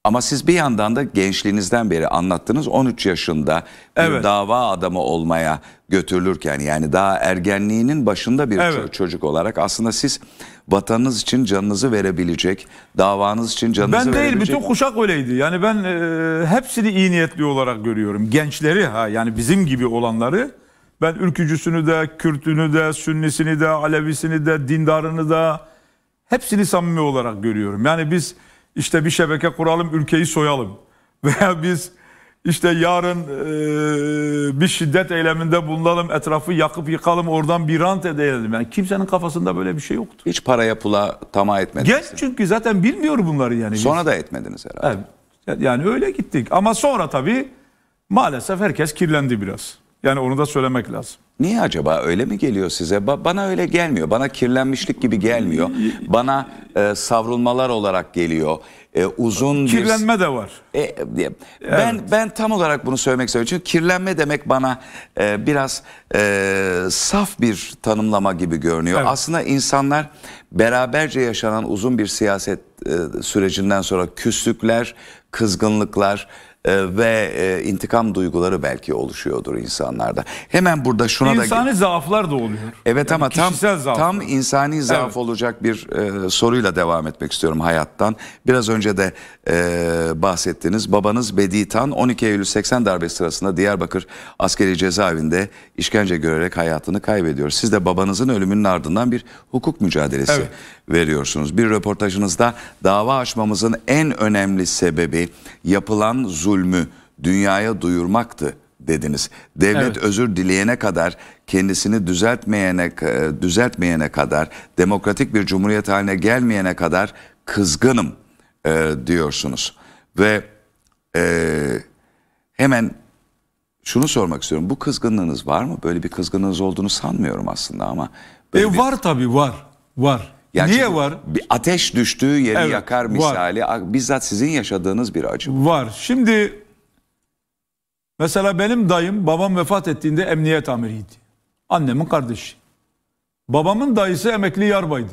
Ama siz bir yandan da gençliğinizden beri anlattınız 13 yaşında evet. dava adamı olmaya götürülürken yani daha ergenliğinin başında bir evet. çocuk olarak aslında siz vatanınız için canınızı verebilecek, davanız için canınızı ben verebilecek. Ben değil bütün kuşak öyleydi. Yani ben e, hepsini iyi niyetli olarak görüyorum. Gençleri ha yani bizim gibi olanları ben ülkücüsünü de, Kürtünü de, Sünnisini de, Alevisini de, dindarını da hepsini samimi olarak görüyorum. Yani biz işte bir şebeke kuralım ülkeyi soyalım. Veya biz işte yarın e, bir şiddet eyleminde bulunalım, etrafı yakıp yıkalım, oradan bir rant edelim. Yani kimsenin kafasında böyle bir şey yoktu. Hiç para pula tamah etmediniz. Genç çünkü zaten bilmiyor bunları yani. Sonra da etmediniz herhalde. Evet, yani öyle gittik. Ama sonra tabii maalesef herkes kirlendi biraz. Yani onu da söylemek lazım. Niye acaba öyle mi geliyor size? Ba bana öyle gelmiyor. Bana kirlenmişlik gibi gelmiyor. Bana e, savrulmalar olarak geliyor. E, uzun kirlenme bir... de var. E, e, ben evet. ben tam olarak bunu söylemek istiyorum. Çünkü kirlenme demek bana e, biraz e, saf bir tanımlama gibi görünüyor. Evet. Aslında insanlar beraberce yaşanan uzun bir siyaset e, sürecinden sonra küslükler, kızgınlıklar, ee, ve e, intikam duyguları belki oluşuyordur insanlarda. Hemen burada şuna insani da... İnsani zaaflar da oluyor. Evet yani ama tam, zaaflar. tam insani zaaf evet. olacak bir e, soruyla devam etmek istiyorum hayattan. Biraz önce de e, bahsettiniz. Babanız Bedi Tan 12 Eylül 80 darbe sırasında Diyarbakır askeri cezaevinde işkence görerek hayatını kaybediyor. Siz de babanızın ölümünün ardından bir hukuk mücadelesi evet. veriyorsunuz. Bir röportajınızda dava açmamızın en önemli sebebi yapılan zulüm zulmü dünyaya duyurmaktı dediniz. Devlet evet. özür dileyene kadar kendisini düzeltmeyene e, düzeltmeyene kadar demokratik bir cumhuriyet haline gelmeyene kadar kızgınım e, diyorsunuz ve e, hemen şunu sormak istiyorum bu kızgınlığınız var mı böyle bir kızgınlığınız olduğunu sanmıyorum aslında ama e, bir... var tabi var var yani Niye var? Bir ateş düştüğü yeri evet, yakar misali var. bizzat sizin yaşadığınız bir acı. Var. Şimdi mesela benim dayım babam vefat ettiğinde emniyet amiriydi. Annemin kardeşi. Babamın dayısı emekli yarbaydı.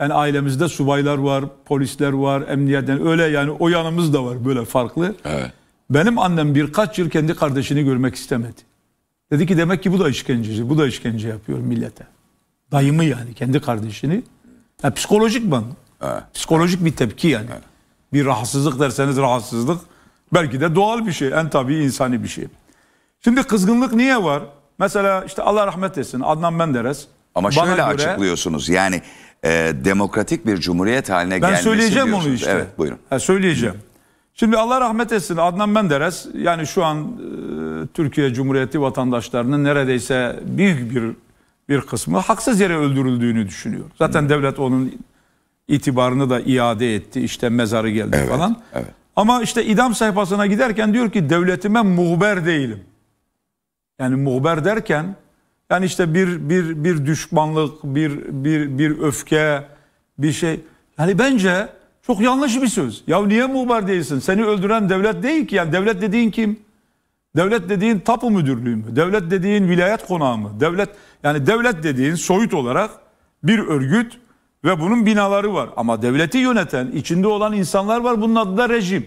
Yani ailemizde subaylar var, polisler var, emniyet yani öyle yani o yanımız da var böyle farklı. Evet. Benim annem birkaç yıl kendi kardeşini görmek istemedi. Dedi ki demek ki bu da işkenceci, bu da işkence yapıyor millete. Dayımı yani kendi kardeşini. Yani psikolojik ben. Evet. Psikolojik bir tepki yani. Evet. Bir rahatsızlık derseniz rahatsızlık. Belki de doğal bir şey. En tabii insani bir şey. Şimdi kızgınlık niye var? Mesela işte Allah rahmet etsin Adnan Menderes. Ama şöyle göre, açıklıyorsunuz yani e, demokratik bir cumhuriyet haline ben gelmesi Ben söyleyeceğim diyorsunuz. onu işte. Evet buyurun. Ha, söyleyeceğim. Şimdi Allah rahmet etsin Adnan Menderes yani şu an e, Türkiye Cumhuriyeti vatandaşlarının neredeyse büyük bir bir kısmı haksız yere öldürüldüğünü düşünüyor. Zaten hmm. devlet onun itibarını da iade etti. İşte mezarı geldi evet, falan. Evet. Ama işte idam sayfasına giderken diyor ki devletime muhber değilim. Yani muhber derken yani işte bir bir bir düşmanlık, bir bir bir öfke, bir şey. Yani bence çok yanlış bir söz. Ya niye muhber değilsin? Seni öldüren devlet değil ki. Yani devlet dediğin kim? Devlet dediğin tapu müdürlüğü mü? Devlet dediğin vilayet konağı mı? Devlet yani devlet dediğin soyut olarak bir örgüt ve bunun binaları var. Ama devleti yöneten, içinde olan insanlar var. Bunun adı da rejim.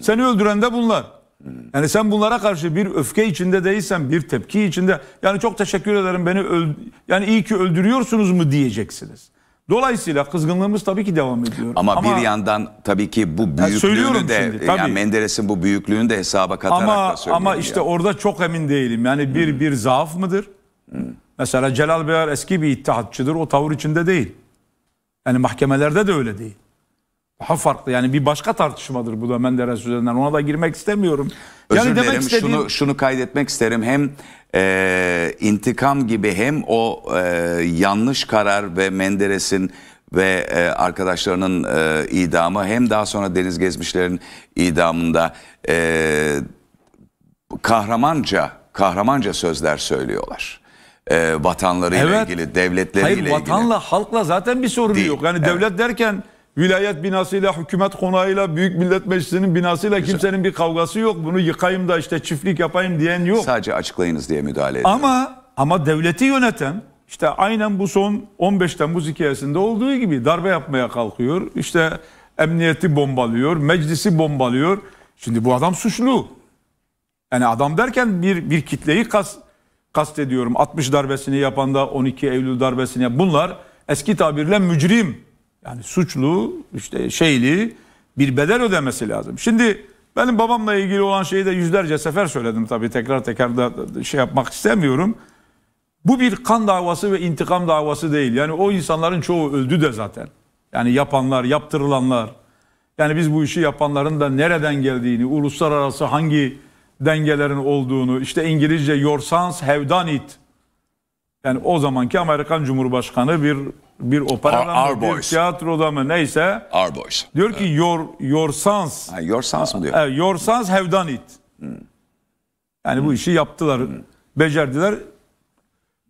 Seni öldüren de bunlar. Yani sen bunlara karşı bir öfke içinde değilsen, bir tepki içinde yani çok teşekkür ederim beni öld yani iyi ki öldürüyorsunuz mu diyeceksiniz. Dolayısıyla kızgınlığımız tabii ki devam ediyor. Ama, ama bir yandan tabii ki bu büyüklüğünü yani de şimdi, e, tabii. yani Menderes'in bu büyüklüğünü de hesaba katarak ama, da söylüyorum. Ama işte ya. orada çok emin değilim. Yani bir hmm. bir zaaf mıdır? Hmm. Mesela Celal Beyar eski bir ittihatçıdır. O tavır içinde değil. Yani mahkemelerde de öyle değil daha farklı. Yani bir başka tartışmadır bu da Menderes üzerinden. Ona da girmek istemiyorum. Özür yani dilerim. Demek istediğim... şunu, şunu kaydetmek isterim. Hem e, intikam gibi hem o e, yanlış karar ve Menderes'in ve e, arkadaşlarının e, idamı hem daha sonra Deniz Gezmişler'in idamında e, kahramanca kahramanca sözler söylüyorlar e, vatanlarıyla evet. ilgili, devletleriyle Hayır, vatanla, ilgili. vatanla, halkla zaten bir sorunu Değil. yok. Yani evet. devlet derken Vilayet binasıyla, hükümet konağıyla, Büyük Millet Meclisi'nin binasıyla Güzel. kimsenin bir kavgası yok. Bunu yıkayım da işte çiftlik yapayım diyen yok. Sadece açıklayınız diye müdahale ediyor. Ama ama devleti yöneten işte aynen bu son 15 Temmuz hikayesinde olduğu gibi darbe yapmaya kalkıyor. İşte emniyeti bombalıyor, meclisi bombalıyor. Şimdi bu adam suçlu. Yani adam derken bir bir kitleyi kas kastediyorum. 60 darbesini yapan da 12 Eylül darbesini yapan. bunlar eski tabirle mücrim. Yani suçlu işte şeyli bir bedel ödemesi lazım. Şimdi benim babamla ilgili olan şeyi de yüzlerce sefer söyledim tabii tekrar tekrar da şey yapmak istemiyorum. Bu bir kan davası ve intikam davası değil. Yani o insanların çoğu öldü de zaten. Yani yapanlar, yaptırılanlar. Yani biz bu işi yapanların da nereden geldiğini, uluslararası hangi dengelerin olduğunu, işte İngilizce your sons have done it yani o zamanki Amerikan Cumhurbaşkanı bir bir operadan mı, bir tiyatroda mı neyse. Our boys. Diyor ki evet. your your sons. Ha, your sons mı diyor? your sons have done it. Yani hmm. bu işi yaptılar, hmm. becerdiler.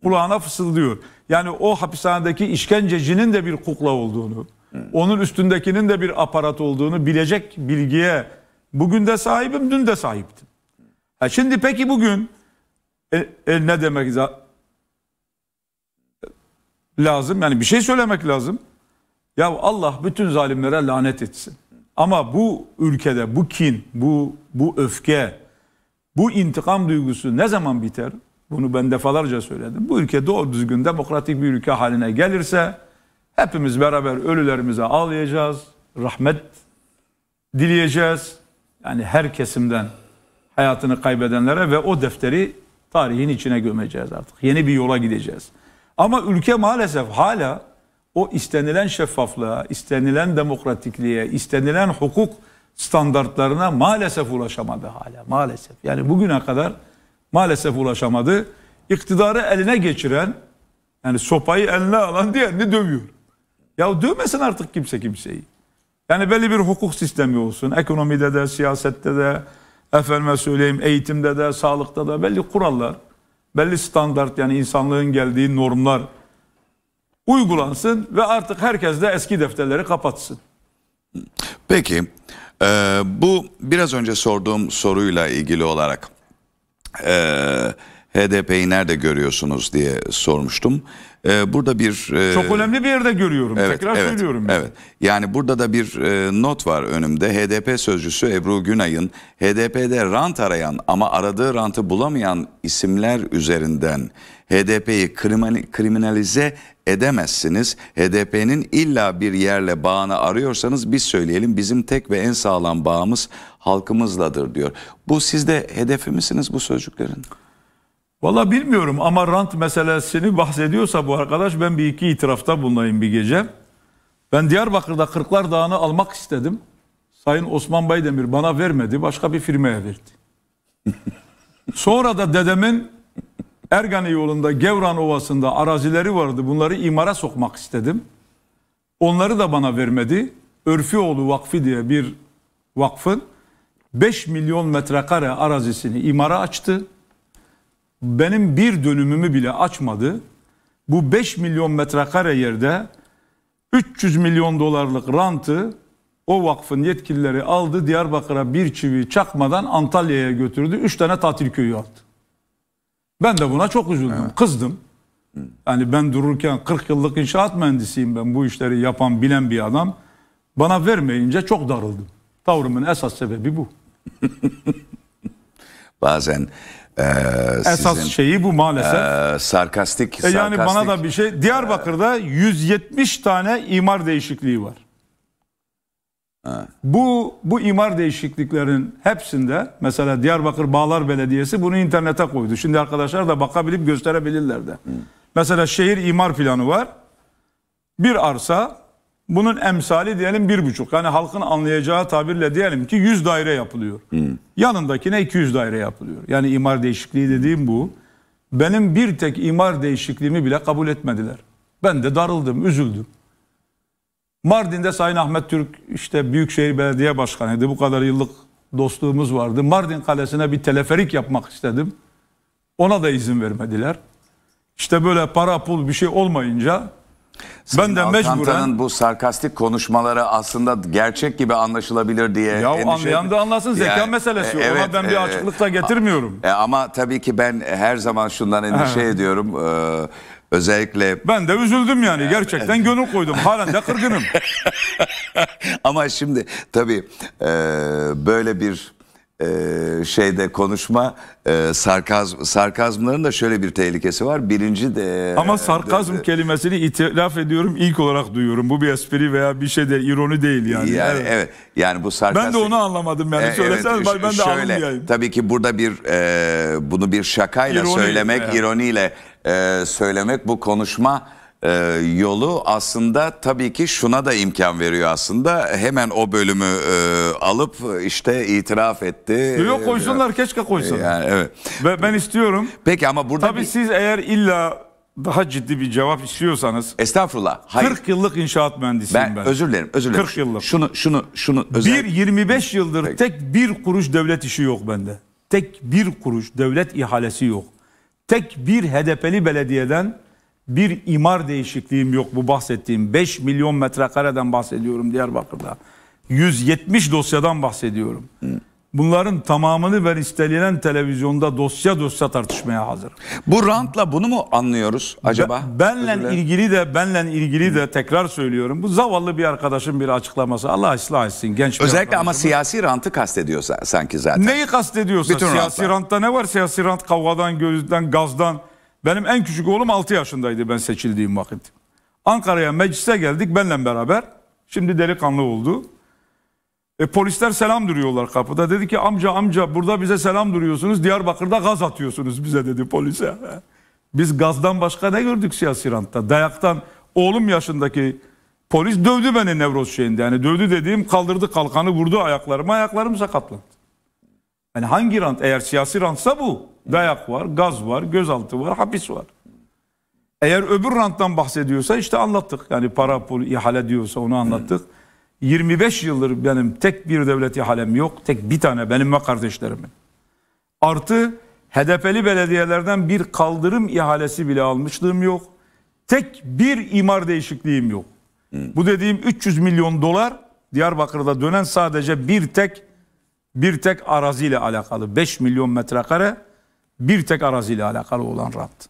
Kulağına fısıldıyor. Yani o hapishanedeki işkencecinin de bir kukla olduğunu, hmm. onun üstündekinin de bir aparat olduğunu bilecek bilgiye bugün de sahibim, dün de sahiptim. Hmm. Ha şimdi peki bugün e, e, ne demek lazım. Yani bir şey söylemek lazım. Ya Allah bütün zalimlere lanet etsin. Ama bu ülkede bu kin, bu bu öfke, bu intikam duygusu ne zaman biter? Bunu ben defalarca söyledim. Bu ülke doğru düzgün demokratik bir ülke haline gelirse hepimiz beraber ölülerimize ağlayacağız, rahmet dileyeceğiz. Yani her kesimden hayatını kaybedenlere ve o defteri tarihin içine gömeceğiz artık. Yeni bir yola gideceğiz. Ama ülke maalesef hala o istenilen şeffaflığa, istenilen demokratikliğe, istenilen hukuk standartlarına maalesef ulaşamadı hala. Maalesef. Yani bugüne kadar maalesef ulaşamadı. İktidarı eline geçiren, yani sopayı eline alan diğerini dövüyor. Ya dövmesin artık kimse kimseyi. Yani belli bir hukuk sistemi olsun. Ekonomide de, siyasette de, efendime söyleyeyim eğitimde de, sağlıkta da belli kurallar belli standart yani insanlığın geldiği normlar uygulansın ve artık herkes de eski defterleri kapatsın. Peki e, bu biraz önce sorduğum soruyla ilgili olarak e, HDP'yi nerede görüyorsunuz diye sormuştum e, burada bir... E, Çok önemli bir yerde görüyorum. Evet, Tekrar evet, söylüyorum. Evet. Yani burada da bir e, not var önümde. HDP sözcüsü Ebru Günay'ın HDP'de rant arayan ama aradığı rantı bulamayan isimler üzerinden HDP'yi kriminalize edemezsiniz. HDP'nin illa bir yerle bağını arıyorsanız biz söyleyelim bizim tek ve en sağlam bağımız halkımızladır diyor. Bu sizde hedefi misiniz bu sözcüklerin? Valla bilmiyorum ama rant meselesini bahsediyorsa bu arkadaş ben bir iki itirafta bulunayım bir gece. Ben Diyarbakır'da Kırklar Dağı'nı almak istedim. Sayın Osman Baydemir bana vermedi. Başka bir firmaya verdi. Sonra da dedemin Ergani yolunda Gevran Ovası'nda arazileri vardı. Bunları imara sokmak istedim. Onları da bana vermedi. Örfioğlu Vakfı diye bir vakfın 5 milyon metrekare arazisini imara açtı benim bir dönümümü bile açmadı. Bu 5 milyon metrekare yerde 300 milyon dolarlık rantı o vakfın yetkilileri aldı Diyarbakır'a bir çivi çakmadan Antalya'ya götürdü. 3 tane tatil köyü attı. Ben de buna çok üzüldüm. Evet. Kızdım. Yani ben dururken 40 yıllık inşaat mühendisiyim ben bu işleri yapan bilen bir adam. Bana vermeyince çok darıldım. Tavrımın esas sebebi bu. Bazen e, Esas sizin, şeyi bu maalesef. E, ee, sarkastik, sarkastik. E yani bana da bir şey. Diyarbakır'da e, 170 tane imar değişikliği var. Bu bu imar değişikliklerin hepsinde mesela Diyarbakır Bağlar Belediyesi bunu internete koydu. Şimdi arkadaşlar da bakabilip gösterebilirler de. Hı. Mesela şehir imar planı var. Bir arsa bunun emsali diyelim bir buçuk. Yani halkın anlayacağı tabirle diyelim ki 100 daire yapılıyor. Hmm. Yanındakine 200 daire yapılıyor. Yani imar değişikliği dediğim bu. Benim bir tek imar değişikliğimi bile kabul etmediler. Ben de darıldım, üzüldüm. Mardin'de Sayın Ahmet Türk işte Büyükşehir Belediye Başkanıydı. Bu kadar yıllık dostluğumuz vardı. Mardin Kalesi'ne bir teleferik yapmak istedim. Ona da izin vermediler. İşte böyle para pul bir şey olmayınca Sayın ben de mecburen bu sarkastik konuşmaları aslında gerçek gibi anlaşılabilir diye Ya endişe... anlayan da anlasın zeka yani, meselesi. E, evet, Ona ben e, bir açıklıkla getirmiyorum. E, ama tabii ki ben her zaman şundan endişe ediyorum. Ee, Özellikle ben de üzüldüm yani e, gerçekten e, gönül koydum halen de kırgınım. Ama şimdi tabii e, böyle bir e, şeyde konuşma e, sarkazm sarkazmların da şöyle bir tehlikesi var. Birinci de Ama e, sarkazm de, kelimesini itiraf ediyorum ilk olarak duyuyorum. Bu bir espri veya bir şey de ironi değil yani. yani evet. evet. Yani bu sarkazm. Ben de onu anlamadım yani. E, Söyleseniz evet, ben de şöyle, Tabii ki burada bir e, bunu bir şakayla ironi söylemek, yani. ironiyle e, söylemek bu konuşma e, yolu aslında tabii ki şuna da imkan veriyor aslında. Hemen o bölümü e, alıp işte itiraf etti. Yok koysunlar e, keşke koysunlar. Yani, evet. Ben, ben istiyorum. Peki ama burada... Tabii bir... siz eğer illa daha ciddi bir cevap istiyorsanız. Estağfurullah. Hayır. 40 yıllık inşaat mühendisiyim ben. ben. Özür dilerim. Özür dilerim. 40 yıllık. Şunu şunu şunu özel... Bir 25 yıldır Peki. tek bir kuruş devlet işi yok bende. Tek bir kuruş devlet ihalesi yok. Tek bir HDP'li belediyeden bir imar değişikliğim yok bu bahsettiğim 5 milyon metrekareden bahsediyorum Diyarbakır'da. 170 dosyadan bahsediyorum. Bunların tamamını ben istenilen televizyonda dosya dosya tartışmaya hazır. Bu rantla bunu mu anlıyoruz acaba? Be, benle ilgili de benle ilgili de tekrar söylüyorum. Bu zavallı bir arkadaşın bir açıklaması. Allah ıslah etsin genç Özellikle ama siyasi rantı kastediyorsa sanki zaten. Neyi kastediyorsa Bütün siyasi rantla. rantta ne var? Siyasi rant kavgadan, gözden, gazdan benim en küçük oğlum 6 yaşındaydı ben seçildiğim vakit. Ankara'ya meclise geldik benimle beraber. Şimdi delikanlı oldu. E, polisler selam duruyorlar kapıda. Dedi ki amca amca burada bize selam duruyorsunuz. Diyarbakır'da gaz atıyorsunuz bize dedi polise. Biz gazdan başka ne gördük siyasi rantta? Dayaktan oğlum yaşındaki polis dövdü beni Nevroz şeyinde. Yani dövdü dediğim kaldırdı kalkanı vurdu ayaklarıma ayaklarım sakatlandı. Yani hangi rant eğer siyasi rantsa bu. Dayak var, gaz var, gözaltı var, hapis var. Eğer öbür ranttan bahsediyorsa işte anlattık. Yani para, pul, ihale diyorsa onu anlattık. Hı. 25 yıldır benim tek bir devlet ihalem yok. Tek bir tane benim ve kardeşlerimin. Artı HDP'li belediyelerden bir kaldırım ihalesi bile almışlığım yok. Tek bir imar değişikliğim yok. Hı. Bu dediğim 300 milyon dolar Diyarbakır'da dönen sadece bir tek bir tek araziyle alakalı 5 milyon metrekare bir tek araziyle alakalı olan rant.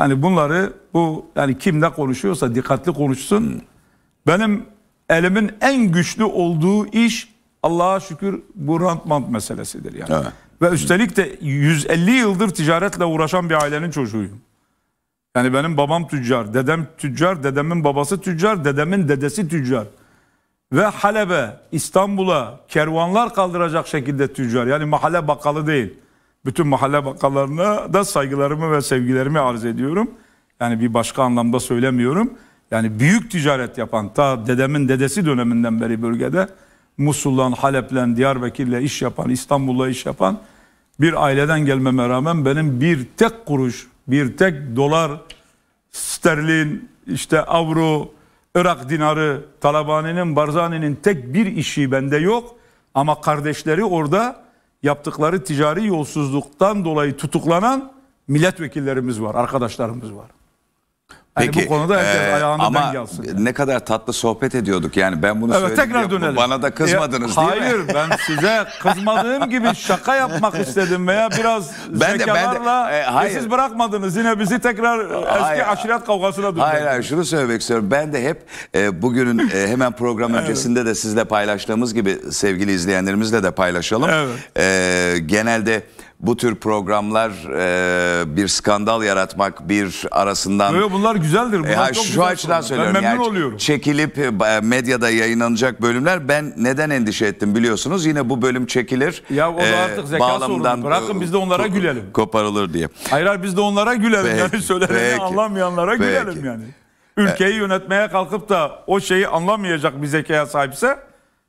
Yani bunları bu yani kimle konuşuyorsa dikkatli konuşsun. Benim elimin en güçlü olduğu iş Allah'a şükür bu rant mant meselesidir yani. Evet. Ve üstelik de 150 yıldır ticaretle uğraşan bir ailenin çocuğuyum. Yani benim babam tüccar, dedem tüccar, dedemin babası tüccar, dedemin dedesi tüccar. Ve Halep'e, İstanbul'a kervanlar kaldıracak şekilde tüccar. Yani mahalle bakkalı değil bütün mahalle bakkallarına da saygılarımı ve sevgilerimi arz ediyorum. Yani bir başka anlamda söylemiyorum. Yani büyük ticaret yapan ta dedemin dedesi döneminden beri bölgede Musul'dan, Halep'le, Diyarbakır'la iş yapan, İstanbul'la iş yapan bir aileden gelmeme rağmen benim bir tek kuruş, bir tek dolar, sterlin, işte avro, Irak dinarı, Talabani'nin, Barzani'nin tek bir işi bende yok. Ama kardeşleri orada yaptıkları ticari yolsuzluktan dolayı tutuklanan milletvekillerimiz var, arkadaşlarımız var. Hani Peki, yani bu konuda herkes e, ayağına ama denk gelsin. Yani. ne kadar tatlı sohbet ediyorduk yani ben bunu evet, Tekrar dönelim. Bana da kızmadınız e, değil hayır, mi? Hayır ben size kızmadığım gibi şaka yapmak istedim veya biraz ben de, ben de, e, hayır. siz bırakmadınız yine bizi tekrar eski hayır, aşiret kavgasına döndürdünüz. Hayır hayır şunu söylemek istiyorum ben de hep e, bugünün e, hemen program evet. öncesinde de sizle paylaştığımız gibi sevgili izleyenlerimizle de paylaşalım. Evet. E, genelde bu tür programlar e, bir skandal yaratmak bir arasından Yo, bunlar güzeldir. E, bunlar e, çok şu güzel açıdan sorular. söylüyorum. Ben memnun yani oluyorum. Çekilip e, medyada yayınlanacak bölümler ben neden endişe ettim biliyorsunuz. Yine bu bölüm çekilir. Ya o da e, artık zeka bağlamından, sorunu. E, Bırakın biz de onlara ko gülelim. Koparılır diye. Hayır, hayır biz de onlara gülelim. Peki, yani söyleneni anlamayanlara peki. gülelim yani. Ülkeyi yönetmeye kalkıp da o şeyi anlamayacak bir zekaya sahipse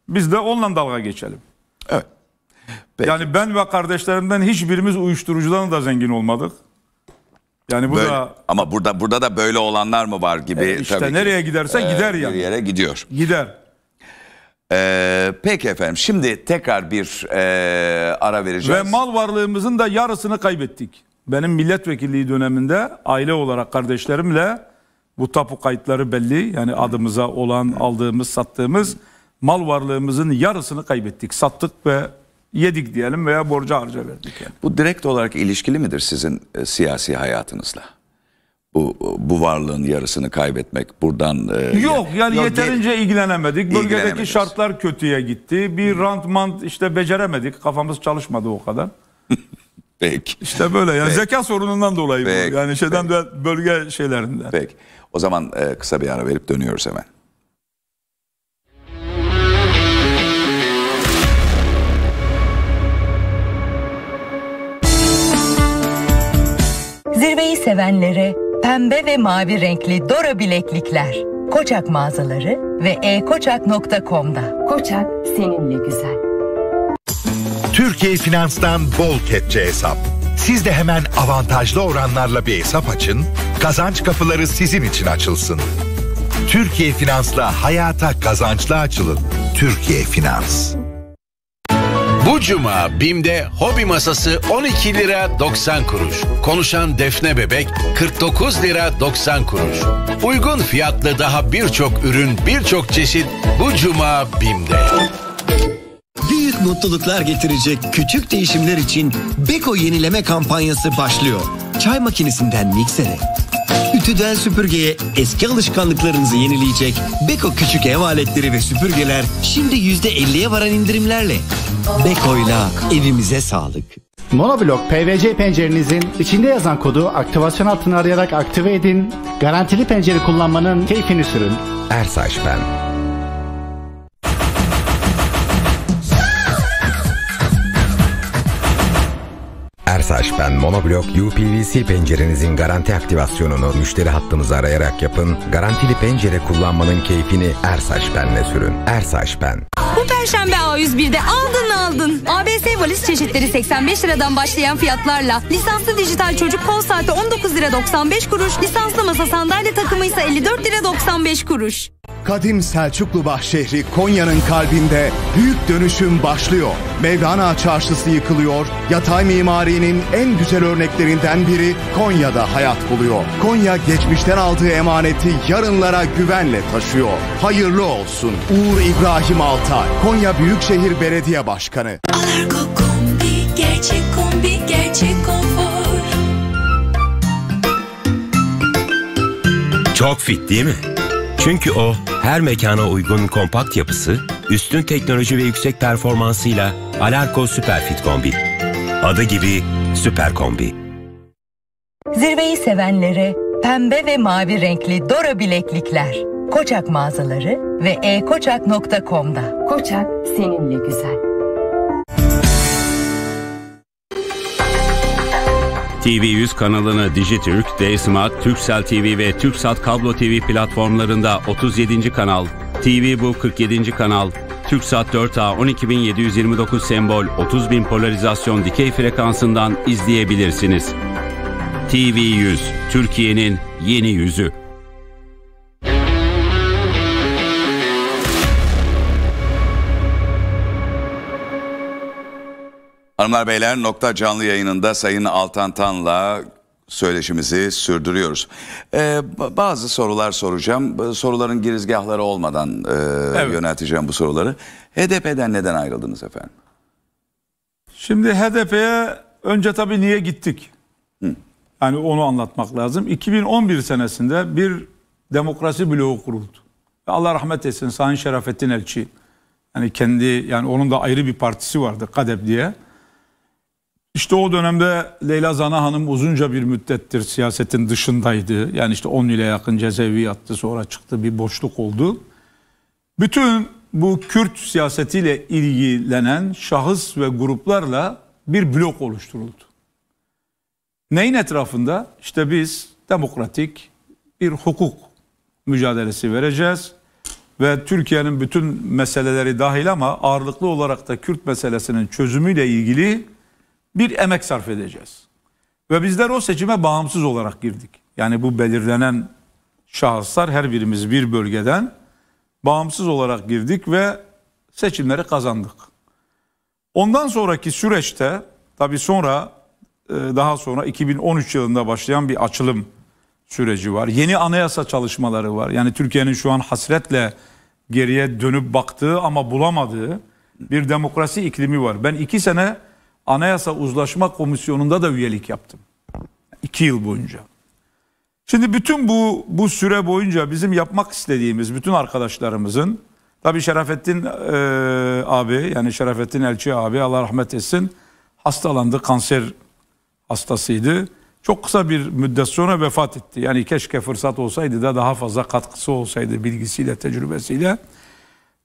biz de onunla dalga geçelim. Evet. Peki. Yani ben ve kardeşlerimden hiçbirimiz uyuşturucudan da zengin olmadık. Yani bu böyle, da ama burada burada da böyle olanlar mı var gibi e işte tabii nereye ki, giderse e, gider yani. Bir yere gidiyor. Gider. Ee, peki efendim şimdi tekrar bir e, ara vereceğiz. Ve mal varlığımızın da yarısını kaybettik. Benim milletvekilliği döneminde aile olarak kardeşlerimle bu tapu kayıtları belli. Yani adımıza olan aldığımız sattığımız mal varlığımızın yarısını kaybettik. Sattık ve yedik diyelim veya borcu harca verdik. Yani. Bu direkt olarak ilişkili midir sizin e, siyasi hayatınızla? Bu, e, bu varlığın yarısını kaybetmek buradan... E, yok yani yok, yeterince ilgilenemedik. Bölgedeki şartlar kötüye gitti. Bir hmm. rantmant işte beceremedik. Kafamız çalışmadı o kadar. Peki. İşte böyle yani Peki. zeka sorunundan dolayı. Peki. Yani şeyden Peki. bölge şeylerinden. Peki. O zaman e, kısa bir ara verip dönüyoruz hemen. Zirveyi sevenlere pembe ve mavi renkli Dora bileklikler. Koçak mağazaları ve ekoçak.com'da. Koçak seninle güzel. Türkiye Finans'tan bol kepçe hesap. Siz de hemen avantajlı oranlarla bir hesap açın, kazanç kapıları sizin için açılsın. Türkiye Finans'la hayata kazançla açılın. Türkiye Finans. Bu cuma BİM'de hobi masası 12 lira 90 kuruş. Konuşan Defne Bebek 49 lira 90 kuruş. Uygun fiyatlı daha birçok ürün birçok çeşit bu cuma BİM'de. Büyük mutluluklar getirecek küçük değişimler için Beko yenileme kampanyası başlıyor. Çay makinesinden miksere, Ütüden süpürgeye eski alışkanlıklarınızı yenileyecek Beko küçük ev aletleri ve süpürgeler şimdi %50'ye varan indirimlerle. Beko'yla evimize sağlık. Monoblok PVC pencerenizin içinde yazan kodu aktivasyon altına arayarak aktive edin. Garantili pencere kullanmanın keyfini sürün. Ersaç ben. mesaj. Ben Monoblok UPVC pencerenizin garanti aktivasyonunu müşteri hattımızı arayarak yapın. Garantili pencere kullanmanın keyfini Ersaç Ben'le sürün. Ersaç Ben. Bu perşembe A101'de aldı aldın. ABS valiz çeşitleri 85 liradan başlayan fiyatlarla. Lisanslı dijital çocuk kol saati 19 lira 95 kuruş. Lisanslı masa sandalye takımı ise 54 lira 95 kuruş. Kadim Selçuklu Bahşehri Konya'nın kalbinde büyük dönüşüm başlıyor. Mevlana Çarşısı yıkılıyor, yatay mimarinin en güzel örneklerinden biri Konya'da hayat buluyor. Konya geçmişten aldığı emaneti yarınlara güvenle taşıyor. Hayırlı olsun. Uğur İbrahim Altay, Konya Büyükşehir Belediye Başkanı. Bakanı. Alarko kombi, gerçek kombi, gerçek konfor. Çok fit değil mi? Çünkü o her mekana uygun kompakt yapısı, üstün teknoloji ve yüksek performansıyla Alarko Süperfit Kombi. Adı gibi süper kombi. Zirveyi sevenlere pembe ve mavi renkli Dora bileklikler. Koçak mağazaları ve ekoçak.com'da. Koçak seninle güzel. TV100 kanalını Dijitürk, D-Smart, Turkcell TV ve Turksat Kablo TV platformlarında 37. kanal, TV Bu 47. kanal, Turksat 4A 12729 sembol 30000 polarizasyon dikey frekansından izleyebilirsiniz. TV100, Türkiye'nin yeni yüzü. Hanımlar beyler nokta canlı yayınında Sayın Altan Tan'la söyleşimizi sürdürüyoruz. Ee, bazı sorular soracağım. Soruların girizgahları olmadan e, evet. yönelteceğim bu soruları. HDP'den neden ayrıldınız efendim? Şimdi HDP'ye önce tabii niye gittik? Hı. Yani onu anlatmak lazım. 2011 senesinde bir demokrasi bloğu kuruldu. Allah rahmet etsin Sayın Şerafettin Elçi. Yani kendi yani onun da ayrı bir partisi vardı KADEP diye. İşte o dönemde Leyla Zana Hanım uzunca bir müddettir siyasetin dışındaydı. Yani işte 10 ile yakın cezaevi yattı sonra çıktı bir boşluk oldu. Bütün bu Kürt siyasetiyle ilgilenen şahıs ve gruplarla bir blok oluşturuldu. Neyin etrafında? İşte biz demokratik bir hukuk mücadelesi vereceğiz ve Türkiye'nin bütün meseleleri dahil ama ağırlıklı olarak da Kürt meselesinin çözümüyle ilgili bir emek sarf edeceğiz. Ve bizler o seçime bağımsız olarak girdik. Yani bu belirlenen şahıslar her birimiz bir bölgeden bağımsız olarak girdik ve seçimleri kazandık. Ondan sonraki süreçte tabi sonra e, daha sonra 2013 yılında başlayan bir açılım süreci var. Yeni anayasa çalışmaları var. Yani Türkiye'nin şu an hasretle geriye dönüp baktığı ama bulamadığı bir demokrasi iklimi var. Ben iki sene Anayasa Uzlaşma Komisyonu'nda da üyelik yaptım. İki yıl boyunca. Şimdi bütün bu bu süre boyunca bizim yapmak istediğimiz bütün arkadaşlarımızın tabi Şerafettin e, abi yani Şerafettin Elçi abi Allah rahmet etsin hastalandı kanser hastasıydı. Çok kısa bir müddet sonra vefat etti. Yani keşke fırsat olsaydı da daha fazla katkısı olsaydı bilgisiyle, tecrübesiyle.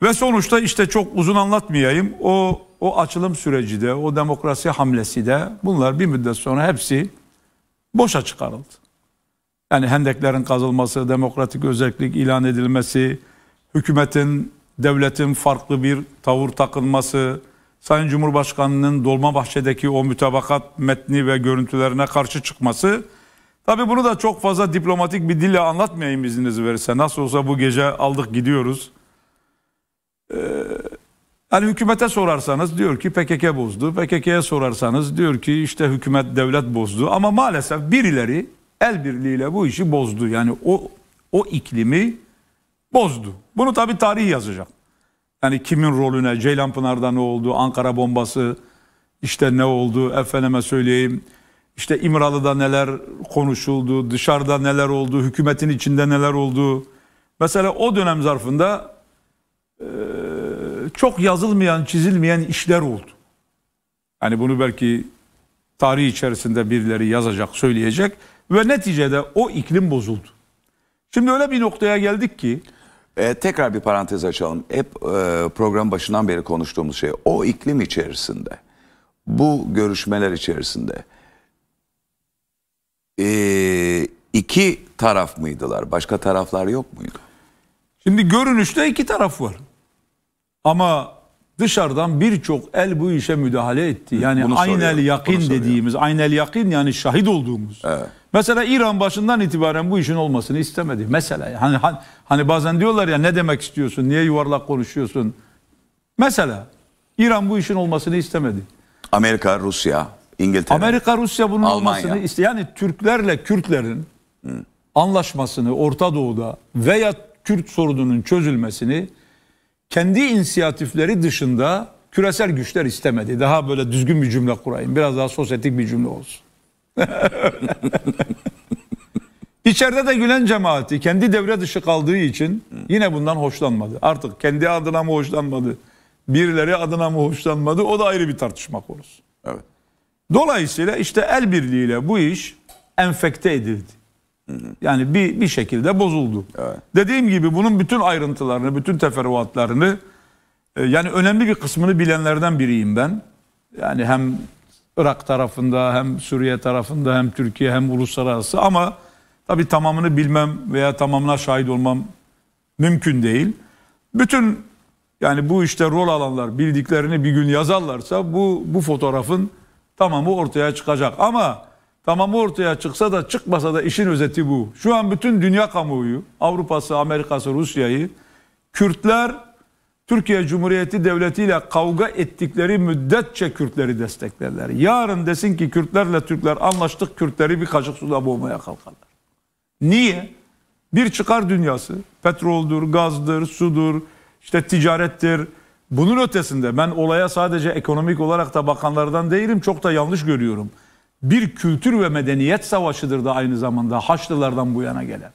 Ve sonuçta işte çok uzun anlatmayayım. O o açılım süreci de, o demokrasi hamlesi de bunlar bir müddet sonra hepsi boşa çıkarıldı. Yani hendeklerin kazılması, demokratik özellik ilan edilmesi, hükümetin, devletin farklı bir tavır takılması, Sayın Cumhurbaşkanı'nın Dolmabahçe'deki o mütabakat metni ve görüntülerine karşı çıkması Tabi bunu da çok fazla diplomatik bir dille anlatmayayım izniniz verirse. Nasıl olsa bu gece aldık gidiyoruz. Ee, Hani hükümete sorarsanız diyor ki PKK bozdu. PKK'ya sorarsanız diyor ki işte hükümet devlet bozdu. Ama maalesef birileri el birliğiyle bu işi bozdu. Yani o o iklimi bozdu. Bunu tabi tarihi yazacak. Yani kimin rolüne, Ceylanpınar'da ne oldu, Ankara bombası işte ne oldu, efendime söyleyeyim. İşte İmralı'da neler konuşuldu, dışarıda neler oldu, hükümetin içinde neler oldu. Mesela o dönem zarfında e, çok yazılmayan, çizilmeyen işler oldu. Yani bunu belki tarih içerisinde birileri yazacak, söyleyecek ve neticede o iklim bozuldu. Şimdi öyle bir noktaya geldik ki ee, tekrar bir parantez açalım. Hep e, program başından beri konuştuğumuz şey o iklim içerisinde, bu görüşmeler içerisinde e, iki taraf mıydılar? Başka taraflar yok muydu? Şimdi görünüşte iki taraf var. Ama dışarıdan birçok el bu işe müdahale etti. Yani aynel yakin dediğimiz, aynel yakin yani şahit olduğumuz. Evet. Mesela İran başından itibaren bu işin olmasını istemedi. Mesela hani, hani, hani bazen diyorlar ya ne demek istiyorsun? Niye yuvarlak konuşuyorsun? Mesela İran bu işin olmasını istemedi. Amerika, Rusya, İngiltere. Amerika, Rusya bunun Almanya. olmasını iste. Yani Türklerle Kürtlerin Hı. anlaşmasını Orta Doğu'da veya Kürt sorununun çözülmesini kendi inisiyatifleri dışında küresel güçler istemedi. Daha böyle düzgün bir cümle kurayım. Biraz daha sosyetik bir cümle olsun. İçeride de Gülen cemaati kendi devre dışı kaldığı için yine bundan hoşlanmadı. Artık kendi adına mı hoşlanmadı, birileri adına mı hoşlanmadı o da ayrı bir tartışma konusu. Evet. Dolayısıyla işte el birliğiyle bu iş enfekte edildi. Yani bir, bir şekilde bozuldu. Evet. Dediğim gibi bunun bütün ayrıntılarını, bütün teferruatlarını e, yani önemli bir kısmını bilenlerden biriyim ben. Yani hem Irak tarafında hem Suriye tarafında hem Türkiye hem uluslararası ama tabii tamamını bilmem veya tamamına şahit olmam mümkün değil. Bütün yani bu işte rol alanlar bildiklerini bir gün yazarlarsa bu bu fotoğrafın tamamı ortaya çıkacak. Ama Tamamı ortaya çıksa da çıkmasa da işin özeti bu. Şu an bütün dünya kamuoyu, Avrupa'sı, Amerika'sı, Rusya'yı Kürtler Türkiye Cumhuriyeti Devleti ile kavga ettikleri müddetçe Kürtleri desteklerler. Yarın desin ki Kürtlerle Türkler anlaştık Kürtleri bir kaşık suda boğmaya kalkarlar. Niye? Bir çıkar dünyası. Petroldür, gazdır, sudur, işte ticarettir. Bunun ötesinde ben olaya sadece ekonomik olarak da bakanlardan değilim. Çok da yanlış görüyorum bir kültür ve medeniyet savaşıdır da aynı zamanda Haçlılardan bu yana gelen.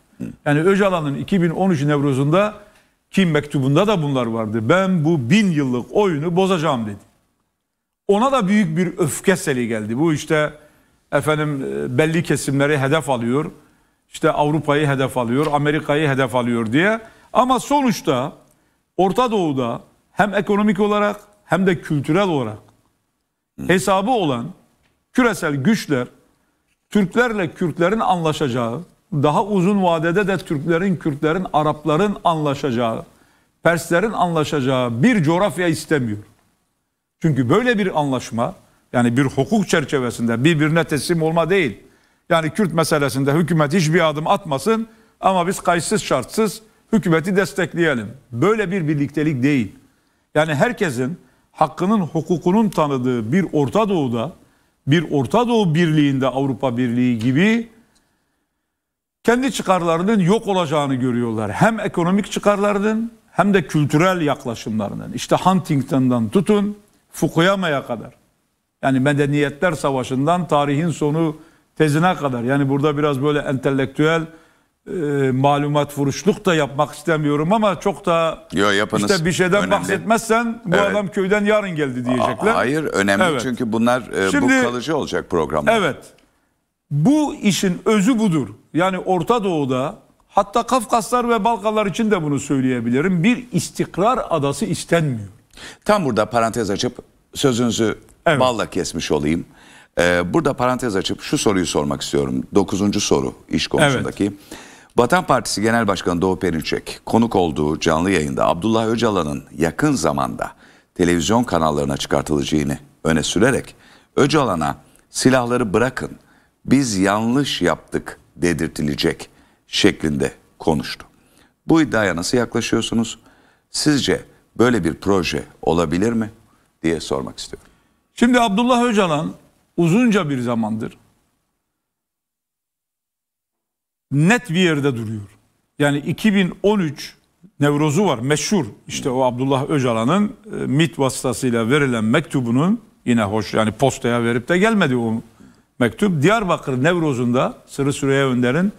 Yani Öcalan'ın 2013 Nevruz'unda kim mektubunda da bunlar vardı. Ben bu bin yıllık oyunu bozacağım dedi. Ona da büyük bir öfke seli geldi. Bu işte efendim e, belli kesimleri hedef alıyor. İşte Avrupa'yı hedef alıyor, Amerika'yı hedef alıyor diye. Ama sonuçta Orta Doğu'da hem ekonomik olarak hem de kültürel olarak hesabı olan küresel güçler Türklerle Kürtlerin anlaşacağı, daha uzun vadede de Türklerin, Kürtlerin, Arapların anlaşacağı, Perslerin anlaşacağı bir coğrafya istemiyor. Çünkü böyle bir anlaşma yani bir hukuk çerçevesinde birbirine teslim olma değil. Yani Kürt meselesinde hükümet hiçbir adım atmasın ama biz kayıtsız şartsız hükümeti destekleyelim. Böyle bir birliktelik değil. Yani herkesin hakkının, hukukunun tanıdığı bir Orta Doğu'da bir Orta Doğu Birliği'nde Avrupa Birliği gibi kendi çıkarlarının yok olacağını görüyorlar. Hem ekonomik çıkarlarının hem de kültürel yaklaşımlarının. İşte Huntington'dan tutun Fukuyama'ya kadar. Yani medeniyetler savaşından tarihin sonu tezine kadar. Yani burada biraz böyle entelektüel e, malumat vuruşluk da yapmak istemiyorum ama çok da Yo, yapınız. işte bir şeyden önemli. bahsetmezsen bu Evet. adam köyden yarın geldi diyecekler. Hayır önemli Evet. çünkü bunlar e, Şimdi- bu kalıcı olacak programlar. Evet. Bu işin özü budur. Yani Orta Doğu'da hatta Kafkaslar ve Balkanlar için de bunu söyleyebilirim. Bir istikrar adası istenmiyor. Tam burada parantez açıp sözünüzü Evet. balla kesmiş olayım. Ee, burada parantez açıp şu soruyu sormak istiyorum. Dokuzuncu soru iş konusundaki. Vatan Partisi Genel Başkanı Doğu Perinçek konuk olduğu canlı yayında Abdullah Öcalan'ın yakın zamanda televizyon kanallarına çıkartılacağını öne sürerek Öcalan'a silahları bırakın biz yanlış yaptık dedirtilecek şeklinde konuştu. Bu iddiaya nasıl yaklaşıyorsunuz? Sizce böyle bir proje olabilir mi diye sormak istiyorum. Şimdi Abdullah Öcalan uzunca bir zamandır net bir yerde duruyor. Yani 2013 Nevroz'u var meşhur işte o Abdullah Öcalan'ın e, MIT vasıtasıyla verilen mektubunun yine hoş yani postaya verip de gelmedi o mektup. Diyarbakır Nevroz'unda Sırrı Süreyya Önder'in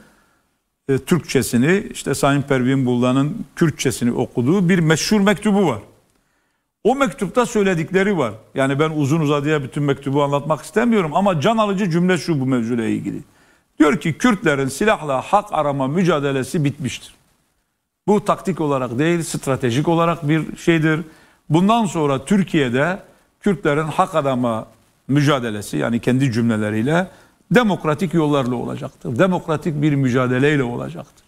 e, Türkçesini işte Sayın Pervin Bullan'ın Kürtçesini okuduğu bir meşhur mektubu var. O mektupta söyledikleri var. Yani ben uzun uzadıya bütün mektubu anlatmak istemiyorum ama can alıcı cümle şu bu mevzuyla ilgili. Diyor ki Kürtlerin silahla hak arama mücadelesi bitmiştir. Bu taktik olarak değil, stratejik olarak bir şeydir. Bundan sonra Türkiye'de Kürtlerin hak arama mücadelesi yani kendi cümleleriyle demokratik yollarla olacaktır. Demokratik bir mücadeleyle olacaktır.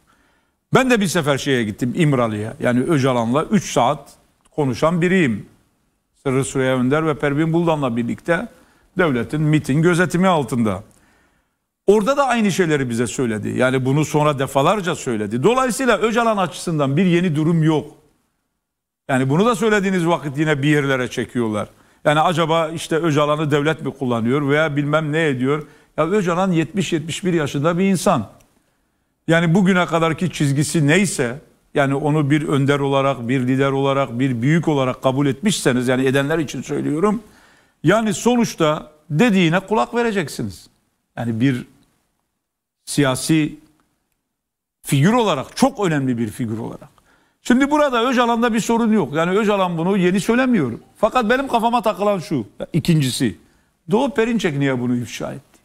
Ben de bir sefer şeye gittim İmralı'ya. Yani Öcalan'la 3 saat konuşan biriyim. Sırrı Süreyya Önder ve Pervin Buldan'la birlikte devletin MIT'in gözetimi altında. Orada da aynı şeyleri bize söyledi. Yani bunu sonra defalarca söyledi. Dolayısıyla Öcalan açısından bir yeni durum yok. Yani bunu da söylediğiniz vakit yine bir yerlere çekiyorlar. Yani acaba işte Öcalan'ı devlet mi kullanıyor veya bilmem ne ediyor. Ya Öcalan 70-71 yaşında bir insan. Yani bugüne kadarki çizgisi neyse yani onu bir önder olarak, bir lider olarak, bir büyük olarak kabul etmişseniz yani edenler için söylüyorum. Yani sonuçta dediğine kulak vereceksiniz. Yani bir siyasi figür olarak çok önemli bir figür olarak. Şimdi burada Öcalan'da bir sorun yok. Yani Öcalan bunu yeni söylemiyorum. Fakat benim kafama takılan şu. ikincisi Doğu Perinçek niye bunu ifşa etti?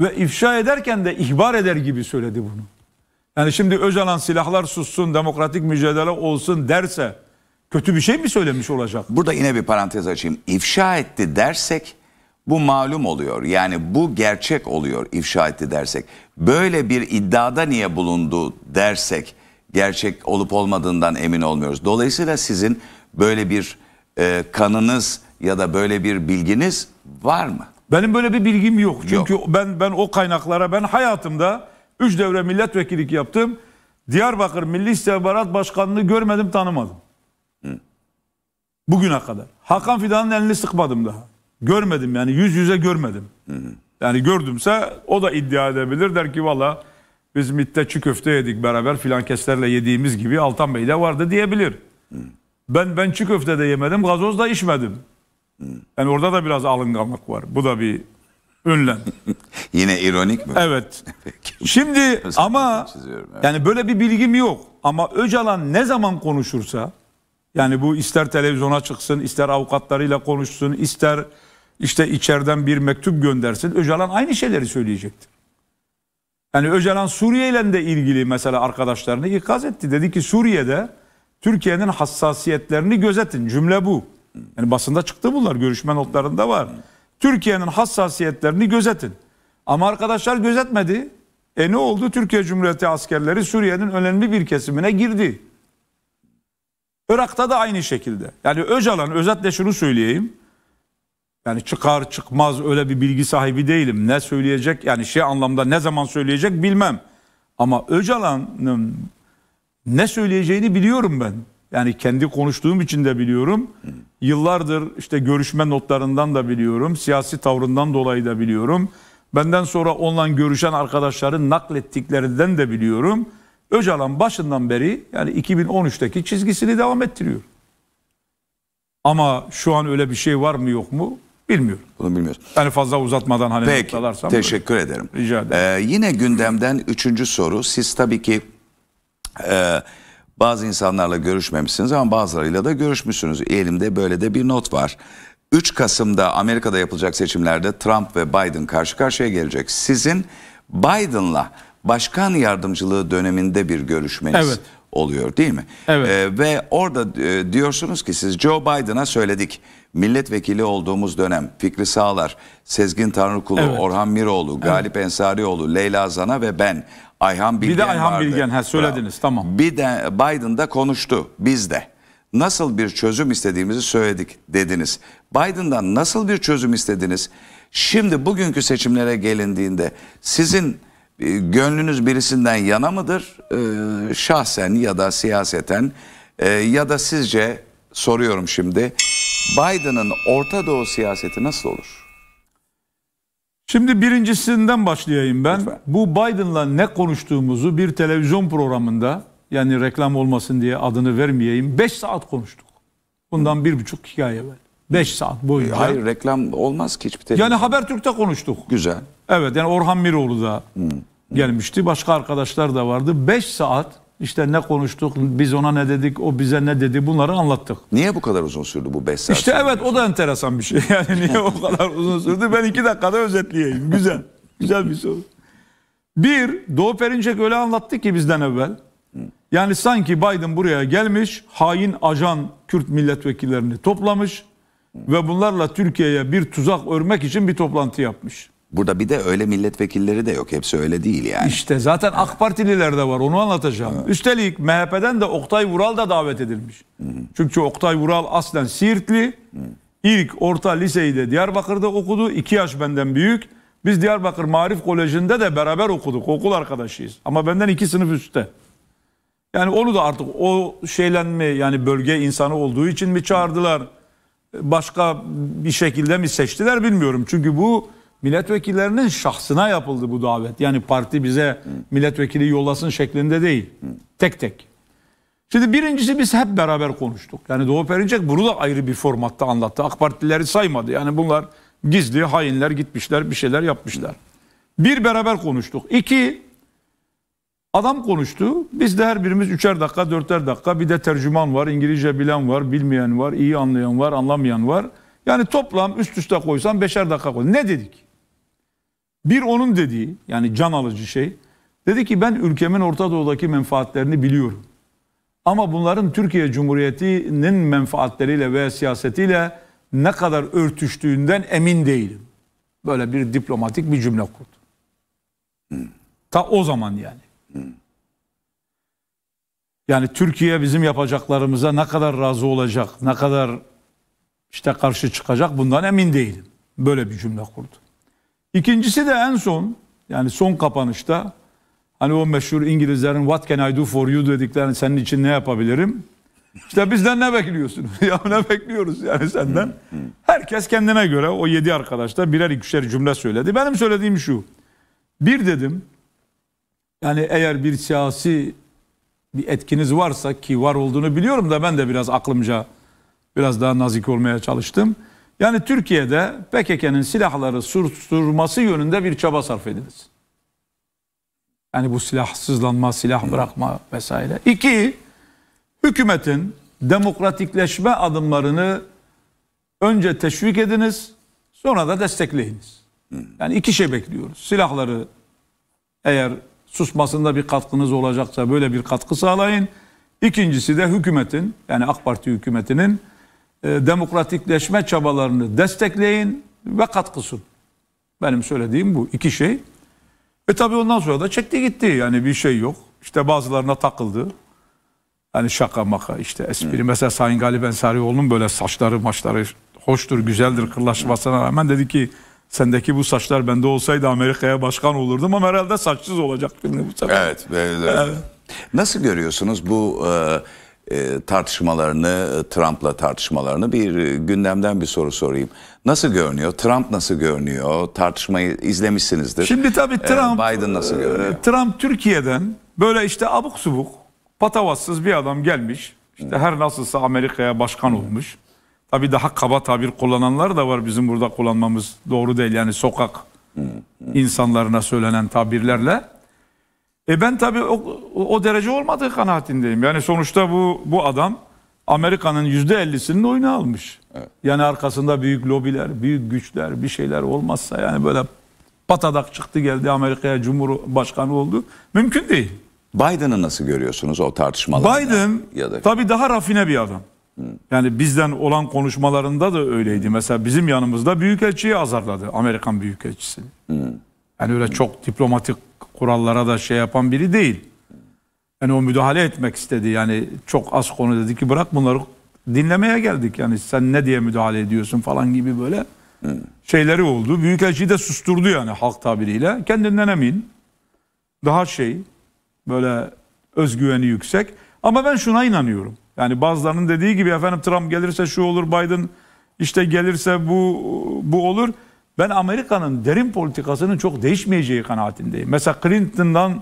Ve ifşa ederken de ihbar eder gibi söyledi bunu. Yani şimdi Öcalan silahlar sussun, demokratik mücadele olsun derse kötü bir şey mi söylemiş olacak? Burada yine bir parantez açayım. İfşa etti dersek bu malum oluyor. Yani bu gerçek oluyor ifşa etti dersek. Böyle bir iddiada niye bulundu dersek gerçek olup olmadığından emin olmuyoruz. Dolayısıyla sizin böyle bir e, kanınız ya da böyle bir bilginiz var mı? Benim böyle bir bilgim yok. Çünkü yok. ben ben o kaynaklara ben hayatımda 3 devre milletvekillik yaptım. Diyarbakır Milli İstihbarat Başkanlığı görmedim, tanımadım. Hı. Bugüne kadar. Hakan Fidan'ın elini sıkmadım daha. Görmedim yani yüz yüze görmedim. Hı Yani gördümse o da iddia edebilir. Der ki valla biz mitteçi köfte yedik beraber filan keslerle yediğimiz gibi Altan Bey de vardı diyebilir. Hı. Ben ben çi köfte de yemedim, gazoz da içmedim. Hı. Yani orada da biraz alınganlık var. Bu da bir ünlem. Yine ironik mi? Evet. Şimdi ama yani böyle bir bilgim yok. Ama Öcalan ne zaman konuşursa yani bu ister televizyona çıksın, ister avukatlarıyla konuşsun, ister işte içeriden bir mektup göndersin. Öcalan aynı şeyleri söyleyecektir. Yani Öcalan Suriye ile de ilgili mesela arkadaşlarını ikaz etti. Dedi ki Suriye'de Türkiye'nin hassasiyetlerini gözetin. Cümle bu. Yani basında çıktı bunlar. Görüşme notlarında var. Türkiye'nin hassasiyetlerini gözetin. Ama arkadaşlar gözetmedi. E ne oldu? Türkiye Cumhuriyeti askerleri Suriye'nin önemli bir kesimine girdi. Irak'ta da aynı şekilde. Yani Öcalan özetle şunu söyleyeyim. Yani çıkar çıkmaz öyle bir bilgi sahibi değilim. Ne söyleyecek yani şey anlamda ne zaman söyleyecek bilmem. Ama Öcalan'ın ne söyleyeceğini biliyorum ben. Yani kendi konuştuğum için de biliyorum. Yıllardır işte görüşme notlarından da biliyorum. Siyasi tavrından dolayı da biliyorum. Benden sonra onunla görüşen arkadaşların naklettiklerinden de biliyorum. Öcalan başından beri yani 2013'teki çizgisini devam ettiriyor. Ama şu an öyle bir şey var mı yok mu? Bilmiyorum. Bunu bilmiyoruz. Yani fazla uzatmadan hani Peki, noktalarsam. teşekkür böyle. ederim. Rica ederim. Ee, yine gündemden üçüncü soru. Siz tabii ki e, bazı insanlarla görüşmemişsiniz ama bazılarıyla da görüşmüşsünüz. Elimde böyle de bir not var. 3 Kasım'da Amerika'da yapılacak seçimlerde Trump ve Biden karşı karşıya gelecek. Sizin Biden'la başkan yardımcılığı döneminde bir görüşmeniz evet oluyor değil mi? Evet. E, ve orada e, diyorsunuz ki siz Joe Biden'a söyledik. Milletvekili olduğumuz dönem Fikri Sağlar, Sezgin Tanrıkulu, evet. Orhan Miroğlu, Galip evet. Ensarioğlu, Leyla Zana ve ben Ayhan Bilgen vardı. Bir de Ayhan vardı. Bilgen ha, söylediniz Bravo. tamam. Bir de Biden da konuştu biz de. Nasıl bir çözüm istediğimizi söyledik dediniz. Biden'dan nasıl bir çözüm istediniz? Şimdi bugünkü seçimlere gelindiğinde sizin ee, gönlünüz birisinden yana mıdır? Ee, şahsen ya da siyaseten ee, ya da sizce soruyorum şimdi Biden'ın Orta Doğu siyaseti nasıl olur? Şimdi birincisinden başlayayım ben. Lütfen. Bu Biden'la ne konuştuğumuzu bir televizyon programında yani reklam olmasın diye adını vermeyeyim 5 saat konuştuk. Bundan bir buçuk hikaye var evvel. 5 saat boyunca. hayır reklam olmaz ki hiçbir televizyon. Yani Habertürk'te konuştuk. Güzel. Evet yani Orhan Miroğlu da hmm gelmişti. Başka arkadaşlar da vardı. 5 saat işte ne konuştuk, biz ona ne dedik, o bize ne dedi bunları anlattık. Niye bu kadar uzun sürdü bu 5 saat? İşte evet o da enteresan bir şey. Yani niye o kadar uzun sürdü? Ben 2 dakikada özetleyeyim. Güzel. Güzel bir soru. Bir, Doğu Perinçek öyle anlattı ki bizden evvel. Yani sanki Biden buraya gelmiş, hain ajan Kürt milletvekillerini toplamış ve bunlarla Türkiye'ye bir tuzak örmek için bir toplantı yapmış. Burada bir de öyle milletvekilleri de yok. Hepsi öyle değil yani. İşte zaten AK Partililer de var. Onu anlatacağım. Evet. Üstelik MHP'den de Oktay Vural da davet edilmiş. Hı. Çünkü Oktay Vural aslen Siirtli. Hı. İlk orta liseyi de Diyarbakır'da okudu. İki yaş benden büyük. Biz Diyarbakır Marif Koleji'nde de beraber okuduk. Okul arkadaşıyız. Ama benden iki sınıf üstte. Yani onu da artık o şeylen mi yani bölge insanı olduğu için mi çağırdılar? Başka bir şekilde mi seçtiler bilmiyorum. Çünkü bu milletvekillerinin şahsına yapıldı bu davet. Yani parti bize milletvekili yollasın şeklinde değil. Tek tek. Şimdi birincisi biz hep beraber konuştuk. Yani Doğu Perinçek bunu da ayrı bir formatta anlattı. AK Partilileri saymadı. Yani bunlar gizli hainler gitmişler bir şeyler yapmışlar. Bir beraber konuştuk. İki adam konuştu. Biz de her birimiz üçer dakika dörter dakika bir de tercüman var. İngilizce bilen var bilmeyen var iyi anlayan var anlamayan var. Yani toplam üst üste koysan beşer dakika koy. Ne dedik? Bir onun dediği yani can alıcı şey. Dedi ki ben ülkemin Orta Doğu'daki menfaatlerini biliyorum. Ama bunların Türkiye Cumhuriyeti'nin menfaatleriyle ve siyasetiyle ne kadar örtüştüğünden emin değilim. Böyle bir diplomatik bir cümle kurdu. Ta o zaman yani. Yani Türkiye bizim yapacaklarımıza ne kadar razı olacak, ne kadar işte karşı çıkacak bundan emin değilim. Böyle bir cümle kurdu. İkincisi de en son yani son kapanışta hani o meşhur İngilizlerin what can I do for you dediklerini senin için ne yapabilirim? İşte bizden ne bekliyorsun? ya ne bekliyoruz yani senden? Herkes kendine göre o yedi arkadaş da birer ikişer cümle söyledi. Benim söylediğim şu. Bir dedim yani eğer bir siyasi bir etkiniz varsa ki var olduğunu biliyorum da ben de biraz aklımca biraz daha nazik olmaya çalıştım. Yani Türkiye'de PKK'nın silahları susturması yönünde bir çaba sarf edilsin. Yani bu silahsızlanma, silah bırakma vesaire. İki, hükümetin demokratikleşme adımlarını önce teşvik ediniz, sonra da destekleyiniz. Yani iki şey bekliyoruz. Silahları eğer susmasında bir katkınız olacaksa böyle bir katkı sağlayın. İkincisi de hükümetin yani AK Parti hükümetinin e, demokratikleşme çabalarını destekleyin ve katkı sunun. Benim söylediğim bu iki şey. E tabi ondan sonra da çekti gitti. Yani bir şey yok. İşte bazılarına takıldı. Hani şaka maka işte espri. Hmm. Mesela Sayın Galip Ensarioğlu'nun böyle saçları maçları hoştur, güzeldir kırlaşmasına rağmen dedi ki sendeki bu saçlar bende olsaydı Amerika'ya başkan olurdum ama herhalde saçsız olacak bu sefer. Evet, evet. evet. Nasıl görüyorsunuz bu e, e, tartışmalarını, e, Trump'la tartışmalarını bir e, gündemden bir soru sorayım. Nasıl görünüyor? Trump nasıl görünüyor? Tartışmayı izlemişsinizdir. Şimdi tabii Trump, Biden nasıl görünüyor? Trump Türkiye'den böyle işte abuk subuk, patavatsız bir adam gelmiş. İşte her nasılsa Amerika'ya başkan olmuş. Tabii daha kaba tabir kullananlar da var bizim burada kullanmamız doğru değil. Yani sokak insanlarına söylenen tabirlerle. E ben tabii o, o derece olmadığı kanaatindeyim. Yani sonuçta bu bu adam Amerika'nın yüzde ellisinin oyunu almış. Evet. Yani arkasında büyük lobiler, büyük güçler, bir şeyler olmazsa yani böyle patadak çıktı geldi Amerika'ya Cumhurbaşkanı oldu. Mümkün değil. Biden'ı nasıl görüyorsunuz o tartışmalarda? Biden ya da... tabii daha rafine bir adam. Yani bizden olan konuşmalarında da öyleydi. Mesela bizim yanımızda büyükelçiyi azarladı. Amerikan büyükelçisini. Hı. Yani öyle çok diplomatik kurallara da şey yapan biri değil. Yani o müdahale etmek istedi. Yani çok az konu dedi ki bırak bunları dinlemeye geldik. Yani sen ne diye müdahale ediyorsun falan gibi böyle şeyleri oldu. Büyükelçi de susturdu yani halk tabiriyle. Kendinden emin. Daha şey böyle özgüveni yüksek. Ama ben şuna inanıyorum. Yani bazılarının dediği gibi efendim Trump gelirse şu olur Biden işte gelirse bu bu olur. Ben Amerika'nın derin politikasının çok değişmeyeceği kanaatindeyim. Mesela Clinton'dan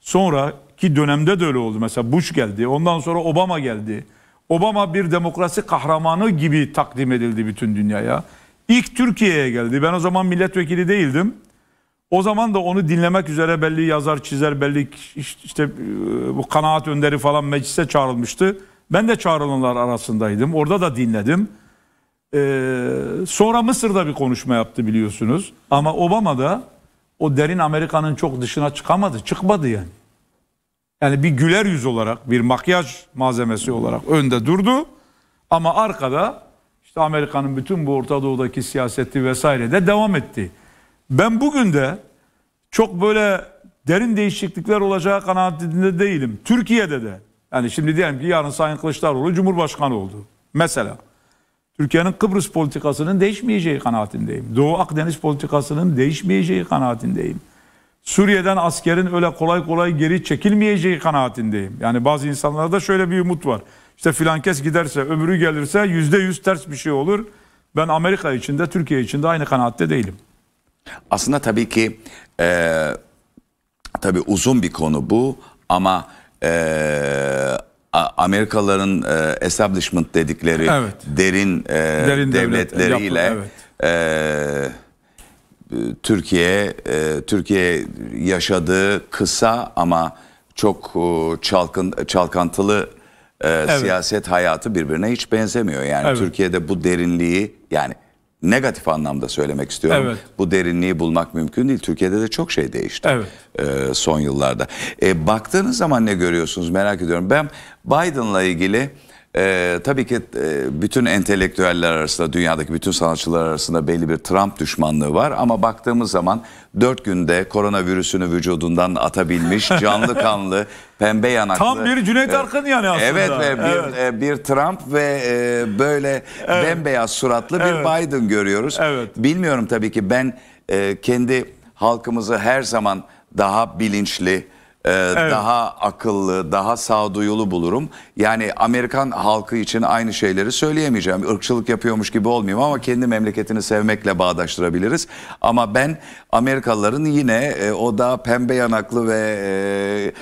sonraki dönemde de öyle oldu. Mesela Bush geldi. Ondan sonra Obama geldi. Obama bir demokrasi kahramanı gibi takdim edildi bütün dünyaya. İlk Türkiye'ye geldi. Ben o zaman milletvekili değildim. O zaman da onu dinlemek üzere belli yazar, çizer, belli işte e, bu kanaat önderi falan meclise çağrılmıştı. Ben de çağrılanlar arasındaydım. Orada da dinledim. Ee, sonra Mısır'da bir konuşma yaptı biliyorsunuz. Ama Obama da o derin Amerika'nın çok dışına çıkamadı. Çıkmadı yani. Yani bir güler yüz olarak, bir makyaj malzemesi olarak önde durdu. Ama arkada işte Amerika'nın bütün bu Orta Doğu'daki siyaseti vesaire de devam etti. Ben bugün de çok böyle derin değişiklikler olacağı kanaatinde değilim. Türkiye'de de. Yani şimdi diyelim ki yarın Sayın Kılıçdaroğlu Cumhurbaşkanı oldu. Mesela. Türkiye'nin Kıbrıs politikasının değişmeyeceği kanaatindeyim. Doğu Akdeniz politikasının değişmeyeceği kanaatindeyim. Suriye'den askerin öyle kolay kolay geri çekilmeyeceği kanaatindeyim. Yani bazı insanlarda şöyle bir umut var. İşte filan kes giderse, öbürü gelirse yüzde yüz ters bir şey olur. Ben Amerika için de Türkiye için de aynı kanaatte değilim. Aslında tabii ki e, tabii uzun bir konu bu ama e, Amerikalıların e, establishment dedikleri evet. derin, e, derin devletleriyle devlet, evet. E, e, Türkiye e, Türkiye yaşadığı kısa ama çok e, çalkın çalkantılı e, evet. siyaset hayatı birbirine hiç benzemiyor. Yani evet. Türkiye'de bu derinliği yani negatif anlamda söylemek istiyorum. Evet. Bu derinliği bulmak mümkün değil. Türkiye'de de çok şey değişti evet. e, son yıllarda. E, baktığınız zaman ne görüyorsunuz merak ediyorum. Ben Biden'la ilgili ee, tabii ki e, bütün entelektüeller arasında, dünyadaki bütün sanatçılar arasında belli bir Trump düşmanlığı var. Ama baktığımız zaman dört günde koronavirüsünü vücudundan atabilmiş, canlı kanlı, pembe yanaklı. Tam bir Cüneyt e, Arkın yani aslında. Evet, ve bir, evet. E, bir Trump ve e, böyle evet. bembeyaz suratlı bir evet. Biden görüyoruz. Evet. Bilmiyorum tabii ki ben e, kendi halkımızı her zaman daha bilinçli, ee, evet. daha akıllı, daha sağduyulu bulurum. Yani Amerikan halkı için aynı şeyleri söyleyemeyeceğim. Irkçılık yapıyormuş gibi olmayayım ama kendi memleketini sevmekle bağdaştırabiliriz. Ama ben Amerikalıların yine e, o daha pembe yanaklı ve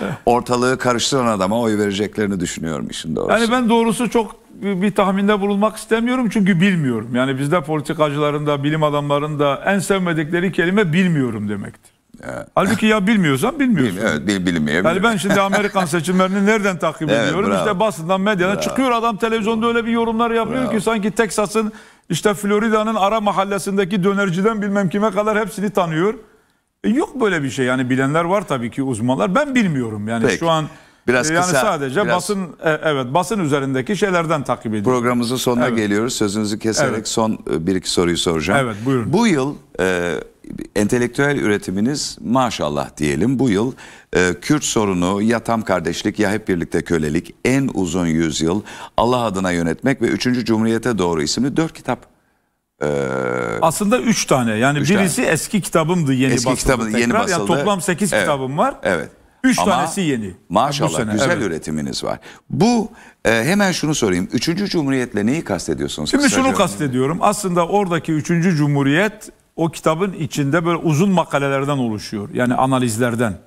e, ortalığı karıştıran adama oy vereceklerini düşünüyorum işin doğrusu. Yani ben doğrusu çok bir tahminde bulunmak istemiyorum çünkü bilmiyorum. Yani bizde politikacıların da bilim adamlarının da en sevmedikleri kelime bilmiyorum demektir. Evet. Halbuki ya bilmiyorsan bilmiyorsun. Bil, evet, bilmeyebilir. Yani ben şimdi Amerikan seçimlerini nereden takip evet, ediyorum? Bravo. İşte basından, medyadan çıkıyor adam televizyonda öyle bir yorumlar yapıyor bravo. ki sanki Teksas'ın işte Florida'nın ara mahallesindeki dönerciden bilmem kime kadar hepsini tanıyor. E yok böyle bir şey yani bilenler var tabii ki uzmanlar. Ben bilmiyorum yani Peki. şu an Biraz e, yani kısa, sadece biraz... basın e, evet basın üzerindeki şeylerden takip ediyoruz. Programımızın sonuna evet. geliyoruz. Sözünüzü keserek evet. son e, bir iki soruyu soracağım. Evet buyurun. Bu yıl e, entelektüel üretiminiz maşallah diyelim bu yıl e, Kürt sorunu ya tam kardeşlik ya hep birlikte kölelik en uzun yüzyıl Allah adına yönetmek ve 3. Cumhuriyete doğru isimli 4 kitap ee, Aslında 3 tane yani üç birisi tane. eski kitabımdı yeni eski basıldı tekrar yeni basıldı. yani toplam 8 evet. kitabım var. Evet. 3 tanesi yeni. Maşallah sene, güzel evet. üretiminiz var. Bu e, hemen şunu sorayım. üçüncü Cumhuriyet'le neyi kastediyorsunuz? Şimdi şunu kastediyorum. Aslında oradaki üçüncü Cumhuriyet o kitabın içinde böyle uzun makalelerden oluşuyor. Yani analizlerden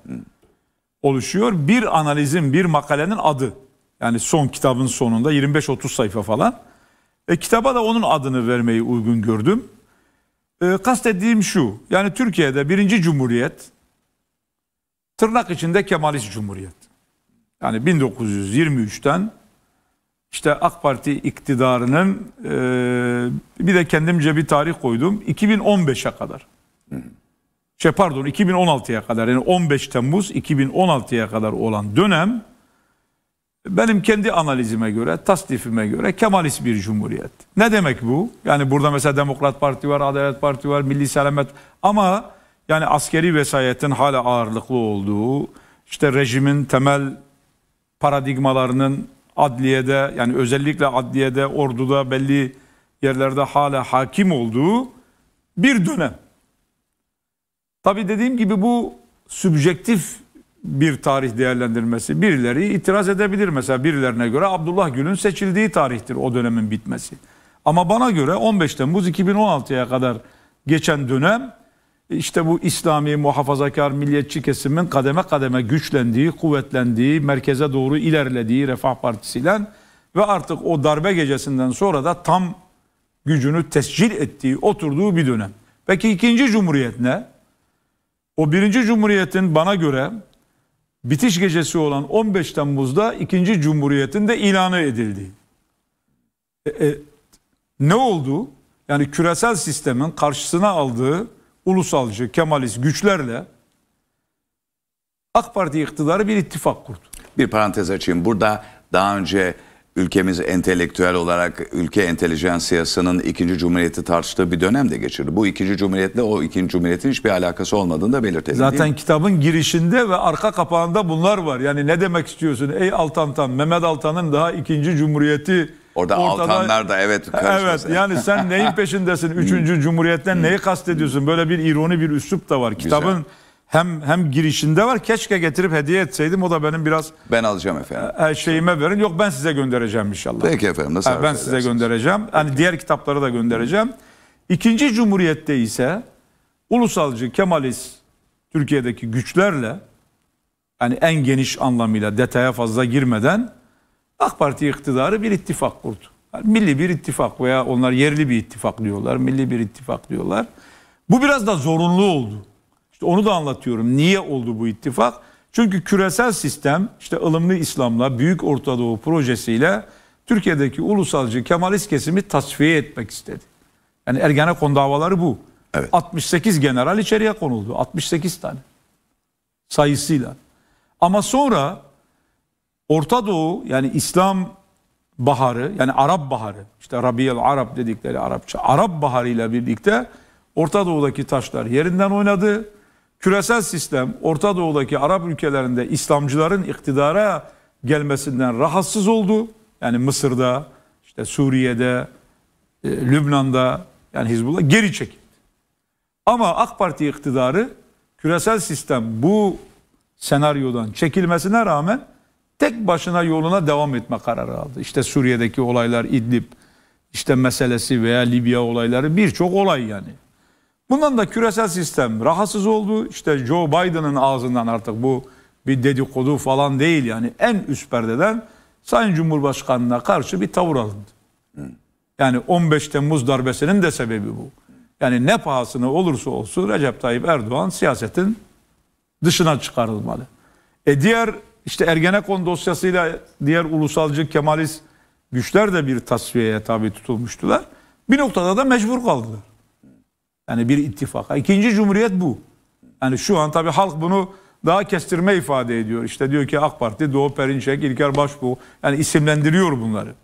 oluşuyor. Bir analizin, bir makalenin adı. Yani son kitabın sonunda 25-30 sayfa falan. E, kitaba da onun adını vermeyi uygun gördüm. E, kastettiğim şu. Yani Türkiye'de birinci cumhuriyet tırnak içinde Kemalist Cumhuriyet. Yani 1923'ten işte AK Parti iktidarının e, bir de kendimce bir tarih koydum 2015'e kadar. Hı. Şey pardon 2016'ya kadar yani 15 Temmuz 2016'ya kadar olan dönem benim kendi analizime göre, tasdifime göre Kemalist bir cumhuriyet. Ne demek bu? Yani burada mesela Demokrat Parti var, Adalet Parti var, Milli Selamet ama yani askeri vesayetin hala ağırlıklı olduğu, işte rejimin temel paradigmalarının adliyede yani özellikle adliyede, orduda belli yerlerde hala hakim olduğu bir dönem. Tabi dediğim gibi bu sübjektif bir tarih değerlendirmesi. Birileri itiraz edebilir mesela birilerine göre Abdullah Gül'ün seçildiği tarihtir o dönemin bitmesi. Ama bana göre 15 Temmuz 2016'ya kadar geçen dönem işte bu İslami muhafazakar milliyetçi kesimin kademe kademe güçlendiği, kuvvetlendiği, merkeze doğru ilerlediği Refah Partisi ile ve artık o darbe gecesinden sonra da tam gücünü tescil ettiği, oturduğu bir dönem. Peki ikinci cumhuriyet ne? O birinci cumhuriyetin bana göre bitiş gecesi olan 15 Temmuz'da ikinci cumhuriyetin de ilanı edildi. E, e, ne oldu? Yani küresel sistemin karşısına aldığı ulusalcı, kemalist güçlerle AK Parti iktidarı bir ittifak kurdu. Bir parantez açayım. Burada daha önce ülkemiz entelektüel olarak ülke entelijansiyasının ikinci cumhuriyeti tartıştığı bir dönem de geçirdi. Bu ikinci cumhuriyetle o ikinci cumhuriyetin hiçbir alakası olmadığını da belirtelim. Zaten kitabın girişinde ve arka kapağında bunlar var. Yani ne demek istiyorsun? Ey Altantan, Mehmet Altan'ın daha ikinci cumhuriyeti Orada Ortada, altanlar da evet e, Evet yani sen neyin peşindesin? Üçüncü hmm. Cumhuriyet'ten hmm. neyi kastediyorsun? Böyle bir ironi bir üslup da var. Güzel. Kitabın hem hem girişinde var. Keşke getirip hediye etseydim. O da benim biraz ben alacağım efendim. E, şeyime verin. Yok ben size göndereceğim inşallah. Peki efendim. Nasıl e, ben size göndereceğim. Hani diğer kitapları da göndereceğim. İkinci Cumhuriyet'te ise ulusalcı Kemalist Türkiye'deki güçlerle yani en geniş anlamıyla detaya fazla girmeden AK Parti iktidarı bir ittifak kurdu. Yani milli bir ittifak veya onlar yerli bir ittifak diyorlar, milli bir ittifak diyorlar. Bu biraz da zorunlu oldu. İşte onu da anlatıyorum. Niye oldu bu ittifak? Çünkü küresel sistem işte ılımlı İslam'la, Büyük Orta Doğu projesiyle Türkiye'deki ulusalcı Kemalist kesimi tasfiye etmek istedi. Yani Ergenekon davaları bu. Evet. 68 general içeriye konuldu. 68 tane sayısıyla. Ama sonra Orta Doğu yani İslam baharı yani Arap baharı işte Rabiyel Arap dedikleri Arapça Arap baharı ile birlikte Orta Doğu'daki taşlar yerinden oynadı. Küresel sistem Orta Doğu'daki Arap ülkelerinde İslamcıların iktidara gelmesinden rahatsız oldu. Yani Mısır'da, işte Suriye'de, e, Lübnan'da yani Hizbullah geri çekildi. Ama AK Parti iktidarı küresel sistem bu senaryodan çekilmesine rağmen tek başına yoluna devam etme kararı aldı. İşte Suriye'deki olaylar, İdlib işte meselesi veya Libya olayları birçok olay yani. Bundan da küresel sistem rahatsız oldu. İşte Joe Biden'ın ağzından artık bu bir dedikodu falan değil yani. En üst perdeden Sayın Cumhurbaşkanı'na karşı bir tavır alındı. Yani 15 Temmuz darbesinin de sebebi bu. Yani ne pahasına olursa olsun Recep Tayyip Erdoğan siyasetin dışına çıkarılmalı. E diğer işte Ergenekon dosyasıyla diğer ulusalcı Kemalist güçler de bir tasfiyeye tabi tutulmuştular. Bir noktada da mecbur kaldılar. Yani bir ittifaka. İkinci cumhuriyet bu. Yani şu an tabi halk bunu daha kestirme ifade ediyor. İşte diyor ki AK Parti, Doğu Perinçek, İlker Başbuğ. Yani isimlendiriyor bunları.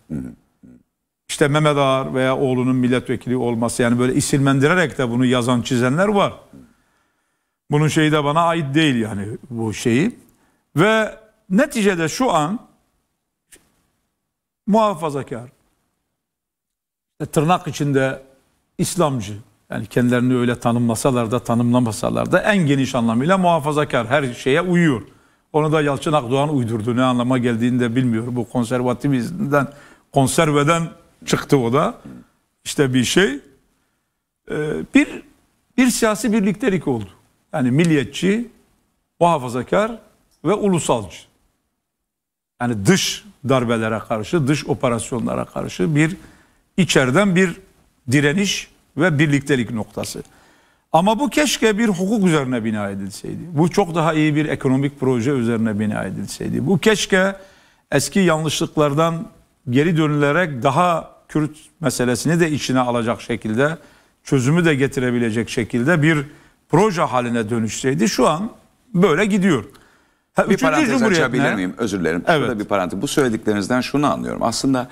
İşte Mehmet Ağar veya oğlunun milletvekili olması. Yani böyle isimlendirerek de bunu yazan çizenler var. Bunun şeyi de bana ait değil yani bu şeyi. Ve Neticede şu an muhafazakar, tırnak içinde İslamcı, yani kendilerini öyle tanımlasalar da tanımlamasalar da en geniş anlamıyla muhafazakar her şeye uyuyor. Onu da Yalçın Akdoğan uydurdu. Ne anlama geldiğini de bilmiyorum. Bu konservatimizden konserveden çıktı o da. İşte bir şey. Ee, bir, bir siyasi birliktelik oldu. Yani milliyetçi, muhafazakar ve ulusalcı yani dış darbelere karşı, dış operasyonlara karşı bir içeriden bir direniş ve birliktelik noktası. Ama bu keşke bir hukuk üzerine bina edilseydi. Bu çok daha iyi bir ekonomik proje üzerine bina edilseydi. Bu keşke eski yanlışlıklardan geri dönülerek daha Kürt meselesini de içine alacak şekilde çözümü de getirebilecek şekilde bir proje haline dönüşseydi şu an böyle gidiyor. Ha, bir parantez açabilir miyim? Özür dilerim. Evet. Burada bir parantez. Bu söylediklerinizden şunu anlıyorum. Aslında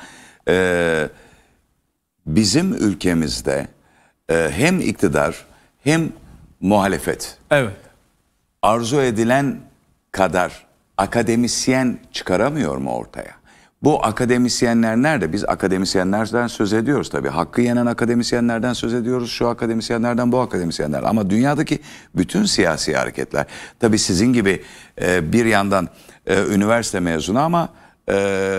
e, bizim ülkemizde e, hem iktidar hem muhalefet evet. arzu edilen kadar akademisyen çıkaramıyor mu ortaya? Bu akademisyenler nerede? Biz akademisyenlerden söz ediyoruz tabii. Hakkı yenen akademisyenlerden söz ediyoruz. Şu akademisyenlerden bu akademisyenler. Ama dünyadaki bütün siyasi hareketler. Tabii sizin gibi e, bir yandan e, üniversite mezunu ama e,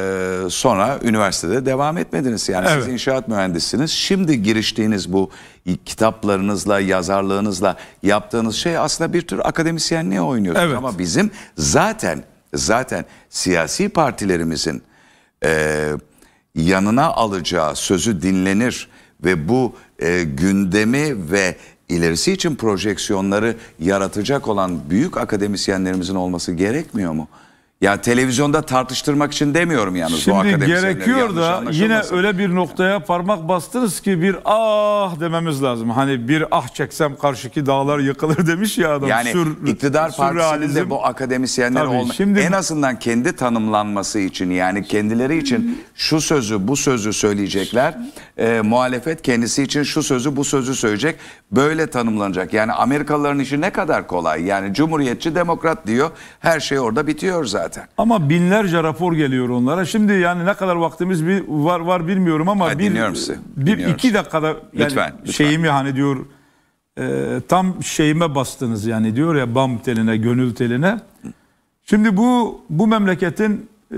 sonra üniversitede devam etmediniz. Yani evet. siz inşaat mühendisiniz. Şimdi giriştiğiniz bu kitaplarınızla, yazarlığınızla yaptığınız şey aslında bir tür akademisyenliğe oynuyorsunuz. Evet. Ama bizim zaten zaten siyasi partilerimizin e, yanına alacağı sözü dinlenir ve bu e, gündemi ve ilerisi için projeksiyonları yaratacak olan büyük akademisyenlerimizin olması gerekmiyor mu? Ya televizyonda tartıştırmak için demiyorum yalnız Şimdi bu akademisyenleri. gerekiyor da yine öyle bir noktaya parmak bastınız ki bir ah dememiz lazım. Hani bir ah çeksem karşıki dağlar yıkılır demiş ya adam. Yani Sür, iktidar partisinde bu akademisyenler olma, şimdi, en azından kendi tanımlanması için yani kendileri için şu sözü bu sözü söyleyecekler. E, muhalefet kendisi için şu sözü bu sözü söyleyecek. Böyle tanımlanacak. Yani Amerikalıların işi ne kadar kolay. Yani cumhuriyetçi demokrat diyor. Her şey orada bitiyor zaten zaten. Ama binlerce rapor geliyor onlara. Şimdi yani ne kadar vaktimiz bir var var bilmiyorum ama Hayır, bir, dinliyorum sizi. bir iki sizi. dakikada yani lütfen, lütfen. şeyimi hani diyor e, tam şeyime bastınız yani diyor ya bam teline gönül teline. Şimdi bu bu memleketin e,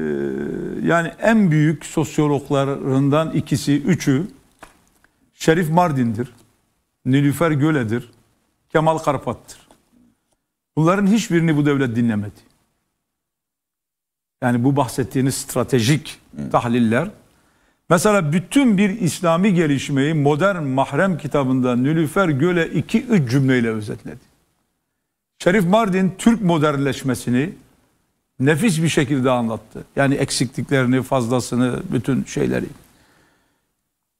yani en büyük sosyologlarından ikisi üçü Şerif Mardin'dir. Nilüfer Göle'dir. Kemal Karpat'tır. Bunların hiçbirini bu devlet dinlemedi. Yani bu bahsettiğiniz stratejik Hı. tahliller. Mesela bütün bir İslami gelişmeyi modern mahrem kitabında Nülüfer Göle 2-3 cümleyle özetledi. Şerif Mardin Türk modernleşmesini nefis bir şekilde anlattı. Yani eksikliklerini, fazlasını, bütün şeyleri.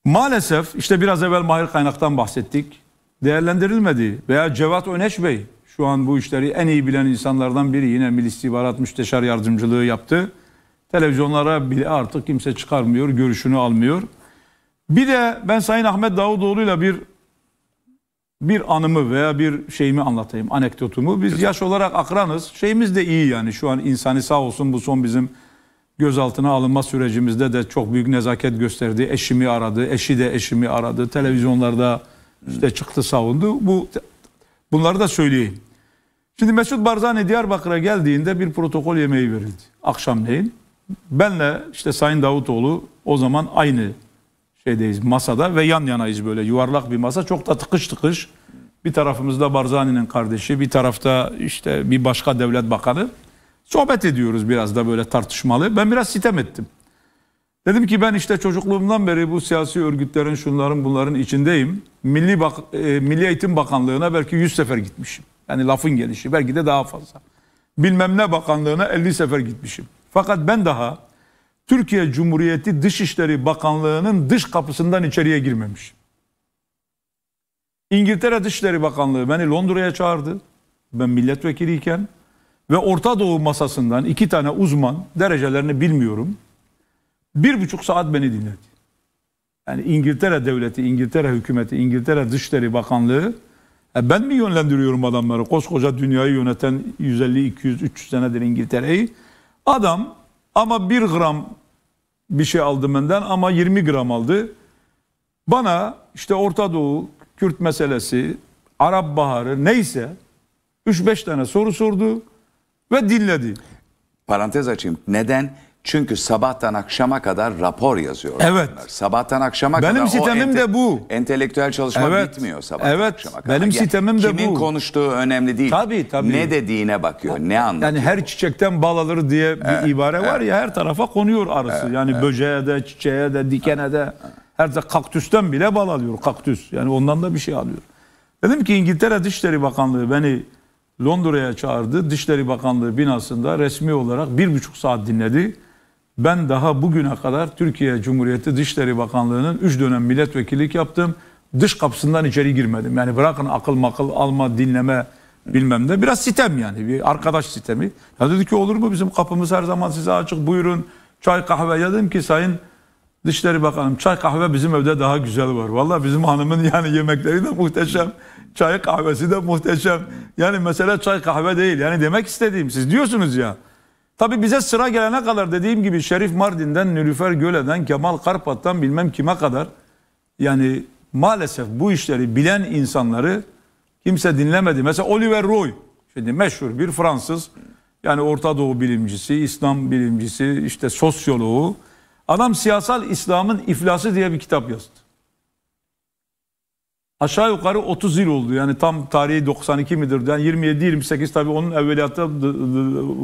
Maalesef işte biraz evvel Mahir Kaynak'tan bahsettik. Değerlendirilmedi veya Cevat Öneş Bey şu an bu işleri en iyi bilen insanlardan biri yine Milli İstihbarat Müsteşar Yardımcılığı yaptı. Televizyonlara bile artık kimse çıkarmıyor, görüşünü almıyor. Bir de ben Sayın Ahmet Davutoğlu'yla bir bir anımı veya bir şeyimi anlatayım, anekdotumu. Biz yaş olarak akranız. Şeyimiz de iyi yani şu an insani sağ olsun bu son bizim gözaltına alınma sürecimizde de çok büyük nezaket gösterdi. Eşimi aradı, eşi de eşimi aradı. Televizyonlarda işte çıktı savundu. Bu Bunları da söyleyeyim. Şimdi Mesut Barzani Diyarbakır'a geldiğinde bir protokol yemeği verildi. Akşamleyin. Benle işte Sayın Davutoğlu o zaman aynı şeydeyiz masada ve yan yanayız böyle yuvarlak bir masa. Çok da tıkış tıkış. Bir tarafımızda Barzani'nin kardeşi, bir tarafta işte bir başka devlet bakanı. Sohbet ediyoruz biraz da böyle tartışmalı. Ben biraz sitem ettim. Dedim ki ben işte çocukluğumdan beri bu siyasi örgütlerin şunların bunların içindeyim. Milli, Bak e, Milli Eğitim Bakanlığı'na belki 100 sefer gitmişim. Yani lafın gelişi belki de daha fazla. Bilmem ne bakanlığına 50 sefer gitmişim. Fakat ben daha Türkiye Cumhuriyeti Dışişleri Bakanlığı'nın dış kapısından içeriye girmemişim. İngiltere Dışişleri Bakanlığı beni Londra'ya çağırdı. Ben milletvekiliyken ve Orta Doğu masasından iki tane uzman derecelerini bilmiyorum. Bir buçuk saat beni dinledi. Yani İngiltere devleti, İngiltere hükümeti, İngiltere Dışişleri Bakanlığı e, ben mi yönlendiriyorum adamları? Koskoca dünyayı yöneten 150, 200, 300 senedir İngiltere'yi. Adam ama bir gram bir şey aldı benden ama 20 gram aldı. Bana işte Orta Doğu, Kürt meselesi, Arap Baharı neyse 3-5 tane soru sordu ve dinledi. Parantez açayım. Neden? Çünkü sabahtan akşama kadar rapor yazıyorlar. Evet. Bunlar. Sabahtan akşama benim kadar. Benim sistemim ente- de bu. Entelektüel çalışma evet. bitmiyor sabahtan evet. akşama kadar. Benim yani sitemim de bu. Kimin konuştuğu önemli değil. Tabii tabii. Ne dediğine bakıyor, ne anlatıyor. Yani her bu. çiçekten bal alır diye bir evet. ibare evet. var ya her tarafa konuyor arısı. Evet. Yani evet. böceğe de, çiçeğe de, dikene de. Her de kaktüsten bile bal alıyor kaktüs. Yani ondan da bir şey alıyor. Dedim ki İngiltere Dışişleri Bakanlığı beni Londra'ya çağırdı. Dışişleri Bakanlığı binasında resmi olarak bir buçuk saat dinledi. Ben daha bugüne kadar Türkiye Cumhuriyeti Dışişleri Bakanlığı'nın 3 dönem milletvekillik yaptım. Dış kapısından içeri girmedim. Yani bırakın akıl makıl alma, dinleme bilmem ne. Biraz sitem yani. Bir arkadaş sitemi. Ya dedi ki olur mu bizim kapımız her zaman size açık buyurun. Çay kahve ya dedim ki sayın Dışişleri Bakanım çay kahve bizim evde daha güzel var. Valla bizim hanımın yani yemekleri de muhteşem. Çay kahvesi de muhteşem. Yani mesela çay kahve değil. Yani demek istediğim siz diyorsunuz ya. Tabi bize sıra gelene kadar dediğim gibi Şerif Mardin'den, Nülüfer Göle'den, Kemal Karpat'tan bilmem kime kadar yani maalesef bu işleri bilen insanları kimse dinlemedi. Mesela Oliver Roy şimdi meşhur bir Fransız yani Orta Doğu bilimcisi, İslam bilimcisi, işte sosyoloğu. Adam siyasal İslam'ın iflası diye bir kitap yazdı aşağı yukarı 30 yıl oldu. Yani tam tarihi 92 midir? Yani 27 28 tabii onun evveliyatı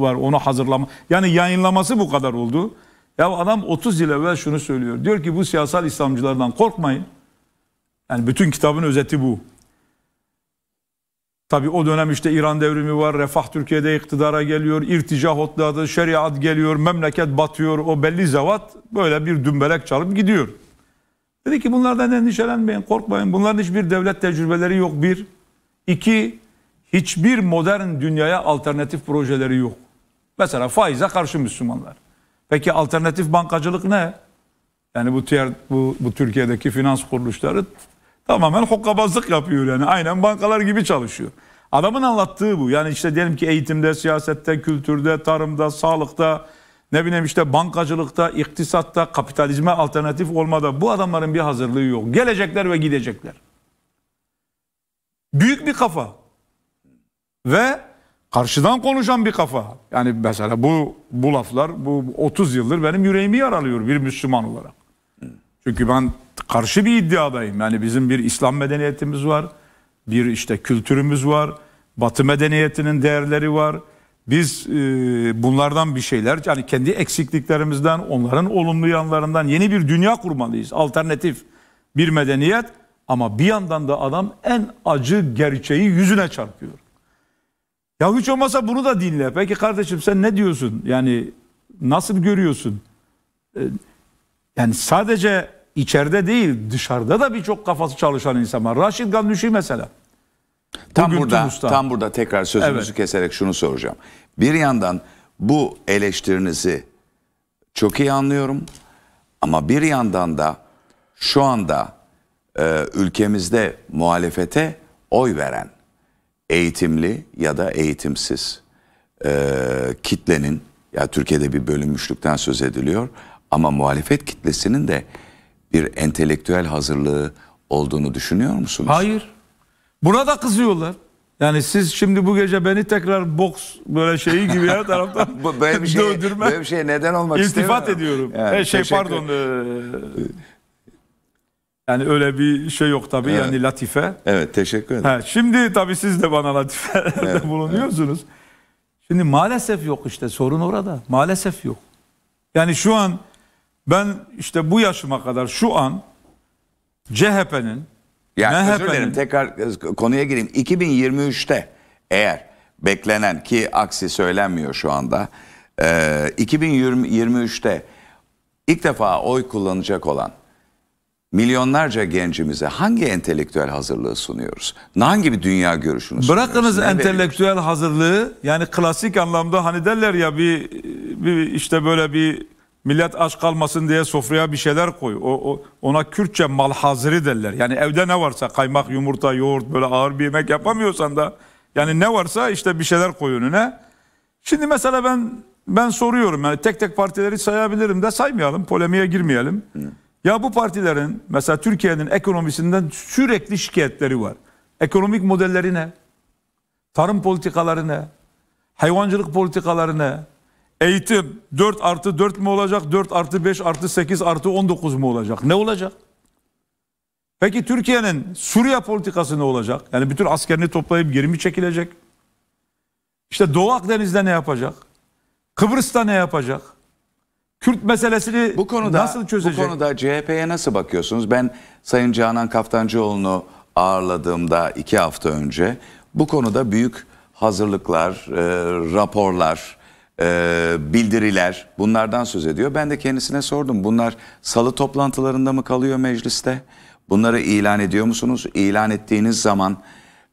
var. Onu hazırlama. Yani yayınlaması bu kadar oldu. Ya adam 30 yıl evvel şunu söylüyor. Diyor ki bu siyasal İslamcılardan korkmayın. Yani bütün kitabın özeti bu. Tabii o dönem işte İran devrimi var, Refah Türkiye'de iktidara geliyor, irtica hotladı, şeriat geliyor, memleket batıyor. O belli zevat böyle bir dümbelek çalıp gidiyor. Dedi ki bunlardan endişelenmeyin, korkmayın. Bunların hiçbir devlet tecrübeleri yok bir. iki, hiçbir modern dünyaya alternatif projeleri yok. Mesela faize karşı Müslümanlar. Peki alternatif bankacılık ne? Yani bu, bu, bu Türkiye'deki finans kuruluşları tamamen hokkabazlık yapıyor yani. Aynen bankalar gibi çalışıyor. Adamın anlattığı bu. Yani işte diyelim ki eğitimde, siyasette, kültürde, tarımda, sağlıkta, ne bileyim işte bankacılıkta, iktisatta, kapitalizme alternatif olmada bu adamların bir hazırlığı yok. Gelecekler ve gidecekler. Büyük bir kafa ve karşıdan konuşan bir kafa. Yani mesela bu bu laflar bu 30 yıldır benim yüreğimi yaralıyor bir Müslüman olarak. Çünkü ben karşı bir iddiadayım. Yani bizim bir İslam medeniyetimiz var. Bir işte kültürümüz var. Batı medeniyetinin değerleri var. Biz e, bunlardan bir şeyler yani kendi eksikliklerimizden onların olumlu yanlarından yeni bir dünya kurmalıyız. Alternatif bir medeniyet ama bir yandan da adam en acı gerçeği yüzüne çarpıyor. Ya hiç olmasa bunu da dinle. Peki kardeşim sen ne diyorsun? Yani nasıl görüyorsun? E, yani sadece içeride değil dışarıda da birçok kafası çalışan insan var. Raşid Gandhi mesela. Tam burada Tunus'tan. tam burada tekrar sözünüzü evet. keserek şunu soracağım. Bir yandan bu eleştirinizi çok iyi anlıyorum ama bir yandan da şu anda e, ülkemizde muhalefete oy veren eğitimli ya da eğitimsiz e, kitlenin ya Türkiye'de bir bölünmüşlükten söz ediliyor ama muhalefet kitlesinin de bir entelektüel hazırlığı olduğunu düşünüyor musunuz? Hayır. Buna da kızıyorlar. Yani siz şimdi bu gece beni tekrar boks böyle şeyi gibi her taraftan böyle bir şey, dövdürme. Böyle bir şeye neden olmak istemiyorum. İltifat ediyorum. Yani, e şey pardon. E, yani öyle bir şey yok tabii evet. yani latife. Evet teşekkür ederim. Ha, şimdi tabii siz de bana latifelerde evet, bulunuyorsunuz. Evet. Şimdi maalesef yok işte sorun orada. Maalesef yok. Yani şu an ben işte bu yaşıma kadar şu an CHP'nin yani ne özür dilerim tekrar e, konuya gireyim. 2023'te eğer beklenen ki aksi söylenmiyor şu anda. 2023'te e, ilk defa oy kullanacak olan milyonlarca gencimize hangi entelektüel hazırlığı sunuyoruz? Hangi bir dünya görüşünü sunuyoruz? Bırakınız ne entelektüel veriyoruz? hazırlığı yani klasik anlamda hani derler ya bir, bir işte böyle bir Millet aç kalmasın diye sofraya bir şeyler koy. O, o, ona Kürtçe hazırı derler. Yani evde ne varsa kaymak, yumurta, yoğurt böyle ağır bir yemek yapamıyorsan da yani ne varsa işte bir şeyler koy önüne. Şimdi mesela ben ben soruyorum yani tek tek partileri sayabilirim de saymayalım. Polemiğe girmeyelim. Hı. Ya bu partilerin mesela Türkiye'nin ekonomisinden sürekli şikayetleri var. Ekonomik modelleri ne? Tarım politikaları ne? Hayvancılık politikaları ne? Eğitim 4 artı 4 mü olacak? 4 artı 5 artı 8 artı 19 mu olacak? Ne olacak? Peki Türkiye'nin Suriye politikası ne olacak? Yani bütün askerini toplayıp geri mi çekilecek? İşte Doğu Akdeniz'de ne yapacak? Kıbrıs'ta ne yapacak? Kürt meselesini bu konuda, nasıl çözecek? Bu konuda CHP'ye nasıl bakıyorsunuz? Ben Sayın Canan Kaftancıoğlu'nu ağırladığımda iki hafta önce bu konuda büyük hazırlıklar, e, raporlar, e, bildiriler bunlardan söz ediyor. Ben de kendisine sordum bunlar salı toplantılarında mı kalıyor mecliste? Bunları ilan ediyor musunuz? İlan ettiğiniz zaman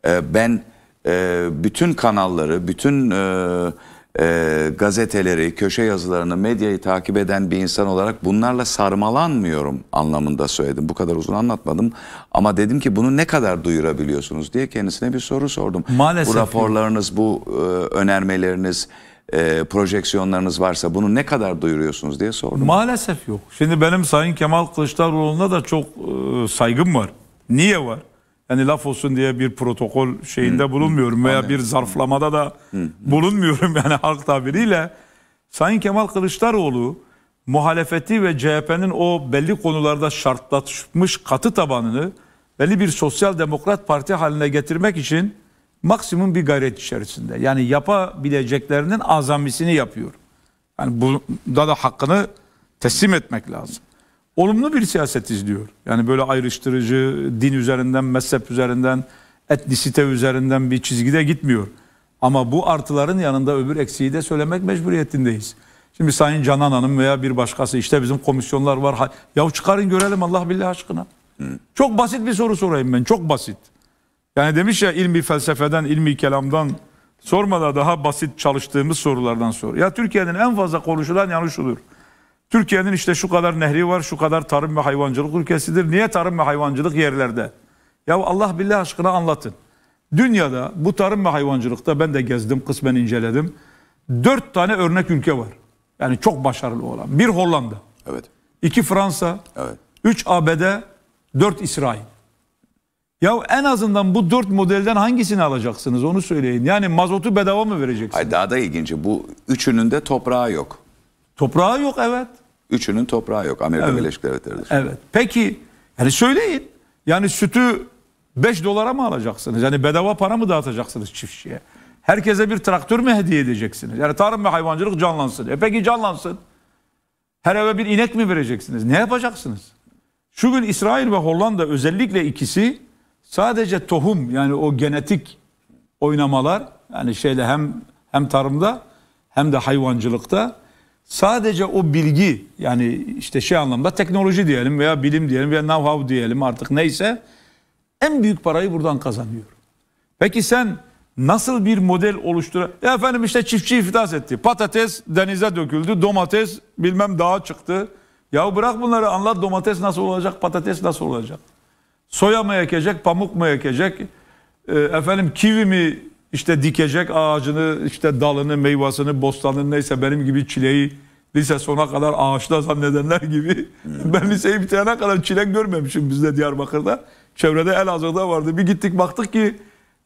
e, ben e, bütün kanalları, bütün e, e, gazeteleri, köşe yazılarını, medyayı takip eden bir insan olarak bunlarla sarmalanmıyorum anlamında söyledim. Bu kadar uzun anlatmadım ama dedim ki bunu ne kadar duyurabiliyorsunuz diye kendisine bir soru sordum. Maalesef. Bu raporlarınız, bu e, önermeleriniz e, projeksiyonlarınız varsa bunu ne kadar duyuruyorsunuz diye sordum. Maalesef yok. Şimdi benim Sayın Kemal Kılıçdaroğlu'na da çok e, saygım var. Niye var? Yani laf olsun diye bir protokol şeyinde hı, bulunmuyorum hı, veya anladım. bir zarflamada da hı, hı. bulunmuyorum yani halk tabiriyle. Sayın Kemal Kılıçdaroğlu muhalefeti ve CHP'nin o belli konularda şartlatmış katı tabanını belli bir sosyal demokrat parti haline getirmek için maksimum bir gayret içerisinde. Yani yapabileceklerinin azamisini yapıyor. Yani bunda da hakkını teslim etmek lazım. Olumlu bir siyaset izliyor. Yani böyle ayrıştırıcı din üzerinden, mezhep üzerinden, etnisite üzerinden bir çizgide gitmiyor. Ama bu artıların yanında öbür eksiği de söylemek mecburiyetindeyiz. Şimdi Sayın Canan Hanım veya bir başkası işte bizim komisyonlar var. Yahu çıkarın görelim Allah billah aşkına. Çok basit bir soru sorayım ben. Çok basit. Yani demiş ya ilmi felsefeden, ilmi kelamdan sormada daha basit çalıştığımız sorulardan sor. Ya Türkiye'nin en fazla konuşulan yanı şudur. Türkiye'nin işte şu kadar nehri var, şu kadar tarım ve hayvancılık ülkesidir. Niye tarım ve hayvancılık yerlerde? Ya Allah billah aşkına anlatın. Dünyada bu tarım ve hayvancılıkta ben de gezdim, kısmen inceledim. Dört tane örnek ülke var. Yani çok başarılı olan. Bir Hollanda. Evet. İki Fransa. Evet. Üç ABD. Dört İsrail. Ya en azından bu dört modelden hangisini alacaksınız onu söyleyin. Yani mazotu bedava mı vereceksiniz? Hayır, daha da ilginci bu üçünün de toprağı yok. Toprağı yok evet. Üçünün toprağı yok Amerika evet. Birleşik Devletleri Evet peki yani söyleyin. Yani sütü 5 dolara mı alacaksınız? Yani bedava para mı dağıtacaksınız çiftçiye? Herkese bir traktör mü hediye edeceksiniz? Yani tarım ve hayvancılık canlansın. E peki canlansın. Her eve bir inek mi vereceksiniz? Ne yapacaksınız? Şu gün İsrail ve Hollanda özellikle ikisi Sadece tohum yani o genetik oynamalar yani şeyde hem hem tarımda hem de hayvancılıkta sadece o bilgi yani işte şey anlamda teknoloji diyelim veya bilim diyelim veya know-how diyelim artık neyse en büyük parayı buradan kazanıyor. Peki sen nasıl bir model oluştur? Ya efendim işte çiftçi iflas etti. Patates denize döküldü. Domates bilmem dağa çıktı. Ya bırak bunları anlat domates nasıl olacak, patates nasıl olacak? Soya mı ekecek, pamuk mu ekecek? E, efendim kivi mi işte dikecek ağacını, işte dalını, meyvasını, bostanını neyse benim gibi çileği lise sona kadar ağaçta zannedenler gibi. Hmm. ben liseyi bitirene kadar çilek görmemişim bizde Diyarbakır'da. Çevrede el Elazığ'da vardı. Bir gittik baktık ki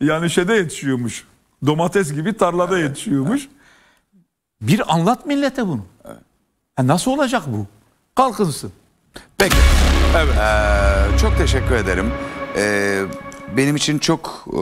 yani şeyde yetişiyormuş. Domates gibi tarlada evet. yetişiyormuş. Evet. Bir anlat millete bunu. Evet. E, nasıl olacak bu? Kalkınsın. Peki. Evet. Ee, çok teşekkür ederim. Ee, benim için çok e,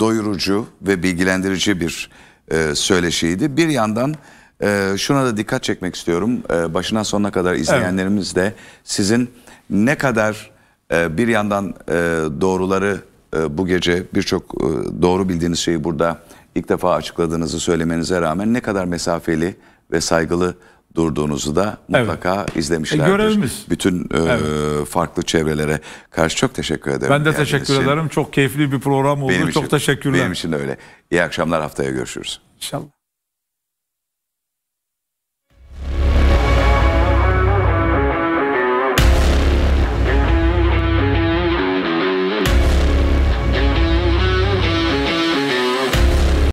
doyurucu ve bilgilendirici bir e, söyleşiydi. Bir yandan e, şuna da dikkat çekmek istiyorum. E, başından sonuna kadar izleyenlerimiz de sizin ne kadar e, bir yandan e, doğruları e, bu gece birçok e, doğru bildiğiniz şeyi burada ilk defa açıkladığınızı söylemenize rağmen ne kadar mesafeli ve saygılı durduğunuzu da mutlaka evet. izlemişlerdir. E, görevimiz. Bütün e, evet. farklı çevrelere karşı çok teşekkür ederim. Ben de teşekkür için. ederim. Çok keyifli bir program oldu. Benim çok teşekkürler. Benim için de öyle. İyi akşamlar haftaya görüşürüz. İnşallah.